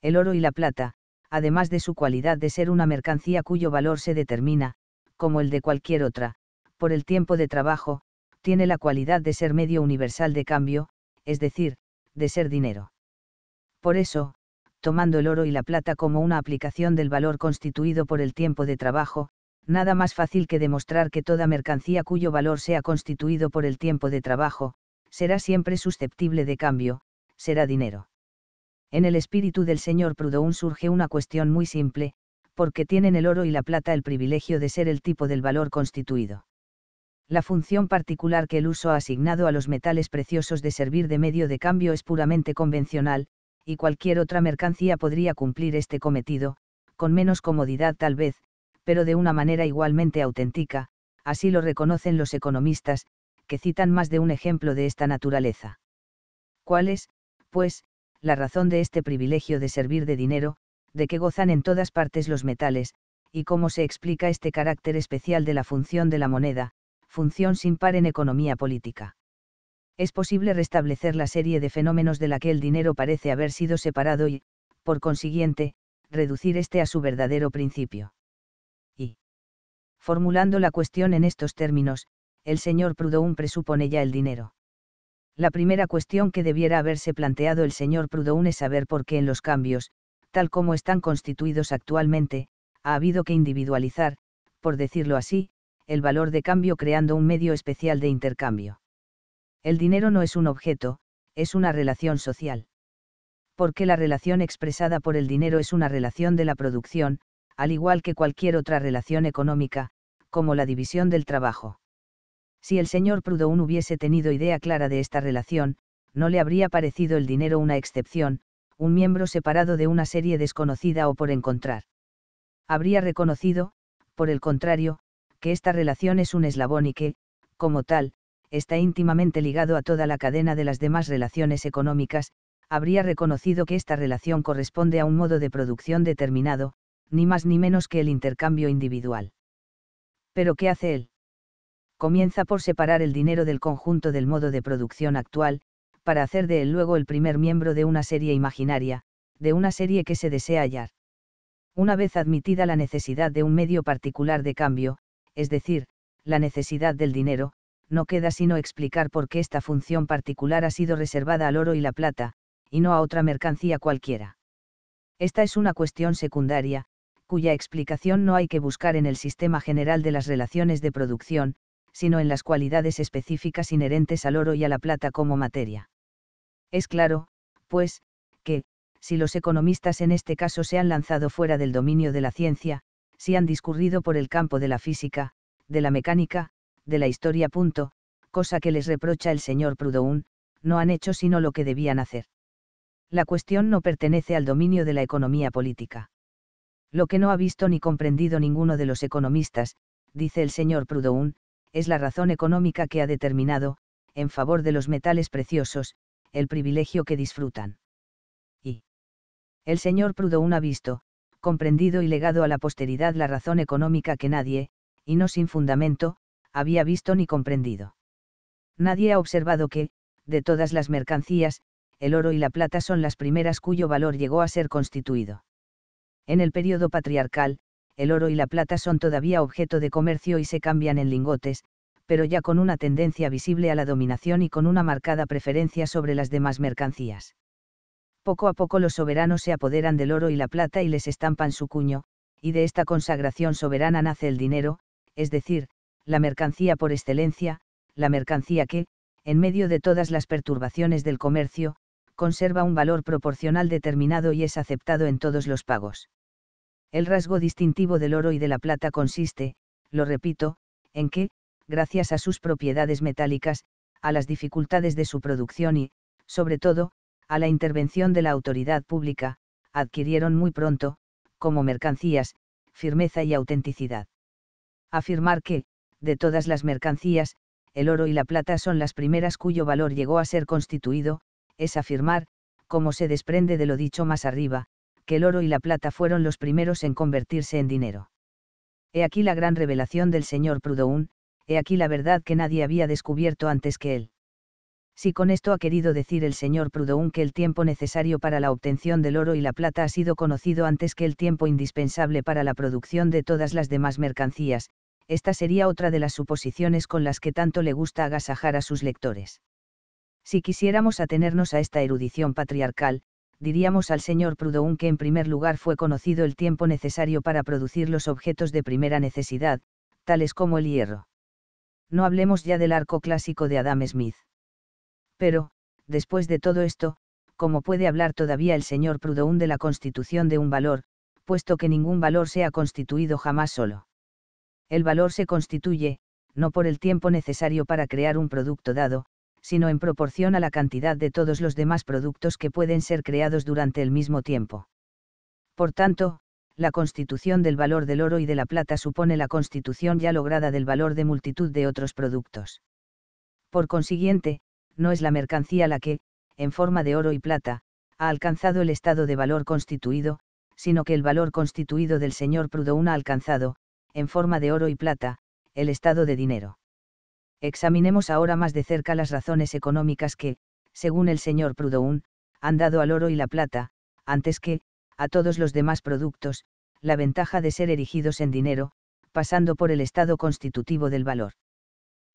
El oro y la plata, además de su cualidad de ser una mercancía cuyo valor se determina, como el de cualquier otra, por el tiempo de trabajo, tiene la cualidad de ser medio universal de cambio, es decir, de ser dinero. Por eso, tomando el oro y la plata como una aplicación del valor constituido por el tiempo de trabajo, nada más fácil que demostrar que toda mercancía cuyo valor sea constituido por el tiempo de trabajo, será siempre susceptible de cambio, será dinero. En el espíritu del señor Proudhon surge una cuestión muy simple, porque tienen el oro y la plata el privilegio de ser el tipo del valor constituido. La función particular que el uso ha asignado a los metales preciosos de servir de medio de cambio es puramente convencional, y cualquier otra mercancía podría cumplir este cometido, con menos comodidad tal vez, pero de una manera igualmente auténtica, así lo reconocen los economistas, que citan más de un ejemplo de esta naturaleza. ¿Cuál es, pues, la razón de este privilegio de servir de dinero, de que gozan en todas partes los metales, y cómo se explica este carácter especial de la función de la moneda, función sin par en economía política? Es posible restablecer la serie de fenómenos de la que el dinero parece haber sido separado y, por consiguiente, reducir este a su verdadero principio. Formulando la cuestión en estos términos, el señor Proudhon presupone ya el dinero. La primera cuestión que debiera haberse planteado el señor Proudhon es saber por qué en los cambios, tal como están constituidos actualmente, ha habido que individualizar, por decirlo así, el valor de cambio creando un medio especial de intercambio. El dinero no es un objeto, es una relación social. Porque la relación expresada por el dinero es una relación de la producción, al igual que cualquier otra relación económica, como la división del trabajo. Si el señor Proudhon hubiese tenido idea clara de esta relación, no le habría parecido el dinero una excepción, un miembro separado de una serie desconocida o por encontrar. Habría reconocido, por el contrario, que esta relación es un eslabón y que, como tal, está íntimamente ligado a toda la cadena de las demás relaciones económicas, habría reconocido que esta relación corresponde a un modo de producción determinado, ni más ni menos que el intercambio individual. Pero ¿qué hace él? Comienza por separar el dinero del conjunto del modo de producción actual, para hacer de él luego el primer miembro de una serie imaginaria, de una serie que se desea hallar. Una vez admitida la necesidad de un medio particular de cambio, es decir, la necesidad del dinero, no queda sino explicar por qué esta función particular ha sido reservada al oro y la plata, y no a otra mercancía cualquiera. Esta es una cuestión secundaria, cuya explicación no hay que buscar en el sistema general de las relaciones de producción, sino en las cualidades específicas inherentes al oro y a la plata como materia. Es claro, pues, que, si los economistas en este caso se han lanzado fuera del dominio de la ciencia, si han discurrido por el campo de la física, de la mecánica, de la historia. Punto, cosa que les reprocha el señor Proudhon, no han hecho sino lo que debían hacer. La cuestión no pertenece al dominio de la economía política. Lo que no ha visto ni comprendido ninguno de los economistas, dice el señor Proudhon, es la razón económica que ha determinado, en favor de los metales preciosos, el privilegio que disfrutan. Y el señor Proudhon ha visto, comprendido y legado a la posteridad la razón económica que nadie, y no sin fundamento, había visto ni comprendido. Nadie ha observado que, de todas las mercancías, el oro y la plata son las primeras cuyo valor llegó a ser constituido. En el periodo patriarcal, el oro y la plata son todavía objeto de comercio y se cambian en lingotes, pero ya con una tendencia visible a la dominación y con una marcada preferencia sobre las demás mercancías. Poco a poco los soberanos se apoderan del oro y la plata y les estampan su cuño, y de esta consagración soberana nace el dinero, es decir, la mercancía por excelencia, la mercancía que, en medio de todas las perturbaciones del comercio, conserva un valor proporcional determinado y es aceptado en todos los pagos. El rasgo distintivo del oro y de la plata consiste, lo repito, en que, gracias a sus propiedades metálicas, a las dificultades de su producción y, sobre todo, a la intervención de la autoridad pública, adquirieron muy pronto, como mercancías, firmeza y autenticidad. Afirmar que, de todas las mercancías, el oro y la plata son las primeras cuyo valor llegó a ser constituido, es afirmar, como se desprende de lo dicho más arriba, que el oro y la plata fueron los primeros en convertirse en dinero. He aquí la gran revelación del señor Proudhon, he aquí la verdad que nadie había descubierto antes que él. Si con esto ha querido decir el señor Proudhon que el tiempo necesario para la obtención del oro y la plata ha sido conocido antes que el tiempo indispensable para la producción de todas las demás mercancías, esta sería otra de las suposiciones con las que tanto le gusta agasajar a sus lectores. Si quisiéramos atenernos a esta erudición patriarcal, diríamos al señor Proudhon que en primer lugar fue conocido el tiempo necesario para producir los objetos de primera necesidad, tales como el hierro. No hablemos ya del arco clásico de Adam Smith. Pero, después de todo esto, ¿cómo puede hablar todavía el señor Proudhon de la constitución de un valor, puesto que ningún valor se ha constituido jamás solo? El valor se constituye, no por el tiempo necesario para crear un producto dado, sino en proporción a la cantidad de todos los demás productos que pueden ser creados durante el mismo tiempo. Por tanto, la constitución del valor del oro y de la plata supone la constitución ya lograda del valor de multitud de otros productos. Por consiguiente, no es la mercancía la que, en forma de oro y plata, ha alcanzado el estado de valor constituido, sino que el valor constituido del señor Proudhon ha alcanzado, en forma de oro y plata, el estado de dinero. Examinemos ahora más de cerca las razones económicas que, según el señor Proudhon, han dado al oro y la plata, antes que, a todos los demás productos, la ventaja de ser erigidos en dinero, pasando por el estado constitutivo del valor.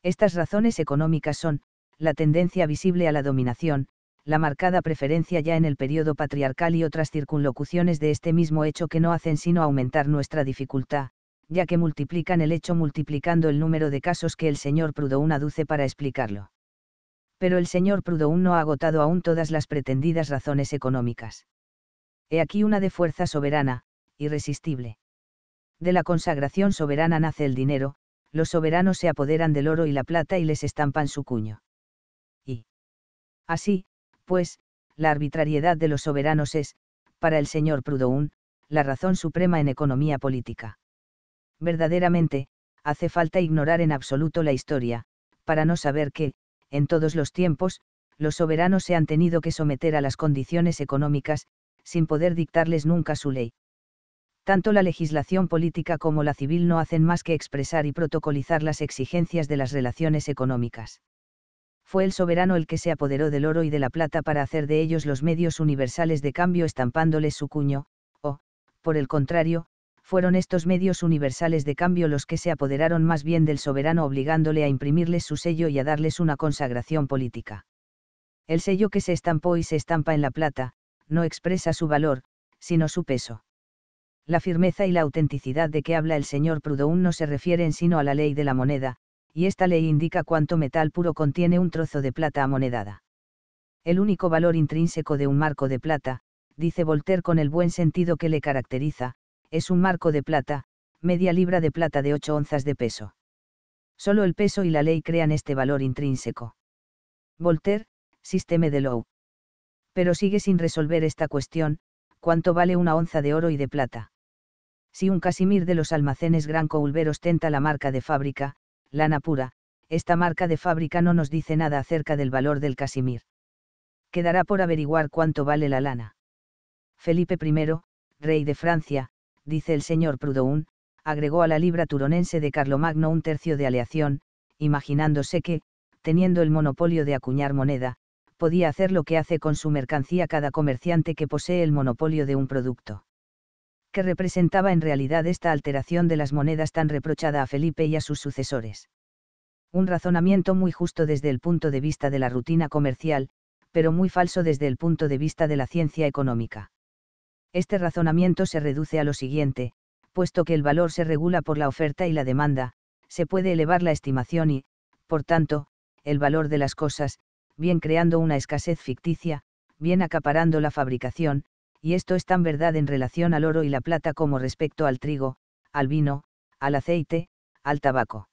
Estas razones económicas son, la tendencia visible a la dominación, la marcada preferencia ya en el periodo patriarcal y otras circunlocuciones de este mismo hecho que no hacen sino aumentar nuestra dificultad, ya que multiplican el hecho multiplicando el número de casos que el señor Proudhon aduce para explicarlo. Pero el señor Proudhon no ha agotado aún todas las pretendidas razones económicas. He aquí una de fuerza soberana, irresistible. De la consagración soberana nace el dinero, los soberanos se apoderan del oro y la plata y les estampan su cuño. Y. Así, pues, la arbitrariedad de los soberanos es, para el señor Proudhon, la razón suprema en economía política verdaderamente, hace falta ignorar en absoluto la historia, para no saber que, en todos los tiempos, los soberanos se han tenido que someter a las condiciones económicas, sin poder dictarles nunca su ley. Tanto la legislación política como la civil no hacen más que expresar y protocolizar las exigencias de las relaciones económicas. Fue el soberano el que se apoderó del oro y de la plata para hacer de ellos los medios universales de cambio estampándoles su cuño, o, por el contrario, fueron estos medios universales de cambio los que se apoderaron más bien del soberano obligándole a imprimirles su sello y a darles una consagración política. El sello que se estampó y se estampa en la plata, no expresa su valor, sino su peso. La firmeza y la autenticidad de que habla el señor Proudhon no se refieren sino a la ley de la moneda, y esta ley indica cuánto metal puro contiene un trozo de plata amonedada. El único valor intrínseco de un marco de plata, dice Voltaire con el buen sentido que le caracteriza, es un marco de plata, media libra de plata de 8 onzas de peso. Solo el peso y la ley crean este valor intrínseco. Voltaire, Sisteme de Lowe. Pero sigue sin resolver esta cuestión, ¿cuánto vale una onza de oro y de plata? Si un Casimir de los almacenes Gran Coulver ostenta la marca de fábrica, lana pura, esta marca de fábrica no nos dice nada acerca del valor del Casimir. Quedará por averiguar cuánto vale la lana. Felipe I, rey de Francia, dice el señor Proudhon, agregó a la libra turonense de Carlomagno un tercio de aleación, imaginándose que, teniendo el monopolio de acuñar moneda, podía hacer lo que hace con su mercancía cada comerciante que posee el monopolio de un producto. Que representaba en realidad esta alteración de las monedas tan reprochada a Felipe y a sus sucesores? Un razonamiento muy justo desde el punto de vista de la rutina comercial, pero muy falso desde el punto de vista de la ciencia económica. Este razonamiento se reduce a lo siguiente, puesto que el valor se regula por la oferta y la demanda, se puede elevar la estimación y, por tanto, el valor de las cosas, bien creando una escasez ficticia, bien acaparando la fabricación, y esto es tan verdad en relación al oro y la plata como respecto al trigo, al vino, al aceite, al tabaco.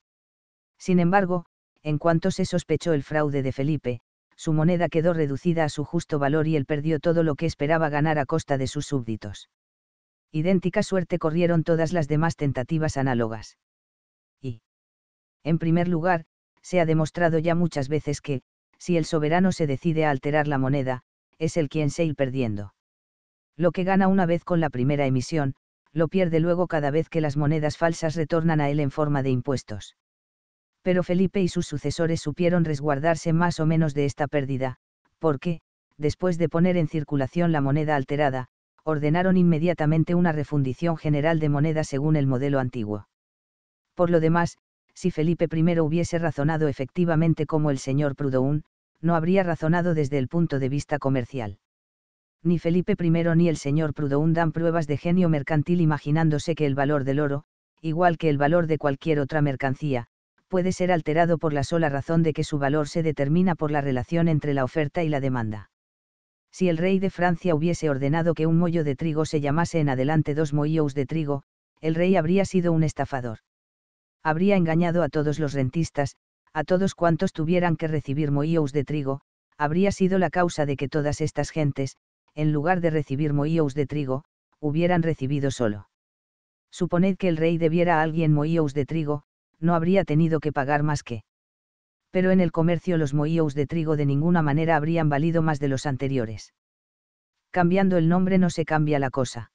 Sin embargo, en cuanto se sospechó el fraude de Felipe, su moneda quedó reducida a su justo valor y él perdió todo lo que esperaba ganar a costa de sus súbditos. Idéntica suerte corrieron todas las demás tentativas análogas. Y, en primer lugar, se ha demostrado ya muchas veces que, si el soberano se decide a alterar la moneda, es el quien se ir perdiendo. Lo que gana una vez con la primera emisión, lo pierde luego cada vez que las monedas falsas retornan a él en forma de impuestos pero Felipe y sus sucesores supieron resguardarse más o menos de esta pérdida, porque, después de poner en circulación la moneda alterada, ordenaron inmediatamente una refundición general de moneda según el modelo antiguo. Por lo demás, si Felipe I hubiese razonado efectivamente como el señor Proudhon, no habría razonado desde el punto de vista comercial. Ni Felipe I ni el señor Proudhon dan pruebas de genio mercantil imaginándose que el valor del oro, igual que el valor de cualquier otra mercancía, puede ser alterado por la sola razón de que su valor se determina por la relación entre la oferta y la demanda. Si el rey de Francia hubiese ordenado que un mollo de trigo se llamase en adelante dos moillos de trigo, el rey habría sido un estafador. Habría engañado a todos los rentistas, a todos cuantos tuvieran que recibir moillos de trigo, habría sido la causa de que todas estas gentes, en lugar de recibir moillos de trigo, hubieran recibido solo. Suponed que el rey debiera a alguien moillos de trigo, no habría tenido que pagar más que. Pero en el comercio los moíos de trigo de ninguna manera habrían valido más de los anteriores. Cambiando el nombre no se cambia la cosa.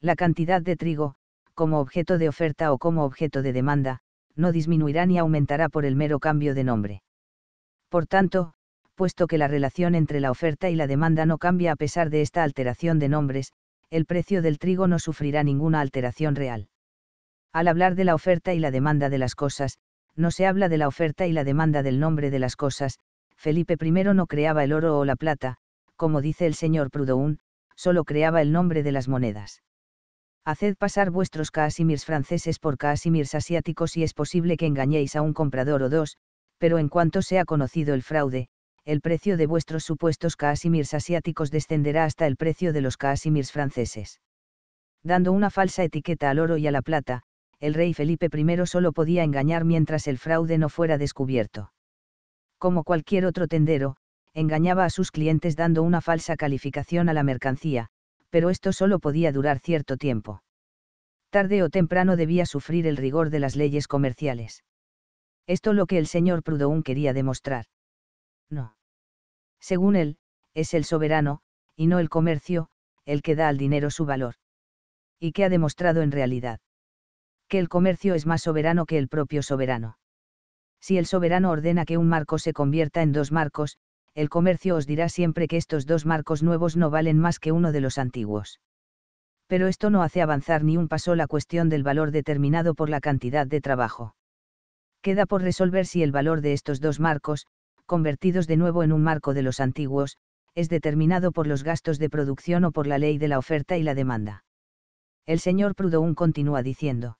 La cantidad de trigo, como objeto de oferta o como objeto de demanda, no disminuirá ni aumentará por el mero cambio de nombre. Por tanto, puesto que la relación entre la oferta y la demanda no cambia a pesar de esta alteración de nombres, el precio del trigo no sufrirá ninguna alteración real. Al hablar de la oferta y la demanda de las cosas, no se habla de la oferta y la demanda del nombre de las cosas, Felipe I no creaba el oro o la plata, como dice el señor Proudhon, solo creaba el nombre de las monedas. Haced pasar vuestros casimirs franceses por casimirs asiáticos y es posible que engañéis a un comprador o dos, pero en cuanto sea conocido el fraude, el precio de vuestros supuestos casimirs asiáticos descenderá hasta el precio de los casimirs franceses. Dando una falsa etiqueta al oro y a la plata, el rey Felipe I solo podía engañar mientras el fraude no fuera descubierto. Como cualquier otro tendero, engañaba a sus clientes dando una falsa calificación a la mercancía, pero esto solo podía durar cierto tiempo. Tarde o temprano debía sufrir el rigor de las leyes comerciales. Esto lo que el señor Proudhon quería demostrar. No. Según él, es el soberano, y no el comercio, el que da al dinero su valor. ¿Y qué ha demostrado en realidad? que el comercio es más soberano que el propio soberano. Si el soberano ordena que un marco se convierta en dos marcos, el comercio os dirá siempre que estos dos marcos nuevos no valen más que uno de los antiguos. Pero esto no hace avanzar ni un paso la cuestión del valor determinado por la cantidad de trabajo. Queda por resolver si el valor de estos dos marcos, convertidos de nuevo en un marco de los antiguos, es determinado por los gastos de producción o por la ley de la oferta y la demanda. El señor Proudhon continúa diciendo.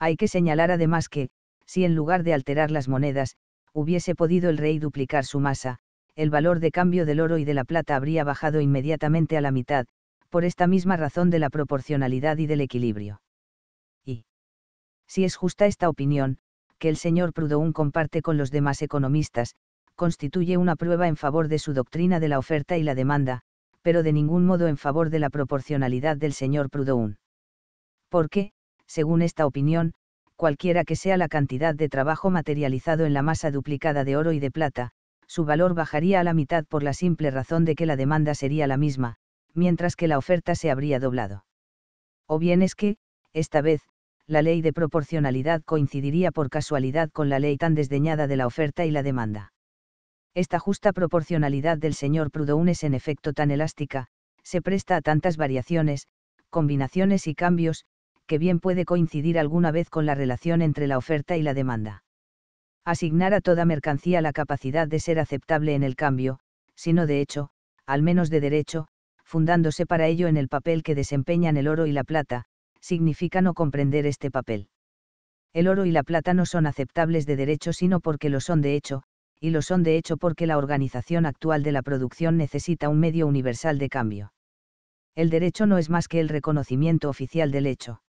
Hay que señalar además que, si en lugar de alterar las monedas, hubiese podido el rey duplicar su masa, el valor de cambio del oro y de la plata habría bajado inmediatamente a la mitad, por esta misma razón de la proporcionalidad y del equilibrio. Y si es justa esta opinión, que el señor Proudhon comparte con los demás economistas, constituye una prueba en favor de su doctrina de la oferta y la demanda, pero de ningún modo en favor de la proporcionalidad del señor ¿Por qué? según esta opinión, cualquiera que sea la cantidad de trabajo materializado en la masa duplicada de oro y de plata, su valor bajaría a la mitad por la simple razón de que la demanda sería la misma, mientras que la oferta se habría doblado. O bien es que, esta vez, la ley de proporcionalidad coincidiría por casualidad con la ley tan desdeñada de la oferta y la demanda. Esta justa proporcionalidad del señor Proudhon es en efecto tan elástica, se presta a tantas variaciones, combinaciones y cambios, que bien puede coincidir alguna vez con la relación entre la oferta y la demanda. Asignar a toda mercancía la capacidad de ser aceptable en el cambio, sino de hecho, al menos de derecho, fundándose para ello en el papel que desempeñan el oro y la plata, significa no comprender este papel. El oro y la plata no son aceptables de derecho sino porque lo son de hecho, y lo son de hecho porque la organización actual de la producción necesita un medio universal de cambio. El derecho no es más que el reconocimiento oficial del hecho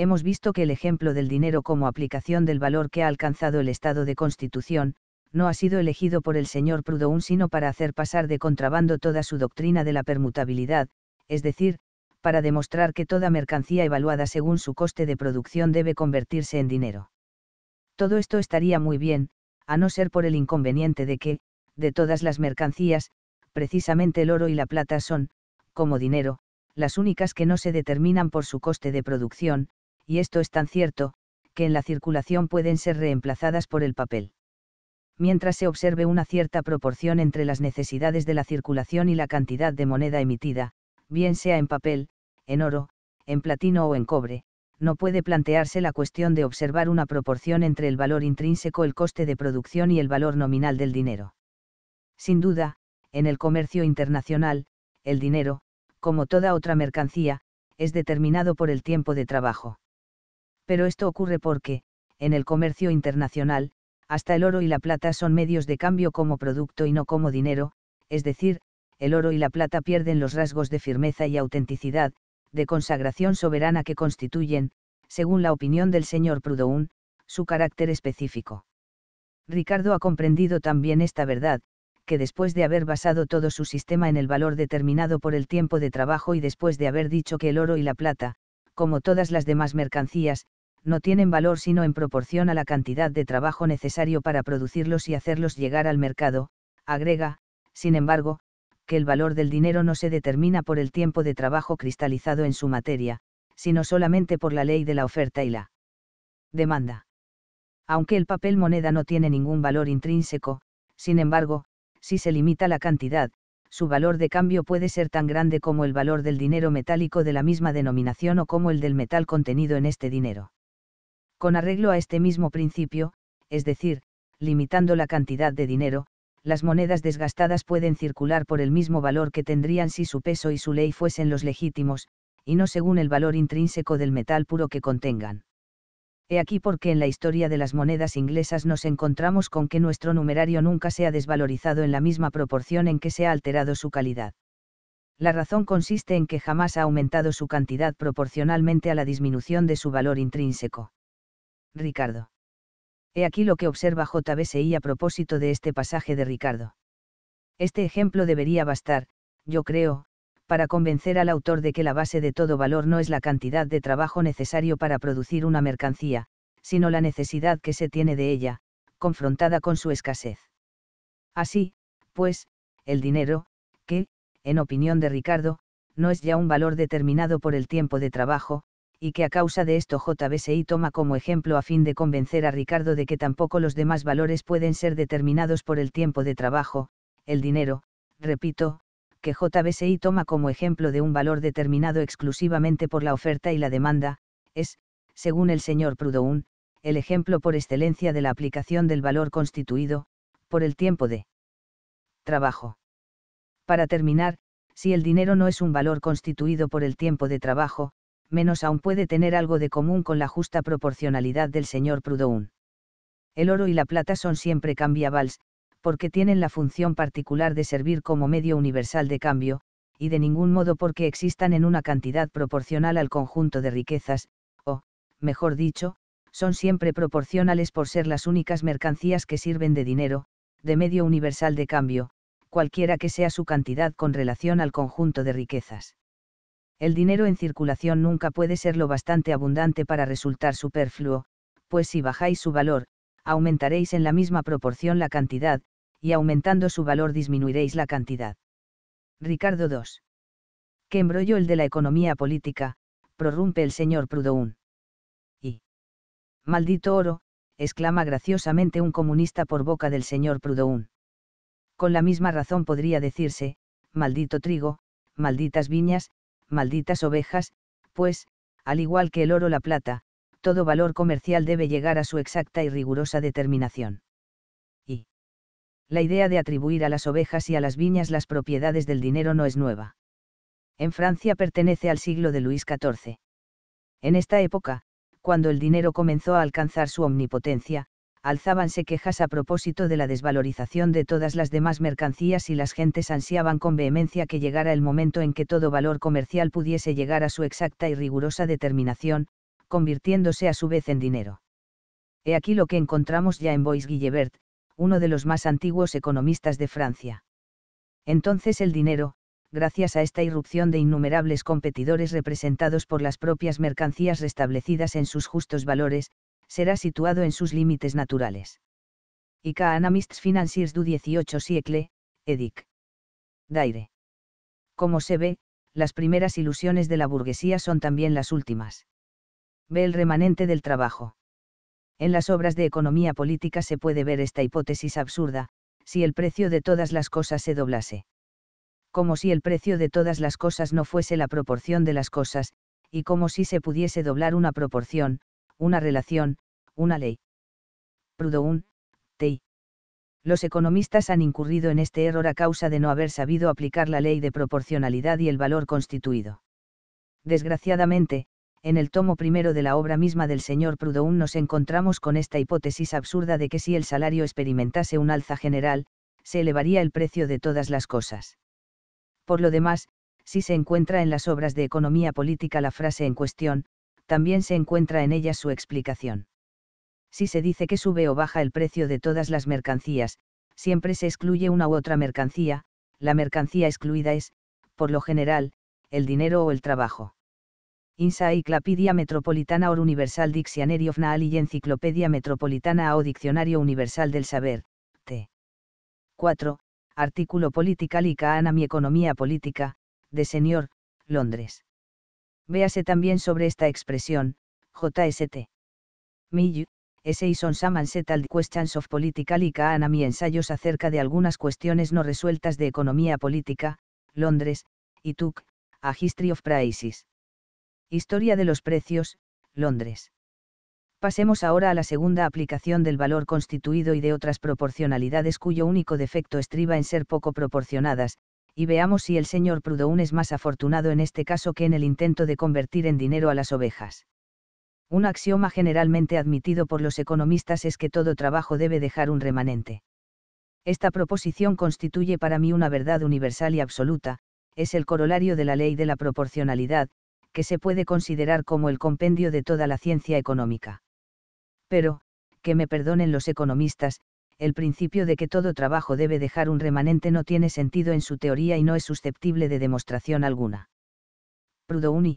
hemos visto que el ejemplo del dinero como aplicación del valor que ha alcanzado el estado de constitución, no ha sido elegido por el señor Proudhon sino para hacer pasar de contrabando toda su doctrina de la permutabilidad, es decir, para demostrar que toda mercancía evaluada según su coste de producción debe convertirse en dinero. Todo esto estaría muy bien, a no ser por el inconveniente de que, de todas las mercancías, precisamente el oro y la plata son, como dinero, las únicas que no se determinan por su coste de producción, y esto es tan cierto, que en la circulación pueden ser reemplazadas por el papel. Mientras se observe una cierta proporción entre las necesidades de la circulación y la cantidad de moneda emitida, bien sea en papel, en oro, en platino o en cobre, no puede plantearse la cuestión de observar una proporción entre el valor intrínseco, el coste de producción y el valor nominal del dinero. Sin duda, en el comercio internacional, el dinero, como toda otra mercancía, es determinado por el tiempo de trabajo pero esto ocurre porque, en el comercio internacional, hasta el oro y la plata son medios de cambio como producto y no como dinero, es decir, el oro y la plata pierden los rasgos de firmeza y autenticidad, de consagración soberana que constituyen, según la opinión del señor Proudhon, su carácter específico. Ricardo ha comprendido también esta verdad, que después de haber basado todo su sistema en el valor determinado por el tiempo de trabajo y después de haber dicho que el oro y la plata, como todas las demás mercancías, no tienen valor sino en proporción a la cantidad de trabajo necesario para producirlos y hacerlos llegar al mercado, agrega, sin embargo, que el valor del dinero no se determina por el tiempo de trabajo cristalizado en su materia, sino solamente por la ley de la oferta y la demanda. Aunque el papel moneda no tiene ningún valor intrínseco, sin embargo, si se limita la cantidad, su valor de cambio puede ser tan grande como el valor del dinero metálico de la misma denominación o como el del metal contenido en este dinero. Con arreglo a este mismo principio, es decir, limitando la cantidad de dinero, las monedas desgastadas pueden circular por el mismo valor que tendrían si su peso y su ley fuesen los legítimos, y no según el valor intrínseco del metal puro que contengan. He aquí porque en la historia de las monedas inglesas nos encontramos con que nuestro numerario nunca se ha desvalorizado en la misma proporción en que se ha alterado su calidad. La razón consiste en que jamás ha aumentado su cantidad proporcionalmente a la disminución de su valor intrínseco. Ricardo. He aquí lo que observa JBSI a propósito de este pasaje de Ricardo. Este ejemplo debería bastar, yo creo, para convencer al autor de que la base de todo valor no es la cantidad de trabajo necesario para producir una mercancía, sino la necesidad que se tiene de ella, confrontada con su escasez. Así, pues, el dinero, que, en opinión de Ricardo, no es ya un valor determinado por el tiempo de trabajo, y que a causa de esto JBSI toma como ejemplo a fin de convencer a Ricardo de que tampoco los demás valores pueden ser determinados por el tiempo de trabajo, el dinero, repito, que JBSI toma como ejemplo de un valor determinado exclusivamente por la oferta y la demanda, es, según el señor Proudhon, el ejemplo por excelencia de la aplicación del valor constituido, por el tiempo de trabajo. Para terminar, si el dinero no es un valor constituido por el tiempo de trabajo, menos aún puede tener algo de común con la justa proporcionalidad del señor Proudhon. El oro y la plata son siempre cambiables, porque tienen la función particular de servir como medio universal de cambio, y de ningún modo porque existan en una cantidad proporcional al conjunto de riquezas, o, mejor dicho, son siempre proporcionales por ser las únicas mercancías que sirven de dinero, de medio universal de cambio, cualquiera que sea su cantidad con relación al conjunto de riquezas el dinero en circulación nunca puede ser lo bastante abundante para resultar superfluo, pues si bajáis su valor, aumentaréis en la misma proporción la cantidad, y aumentando su valor disminuiréis la cantidad. Ricardo II. Qué embrollo el de la economía política, prorrumpe el señor Proudhon. Y. Maldito oro, exclama graciosamente un comunista por boca del señor Proudhon. Con la misma razón podría decirse, maldito trigo, malditas viñas, malditas ovejas, pues, al igual que el oro la plata, todo valor comercial debe llegar a su exacta y rigurosa determinación. Y. La idea de atribuir a las ovejas y a las viñas las propiedades del dinero no es nueva. En Francia pertenece al siglo de Luis XIV. En esta época, cuando el dinero comenzó a alcanzar su omnipotencia, alzábanse quejas a propósito de la desvalorización de todas las demás mercancías y las gentes ansiaban con vehemencia que llegara el momento en que todo valor comercial pudiese llegar a su exacta y rigurosa determinación, convirtiéndose a su vez en dinero. He aquí lo que encontramos ya en Bois Guillebert, uno de los más antiguos economistas de Francia. Entonces el dinero, gracias a esta irrupción de innumerables competidores representados por las propias mercancías restablecidas en sus justos valores, será situado en sus límites naturales. ICA Anamists Financiers du 18 siècle, edic. Daire. Como se ve, las primeras ilusiones de la burguesía son también las últimas. Ve el remanente del trabajo. En las obras de economía política se puede ver esta hipótesis absurda, si el precio de todas las cosas se doblase. Como si el precio de todas las cosas no fuese la proporción de las cosas, y como si se pudiese doblar una proporción, una relación, una ley. Proudhon, T. Los economistas han incurrido en este error a causa de no haber sabido aplicar la ley de proporcionalidad y el valor constituido. Desgraciadamente, en el tomo primero de la obra misma del señor Proudhon nos encontramos con esta hipótesis absurda de que si el salario experimentase un alza general, se elevaría el precio de todas las cosas. Por lo demás, si se encuentra en las obras de economía política la frase en cuestión, también se encuentra en ellas su explicación. Si se dice que sube o baja el precio de todas las mercancías, siempre se excluye una u otra mercancía, la mercancía excluida es, por lo general, el dinero o el trabajo. CLAPIDIA Metropolitana or Universal Dictionary of y Enciclopedia Metropolitana o Diccionario Universal del Saber, t. 4, artículo Political y MI Economía Política, de Señor, Londres. Véase también sobre esta expresión, JST. Mill, Essays on Some Unsettled Questions of Political Economy Ensayos acerca de algunas cuestiones no resueltas de economía política, Londres, y TUC, A History of Prices. Historia de los precios, Londres. Pasemos ahora a la segunda aplicación del valor constituido y de otras proporcionalidades cuyo único defecto estriba en ser poco proporcionadas, y veamos si el señor Prudon es más afortunado en este caso que en el intento de convertir en dinero a las ovejas. Un axioma generalmente admitido por los economistas es que todo trabajo debe dejar un remanente. Esta proposición constituye para mí una verdad universal y absoluta, es el corolario de la ley de la proporcionalidad, que se puede considerar como el compendio de toda la ciencia económica. Pero, que me perdonen los economistas, el principio de que todo trabajo debe dejar un remanente no tiene sentido en su teoría y no es susceptible de demostración alguna. Proudhon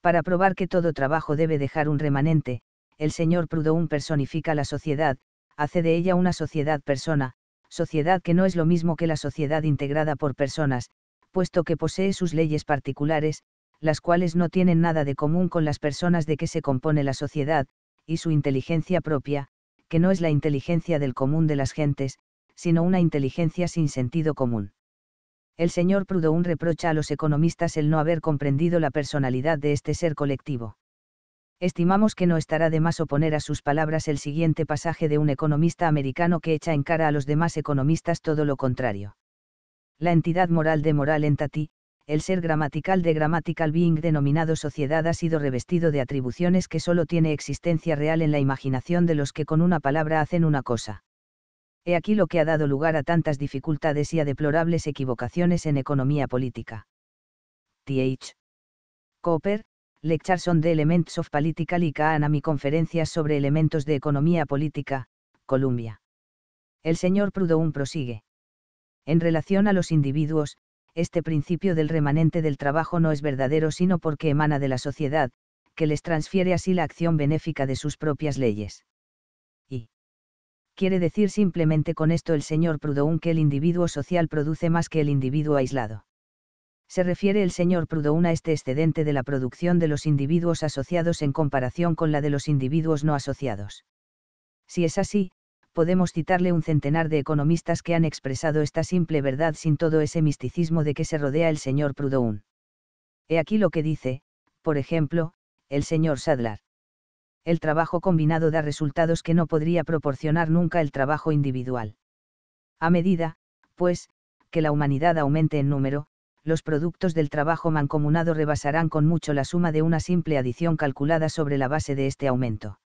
Para probar que todo trabajo debe dejar un remanente, el señor Proudhon personifica la sociedad, hace de ella una sociedad persona, sociedad que no es lo mismo que la sociedad integrada por personas, puesto que posee sus leyes particulares, las cuales no tienen nada de común con las personas de que se compone la sociedad, y su inteligencia propia, que no es la inteligencia del común de las gentes, sino una inteligencia sin sentido común. El señor Proudhon reprocha a los economistas el no haber comprendido la personalidad de este ser colectivo. Estimamos que no estará de más oponer a sus palabras el siguiente pasaje de un economista americano que echa en cara a los demás economistas todo lo contrario. La entidad moral de moral Tati el ser gramatical de grammatical being denominado sociedad ha sido revestido de atribuciones que solo tiene existencia real en la imaginación de los que con una palabra hacen una cosa. He aquí lo que ha dado lugar a tantas dificultades y a deplorables equivocaciones en economía política. T.H. Cooper, Lectures on the Elements of Political y mi Conferencias sobre Elementos de Economía Política, Columbia. El señor Proudhon prosigue. En relación a los individuos, este principio del remanente del trabajo no es verdadero sino porque emana de la sociedad, que les transfiere así la acción benéfica de sus propias leyes. Y quiere decir simplemente con esto el señor Proudhon que el individuo social produce más que el individuo aislado. Se refiere el señor Proudhon a este excedente de la producción de los individuos asociados en comparación con la de los individuos no asociados. Si es así, podemos citarle un centenar de economistas que han expresado esta simple verdad sin todo ese misticismo de que se rodea el señor Proudhon. He aquí lo que dice, por ejemplo, el señor Sadler. El trabajo combinado da resultados que no podría proporcionar nunca el trabajo individual. A medida, pues, que la humanidad aumente en número, los productos del trabajo mancomunado rebasarán con mucho la suma de una simple adición calculada sobre la base de este aumento.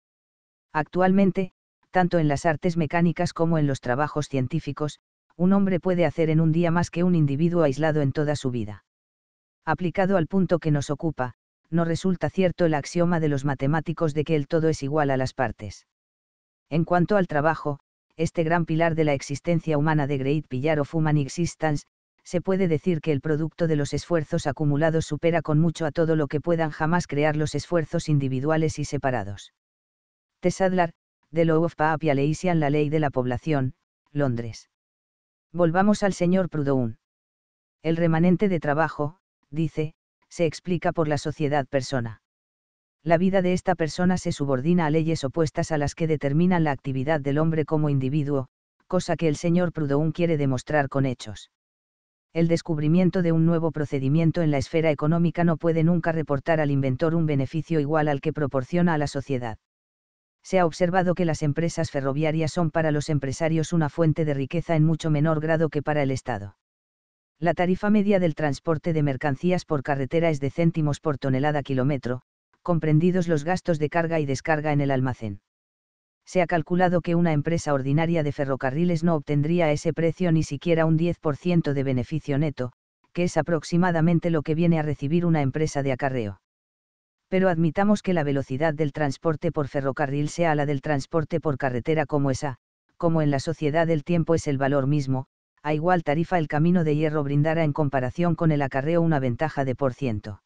Actualmente, tanto en las artes mecánicas como en los trabajos científicos, un hombre puede hacer en un día más que un individuo aislado en toda su vida. Aplicado al punto que nos ocupa, no resulta cierto el axioma de los matemáticos de que el todo es igual a las partes. En cuanto al trabajo, este gran pilar de la existencia humana de Great Pillar of Human Existence, se puede decir que el producto de los esfuerzos acumulados supera con mucho a todo lo que puedan jamás crear los esfuerzos individuales y separados. Tesadlar de Law of Papia la ley de la población, Londres. Volvamos al señor Proudhon. El remanente de trabajo, dice, se explica por la sociedad persona. La vida de esta persona se subordina a leyes opuestas a las que determinan la actividad del hombre como individuo, cosa que el señor Proudhon quiere demostrar con hechos. El descubrimiento de un nuevo procedimiento en la esfera económica no puede nunca reportar al inventor un beneficio igual al que proporciona a la sociedad se ha observado que las empresas ferroviarias son para los empresarios una fuente de riqueza en mucho menor grado que para el Estado. La tarifa media del transporte de mercancías por carretera es de céntimos por tonelada kilómetro, comprendidos los gastos de carga y descarga en el almacén. Se ha calculado que una empresa ordinaria de ferrocarriles no obtendría ese precio ni siquiera un 10% de beneficio neto, que es aproximadamente lo que viene a recibir una empresa de acarreo pero admitamos que la velocidad del transporte por ferrocarril sea la del transporte por carretera como esa, como en la sociedad el tiempo es el valor mismo, a igual tarifa el camino de hierro brindará en comparación con el acarreo una ventaja de por ciento.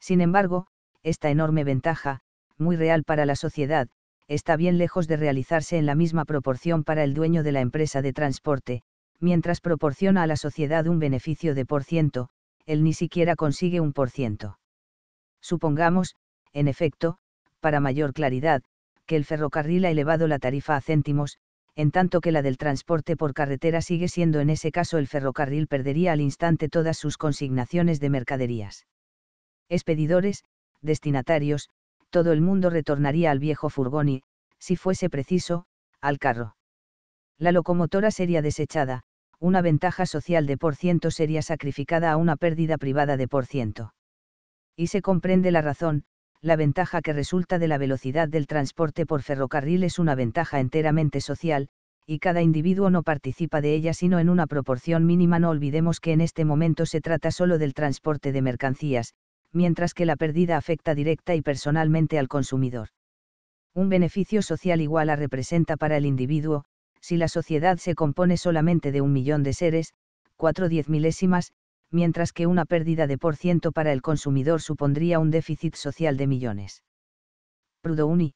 Sin embargo, esta enorme ventaja, muy real para la sociedad, está bien lejos de realizarse en la misma proporción para el dueño de la empresa de transporte, mientras proporciona a la sociedad un beneficio de por ciento, él ni siquiera consigue un por ciento. Supongamos, en efecto, para mayor claridad, que el ferrocarril ha elevado la tarifa a céntimos, en tanto que la del transporte por carretera sigue siendo en ese caso el ferrocarril perdería al instante todas sus consignaciones de mercaderías. Expedidores, destinatarios, todo el mundo retornaría al viejo furgón y, si fuese preciso, al carro. La locomotora sería desechada, una ventaja social de por ciento sería sacrificada a una pérdida privada de por ciento y se comprende la razón, la ventaja que resulta de la velocidad del transporte por ferrocarril es una ventaja enteramente social, y cada individuo no participa de ella sino en una proporción mínima. No olvidemos que en este momento se trata solo del transporte de mercancías, mientras que la pérdida afecta directa y personalmente al consumidor. Un beneficio social igual a representa para el individuo, si la sociedad se compone solamente de un millón de seres, cuatro diez milésimas, mientras que una pérdida de por ciento para el consumidor supondría un déficit social de millones. Prudouni.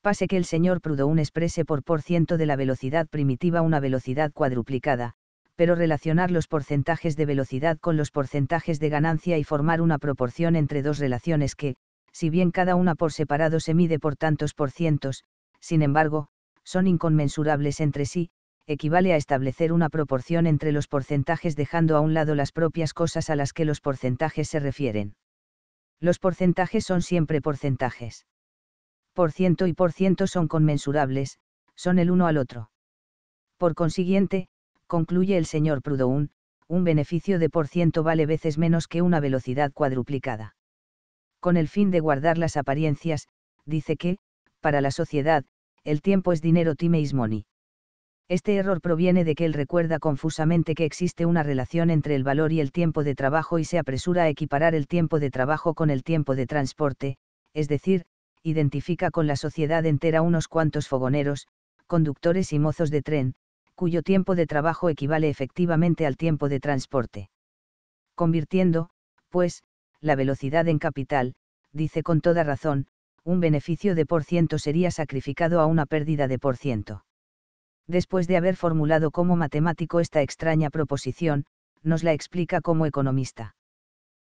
Pase que el señor Prudoun exprese por por ciento de la velocidad primitiva una velocidad cuadruplicada, pero relacionar los porcentajes de velocidad con los porcentajes de ganancia y formar una proporción entre dos relaciones que, si bien cada una por separado se mide por tantos por cientos, sin embargo, son inconmensurables entre sí, equivale a establecer una proporción entre los porcentajes dejando a un lado las propias cosas a las que los porcentajes se refieren. Los porcentajes son siempre porcentajes. Por ciento y por ciento son conmensurables, son el uno al otro. Por consiguiente, concluye el señor Proudhon, un beneficio de por ciento vale veces menos que una velocidad cuadruplicada. Con el fin de guardar las apariencias, dice que, para la sociedad, el tiempo es dinero time is money este error proviene de que él recuerda confusamente que existe una relación entre el valor y el tiempo de trabajo y se apresura a equiparar el tiempo de trabajo con el tiempo de transporte, es decir, identifica con la sociedad entera unos cuantos fogoneros, conductores y mozos de tren, cuyo tiempo de trabajo equivale efectivamente al tiempo de transporte. Convirtiendo, pues, la velocidad en capital, dice con toda razón, un beneficio de por ciento sería sacrificado a una pérdida de por ciento después de haber formulado como matemático esta extraña proposición, nos la explica como economista.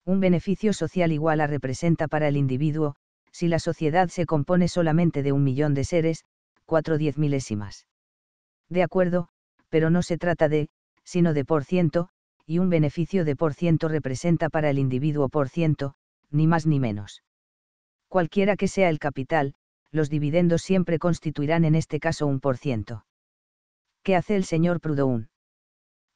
Un beneficio social igual a representa para el individuo, si la sociedad se compone solamente de un millón de seres, cuatro diez milésimas. De acuerdo, pero no se trata de, sino de por ciento, y un beneficio de por ciento representa para el individuo por ciento, ni más ni menos. Cualquiera que sea el capital, los dividendos siempre constituirán en este caso un por ciento hace el señor Proudhon?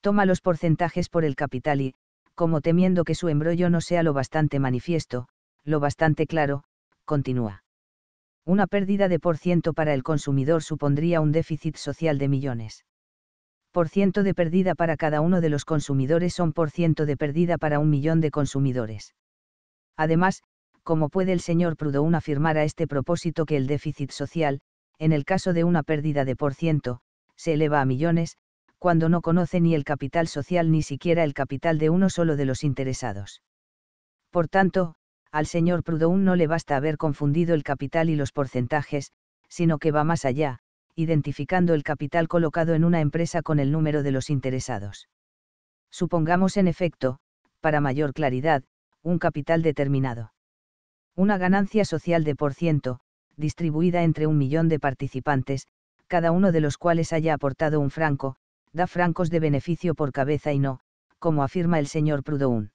Toma los porcentajes por el capital y, como temiendo que su embrollo no sea lo bastante manifiesto, lo bastante claro, continúa. Una pérdida de por ciento para el consumidor supondría un déficit social de millones. Por ciento de pérdida para cada uno de los consumidores son por ciento de pérdida para un millón de consumidores. Además, ¿cómo puede el señor Proudhon afirmar a este propósito que el déficit social, en el caso de una pérdida de por ciento, se eleva a millones, cuando no conoce ni el capital social ni siquiera el capital de uno solo de los interesados. Por tanto, al señor Proudhon no le basta haber confundido el capital y los porcentajes, sino que va más allá, identificando el capital colocado en una empresa con el número de los interesados. Supongamos en efecto, para mayor claridad, un capital determinado. Una ganancia social de por ciento, distribuida entre un millón de participantes, cada uno de los cuales haya aportado un franco, da francos de beneficio por cabeza y no, como afirma el señor Proudhon.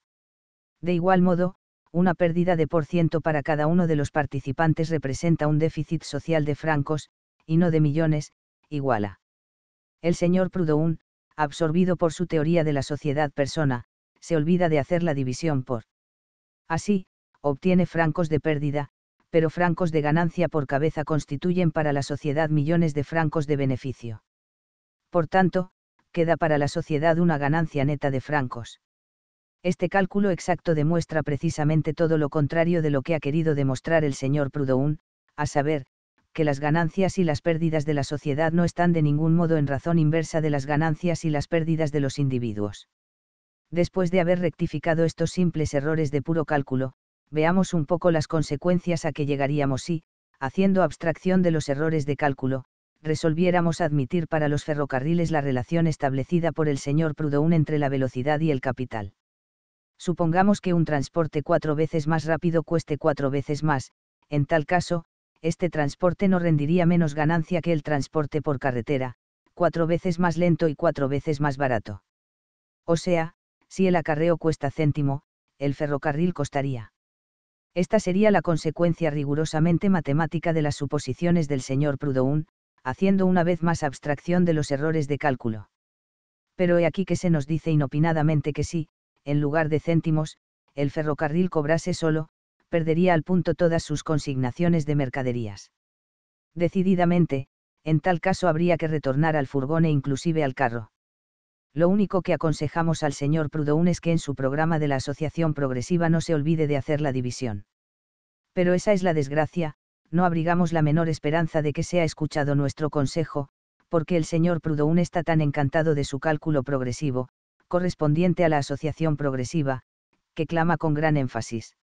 De igual modo, una pérdida de por ciento para cada uno de los participantes representa un déficit social de francos, y no de millones, iguala. El señor Proudhon, absorbido por su teoría de la sociedad persona, se olvida de hacer la división por. Así, obtiene francos de pérdida, pero francos de ganancia por cabeza constituyen para la sociedad millones de francos de beneficio. Por tanto, queda para la sociedad una ganancia neta de francos. Este cálculo exacto demuestra precisamente todo lo contrario de lo que ha querido demostrar el señor Proudhon, a saber, que las ganancias y las pérdidas de la sociedad no están de ningún modo en razón inversa de las ganancias y las pérdidas de los individuos. Después de haber rectificado estos simples errores de puro cálculo, veamos un poco las consecuencias a que llegaríamos si, haciendo abstracción de los errores de cálculo, resolviéramos admitir para los ferrocarriles la relación establecida por el señor Proudhon entre la velocidad y el capital. Supongamos que un transporte cuatro veces más rápido cueste cuatro veces más, en tal caso, este transporte no rendiría menos ganancia que el transporte por carretera, cuatro veces más lento y cuatro veces más barato. O sea, si el acarreo cuesta céntimo, el ferrocarril costaría esta sería la consecuencia rigurosamente matemática de las suposiciones del señor Proudhon, haciendo una vez más abstracción de los errores de cálculo. Pero he aquí que se nos dice inopinadamente que si, en lugar de céntimos, el ferrocarril cobrase solo, perdería al punto todas sus consignaciones de mercaderías. Decididamente, en tal caso habría que retornar al furgón e inclusive al carro. Lo único que aconsejamos al señor Prudoun es que en su programa de la Asociación Progresiva no se olvide de hacer la división. Pero esa es la desgracia, no abrigamos la menor esperanza de que sea escuchado nuestro consejo, porque el señor Prudoun está tan encantado de su cálculo progresivo, correspondiente a la Asociación Progresiva, que clama con gran énfasis.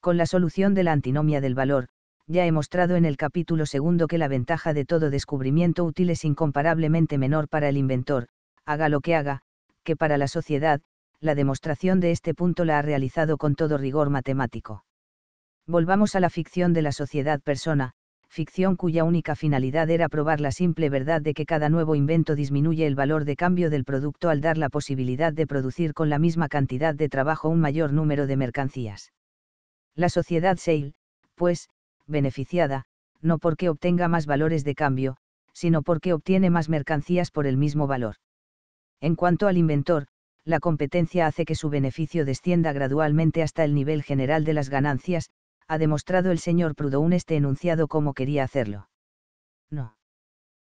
Con la solución de la antinomia del valor, ya he mostrado en el capítulo segundo que la ventaja de todo descubrimiento útil es incomparablemente menor para el inventor, haga lo que haga, que para la sociedad, la demostración de este punto la ha realizado con todo rigor matemático. Volvamos a la ficción de la sociedad persona, ficción cuya única finalidad era probar la simple verdad de que cada nuevo invento disminuye el valor de cambio del producto al dar la posibilidad de producir con la misma cantidad de trabajo un mayor número de mercancías. La sociedad Sale, pues, beneficiada, no porque obtenga más valores de cambio, sino porque obtiene más mercancías por el mismo valor. En cuanto al inventor, la competencia hace que su beneficio descienda gradualmente hasta el nivel general de las ganancias, ha demostrado el señor Proudhon este enunciado como quería hacerlo. No.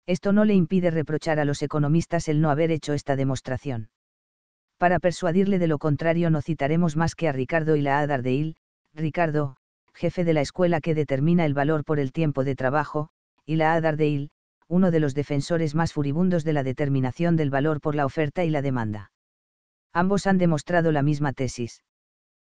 Esto no le impide reprochar a los economistas el no haber hecho esta demostración. Para persuadirle de lo contrario no citaremos más que a Ricardo y la Hill, Ricardo, jefe de la escuela que determina el valor por el tiempo de trabajo, y la Hill, uno de los defensores más furibundos de la determinación del valor por la oferta y la demanda. Ambos han demostrado la misma tesis.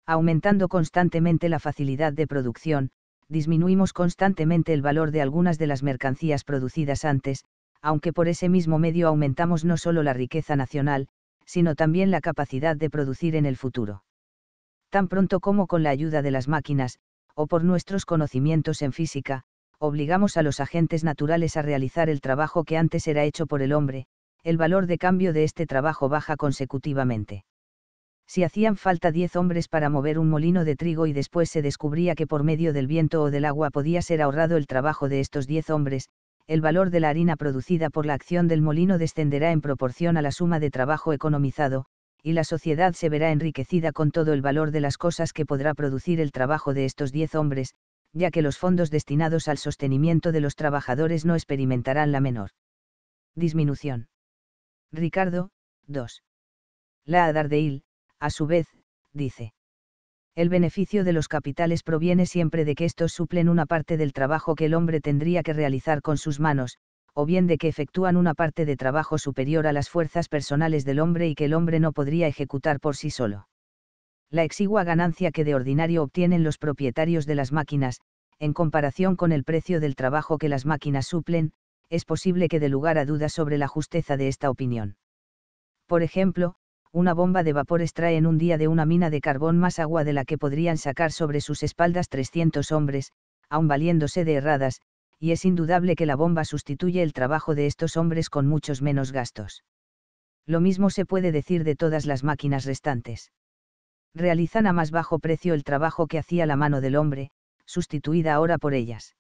Aumentando constantemente la facilidad de producción, disminuimos constantemente el valor de algunas de las mercancías producidas antes, aunque por ese mismo medio aumentamos no solo la riqueza nacional, sino también la capacidad de producir en el futuro. Tan pronto como con la ayuda de las máquinas, o por nuestros conocimientos en física, obligamos a los agentes naturales a realizar el trabajo que antes era hecho por el hombre, el valor de cambio de este trabajo baja consecutivamente. Si hacían falta 10 hombres para mover un molino de trigo y después se descubría que por medio del viento o del agua podía ser ahorrado el trabajo de estos diez hombres, el valor de la harina producida por la acción del molino descenderá en proporción a la suma de trabajo economizado, y la sociedad se verá enriquecida con todo el valor de las cosas que podrá producir el trabajo de estos diez hombres, ya que los fondos destinados al sostenimiento de los trabajadores no experimentarán la menor disminución. Ricardo, 2. La Adardeil, a su vez, dice. El beneficio de los capitales proviene siempre de que estos suplen una parte del trabajo que el hombre tendría que realizar con sus manos, o bien de que efectúan una parte de trabajo superior a las fuerzas personales del hombre y que el hombre no podría ejecutar por sí solo la exigua ganancia que de ordinario obtienen los propietarios de las máquinas, en comparación con el precio del trabajo que las máquinas suplen, es posible que dé lugar a dudas sobre la justeza de esta opinión. Por ejemplo, una bomba de vapor extrae en un día de una mina de carbón más agua de la que podrían sacar sobre sus espaldas 300 hombres, aun valiéndose de erradas, y es indudable que la bomba sustituye el trabajo de estos hombres con muchos menos gastos. Lo mismo se puede decir de todas las máquinas restantes realizan a más bajo precio el trabajo que hacía la mano del hombre, sustituida ahora por ellas.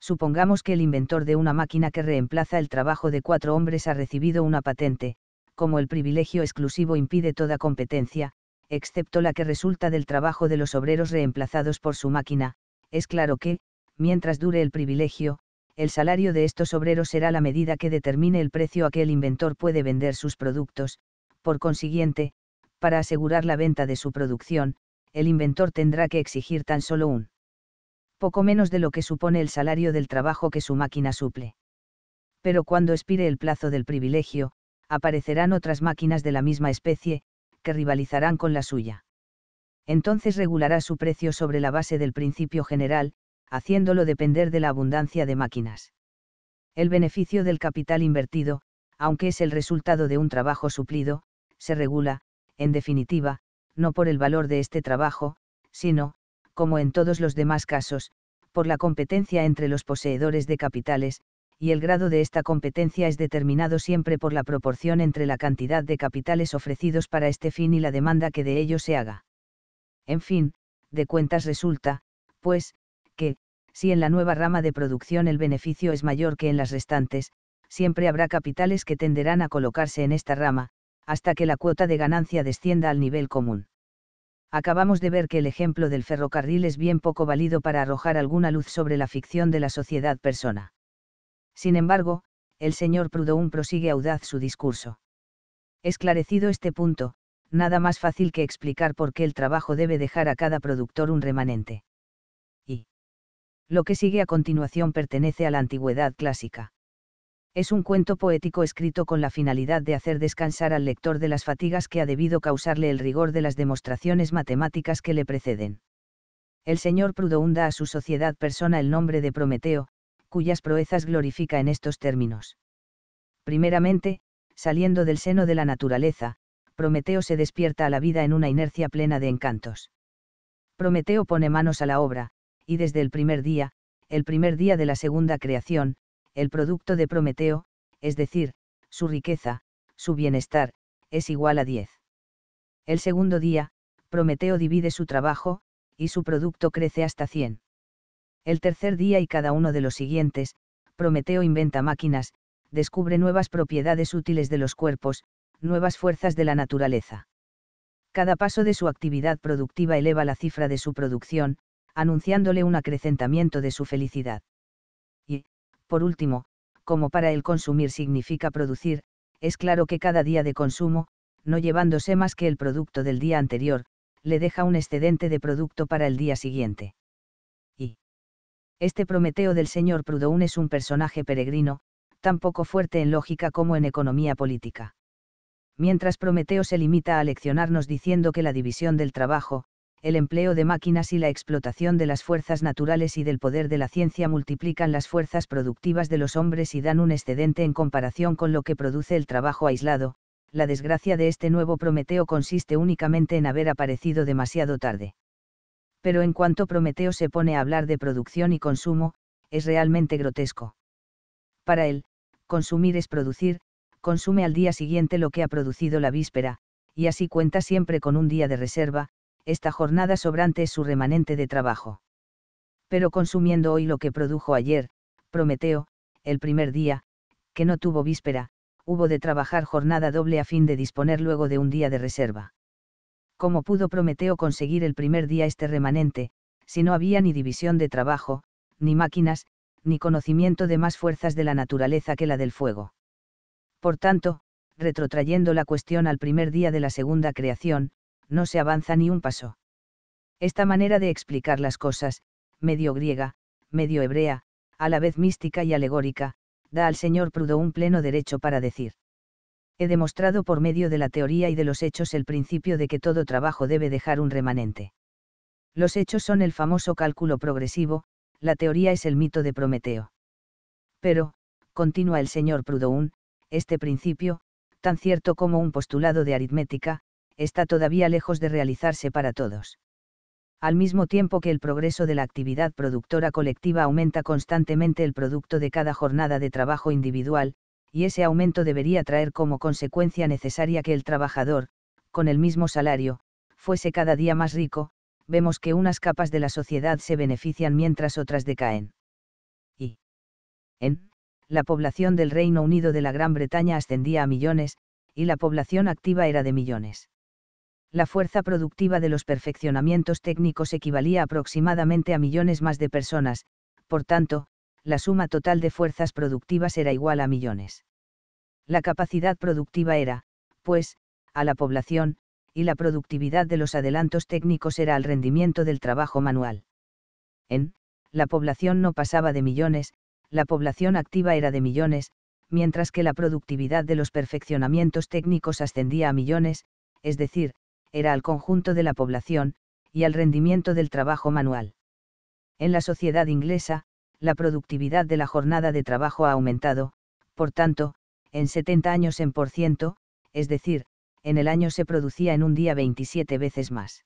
Supongamos que el inventor de una máquina que reemplaza el trabajo de cuatro hombres ha recibido una patente, como el privilegio exclusivo impide toda competencia, excepto la que resulta del trabajo de los obreros reemplazados por su máquina, es claro que, mientras dure el privilegio, el salario de estos obreros será la medida que determine el precio a que el inventor puede vender sus productos, por consiguiente, para asegurar la venta de su producción, el inventor tendrá que exigir tan solo un poco menos de lo que supone el salario del trabajo que su máquina suple. Pero cuando expire el plazo del privilegio, aparecerán otras máquinas de la misma especie, que rivalizarán con la suya. Entonces regulará su precio sobre la base del principio general, haciéndolo depender de la abundancia de máquinas. El beneficio del capital invertido, aunque es el resultado de un trabajo suplido, se regula, en definitiva, no por el valor de este trabajo, sino, como en todos los demás casos, por la competencia entre los poseedores de capitales, y el grado de esta competencia es determinado siempre por la proporción entre la cantidad de capitales ofrecidos para este fin y la demanda que de ello se haga. En fin, de cuentas resulta, pues, que, si en la nueva rama de producción el beneficio es mayor que en las restantes, siempre habrá capitales que tenderán a colocarse en esta rama, hasta que la cuota de ganancia descienda al nivel común. Acabamos de ver que el ejemplo del ferrocarril es bien poco válido para arrojar alguna luz sobre la ficción de la sociedad persona. Sin embargo, el señor Proudhon prosigue audaz su discurso. Esclarecido este punto, nada más fácil que explicar por qué el trabajo debe dejar a cada productor un remanente. Y lo que sigue a continuación pertenece a la antigüedad clásica es un cuento poético escrito con la finalidad de hacer descansar al lector de las fatigas que ha debido causarle el rigor de las demostraciones matemáticas que le preceden. El señor prudounda da a su sociedad persona el nombre de Prometeo, cuyas proezas glorifica en estos términos. Primeramente, saliendo del seno de la naturaleza, Prometeo se despierta a la vida en una inercia plena de encantos. Prometeo pone manos a la obra, y desde el primer día, el primer día de la segunda creación, el producto de Prometeo, es decir, su riqueza, su bienestar, es igual a 10. El segundo día, Prometeo divide su trabajo, y su producto crece hasta 100. El tercer día y cada uno de los siguientes, Prometeo inventa máquinas, descubre nuevas propiedades útiles de los cuerpos, nuevas fuerzas de la naturaleza. Cada paso de su actividad productiva eleva la cifra de su producción, anunciándole un acrecentamiento de su felicidad. Por último, como para el consumir significa producir, es claro que cada día de consumo, no llevándose más que el producto del día anterior, le deja un excedente de producto para el día siguiente. Y este Prometeo del señor Proudhon es un personaje peregrino, tan poco fuerte en lógica como en economía política. Mientras Prometeo se limita a leccionarnos diciendo que la división del trabajo, el empleo de máquinas y la explotación de las fuerzas naturales y del poder de la ciencia multiplican las fuerzas productivas de los hombres y dan un excedente en comparación con lo que produce el trabajo aislado, la desgracia de este nuevo Prometeo consiste únicamente en haber aparecido demasiado tarde. Pero en cuanto Prometeo se pone a hablar de producción y consumo, es realmente grotesco. Para él, consumir es producir, consume al día siguiente lo que ha producido la víspera, y así cuenta siempre con un día de reserva, esta jornada sobrante es su remanente de trabajo. Pero consumiendo hoy lo que produjo ayer, Prometeo, el primer día, que no tuvo víspera, hubo de trabajar jornada doble a fin de disponer luego de un día de reserva. ¿Cómo pudo Prometeo conseguir el primer día este remanente, si no había ni división de trabajo, ni máquinas, ni conocimiento de más fuerzas de la naturaleza que la del fuego? Por tanto, retrotrayendo la cuestión al primer día de la segunda creación, no se avanza ni un paso. Esta manera de explicar las cosas, medio griega, medio hebrea, a la vez mística y alegórica, da al señor Proudhon un pleno derecho para decir. He demostrado por medio de la teoría y de los hechos el principio de que todo trabajo debe dejar un remanente. Los hechos son el famoso cálculo progresivo, la teoría es el mito de Prometeo. Pero, continúa el señor Proudhon, este principio, tan cierto como un postulado de aritmética, está todavía lejos de realizarse para todos. Al mismo tiempo que el progreso de la actividad productora colectiva aumenta constantemente el producto de cada jornada de trabajo individual, y ese aumento debería traer como consecuencia necesaria que el trabajador, con el mismo salario, fuese cada día más rico, vemos que unas capas de la sociedad se benefician mientras otras decaen. Y. En. La población del Reino Unido de la Gran Bretaña ascendía a millones, y la población activa era de millones la fuerza productiva de los perfeccionamientos técnicos equivalía aproximadamente a millones más de personas, por tanto, la suma total de fuerzas productivas era igual a millones. La capacidad productiva era, pues, a la población, y la productividad de los adelantos técnicos era al rendimiento del trabajo manual. En, la población no pasaba de millones, la población activa era de millones, mientras que la productividad de los perfeccionamientos técnicos ascendía a millones, es decir, era al conjunto de la población, y al rendimiento del trabajo manual. En la sociedad inglesa, la productividad de la jornada de trabajo ha aumentado, por tanto, en 70 años en por ciento, es decir, en el año se producía en un día 27 veces más.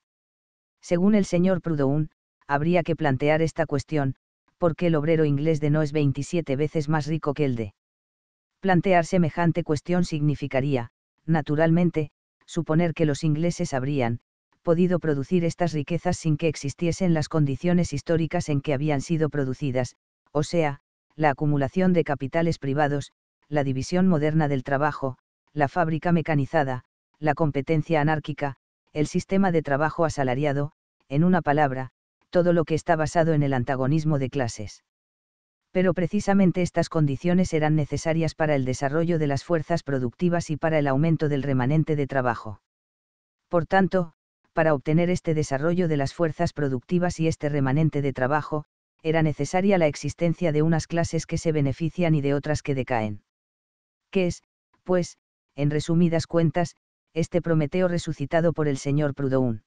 Según el señor Proudhon, habría que plantear esta cuestión, porque el obrero inglés de no es 27 veces más rico que el de? Plantear semejante cuestión significaría, naturalmente, suponer que los ingleses habrían, podido producir estas riquezas sin que existiesen las condiciones históricas en que habían sido producidas, o sea, la acumulación de capitales privados, la división moderna del trabajo, la fábrica mecanizada, la competencia anárquica, el sistema de trabajo asalariado, en una palabra, todo lo que está basado en el antagonismo de clases pero precisamente estas condiciones eran necesarias para el desarrollo de las fuerzas productivas y para el aumento del remanente de trabajo. Por tanto, para obtener este desarrollo de las fuerzas productivas y este remanente de trabajo, era necesaria la existencia de unas clases que se benefician y de otras que decaen. ¿Qué es, pues, en resumidas cuentas, este Prometeo resucitado por el señor Proudhon?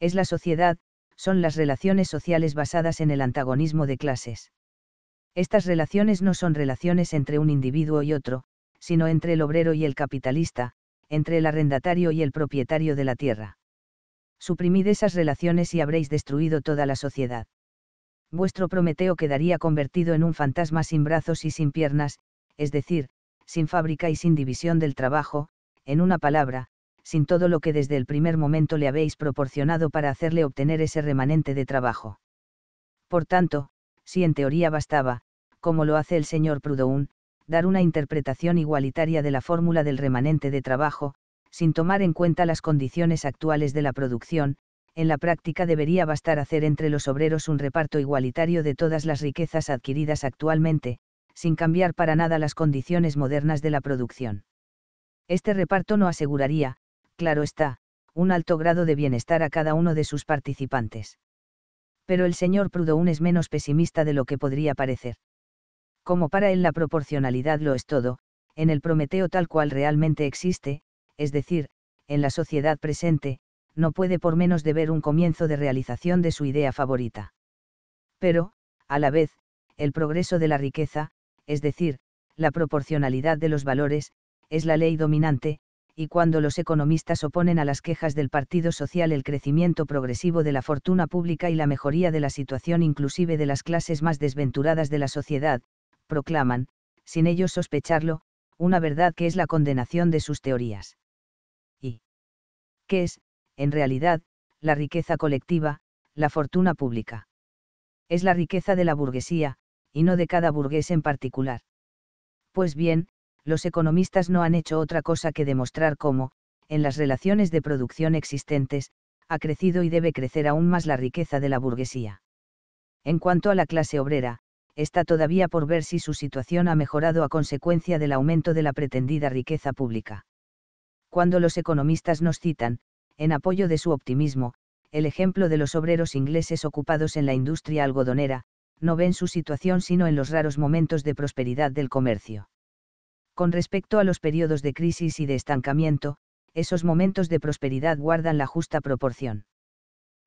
Es la sociedad, son las relaciones sociales basadas en el antagonismo de clases. Estas relaciones no son relaciones entre un individuo y otro, sino entre el obrero y el capitalista, entre el arrendatario y el propietario de la tierra. Suprimid esas relaciones y habréis destruido toda la sociedad. Vuestro Prometeo quedaría convertido en un fantasma sin brazos y sin piernas, es decir, sin fábrica y sin división del trabajo, en una palabra, sin todo lo que desde el primer momento le habéis proporcionado para hacerle obtener ese remanente de trabajo. Por tanto, si en teoría bastaba, como lo hace el señor Proudhon, dar una interpretación igualitaria de la fórmula del remanente de trabajo, sin tomar en cuenta las condiciones actuales de la producción, en la práctica debería bastar hacer entre los obreros un reparto igualitario de todas las riquezas adquiridas actualmente, sin cambiar para nada las condiciones modernas de la producción. Este reparto no aseguraría, claro está, un alto grado de bienestar a cada uno de sus participantes pero el señor Proudhon es menos pesimista de lo que podría parecer. Como para él la proporcionalidad lo es todo, en el Prometeo tal cual realmente existe, es decir, en la sociedad presente, no puede por menos de ver un comienzo de realización de su idea favorita. Pero, a la vez, el progreso de la riqueza, es decir, la proporcionalidad de los valores, es la ley dominante, y cuando los economistas oponen a las quejas del Partido Social el crecimiento progresivo de la fortuna pública y la mejoría de la situación inclusive de las clases más desventuradas de la sociedad, proclaman, sin ellos sospecharlo, una verdad que es la condenación de sus teorías. ¿Y qué es, en realidad, la riqueza colectiva, la fortuna pública? Es la riqueza de la burguesía, y no de cada burgués en particular. Pues bien, los economistas no han hecho otra cosa que demostrar cómo, en las relaciones de producción existentes, ha crecido y debe crecer aún más la riqueza de la burguesía. En cuanto a la clase obrera, está todavía por ver si su situación ha mejorado a consecuencia del aumento de la pretendida riqueza pública. Cuando los economistas nos citan, en apoyo de su optimismo, el ejemplo de los obreros ingleses ocupados en la industria algodonera, no ven su situación sino en los raros momentos de prosperidad del comercio. Con respecto a los periodos de crisis y de estancamiento, esos momentos de prosperidad guardan la justa proporción.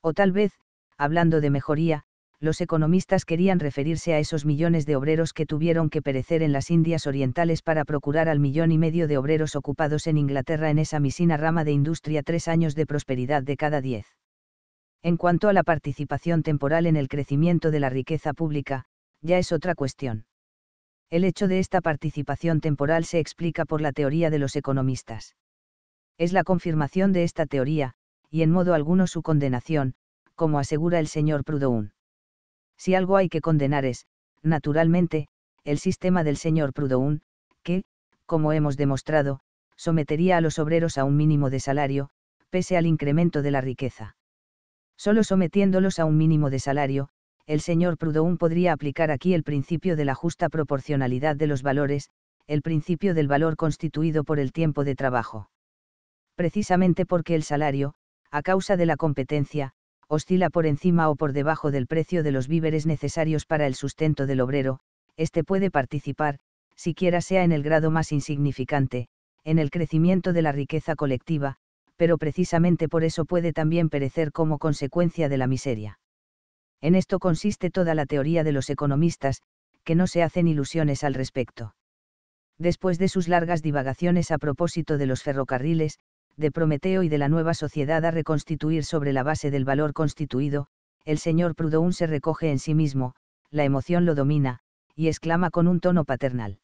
O tal vez, hablando de mejoría, los economistas querían referirse a esos millones de obreros que tuvieron que perecer en las Indias Orientales para procurar al millón y medio de obreros ocupados en Inglaterra en esa misina rama de industria tres años de prosperidad de cada diez. En cuanto a la participación temporal en el crecimiento de la riqueza pública, ya es otra cuestión. El hecho de esta participación temporal se explica por la teoría de los economistas. Es la confirmación de esta teoría, y en modo alguno su condenación, como asegura el señor Proudhon. Si algo hay que condenar es, naturalmente, el sistema del señor Proudhon, que, como hemos demostrado, sometería a los obreros a un mínimo de salario, pese al incremento de la riqueza. Solo sometiéndolos a un mínimo de salario, el señor Proudhon podría aplicar aquí el principio de la justa proporcionalidad de los valores, el principio del valor constituido por el tiempo de trabajo. Precisamente porque el salario, a causa de la competencia, oscila por encima o por debajo del precio de los víveres necesarios para el sustento del obrero, éste puede participar, siquiera sea en el grado más insignificante, en el crecimiento de la riqueza colectiva, pero precisamente por eso puede también perecer como consecuencia de la miseria. En esto consiste toda la teoría de los economistas, que no se hacen ilusiones al respecto. Después de sus largas divagaciones a propósito de los ferrocarriles, de Prometeo y de la nueva sociedad a reconstituir sobre la base del valor constituido, el señor Proudhon se recoge en sí mismo, la emoción lo domina, y exclama con un tono paternal.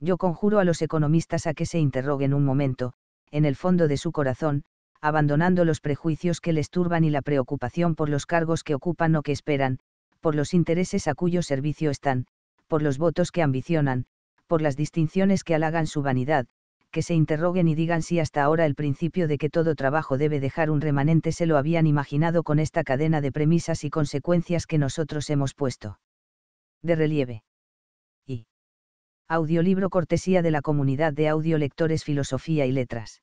Yo conjuro a los economistas a que se interroguen un momento, en el fondo de su corazón, abandonando los prejuicios que les turban y la preocupación por los cargos que ocupan o que esperan, por los intereses a cuyo servicio están, por los votos que ambicionan, por las distinciones que halagan su vanidad, que se interroguen y digan si hasta ahora el principio de que todo trabajo debe dejar un remanente se lo habían imaginado con esta cadena de premisas y consecuencias que nosotros hemos puesto. De relieve. Y. Audiolibro cortesía de la comunidad de audiolectores Filosofía y Letras.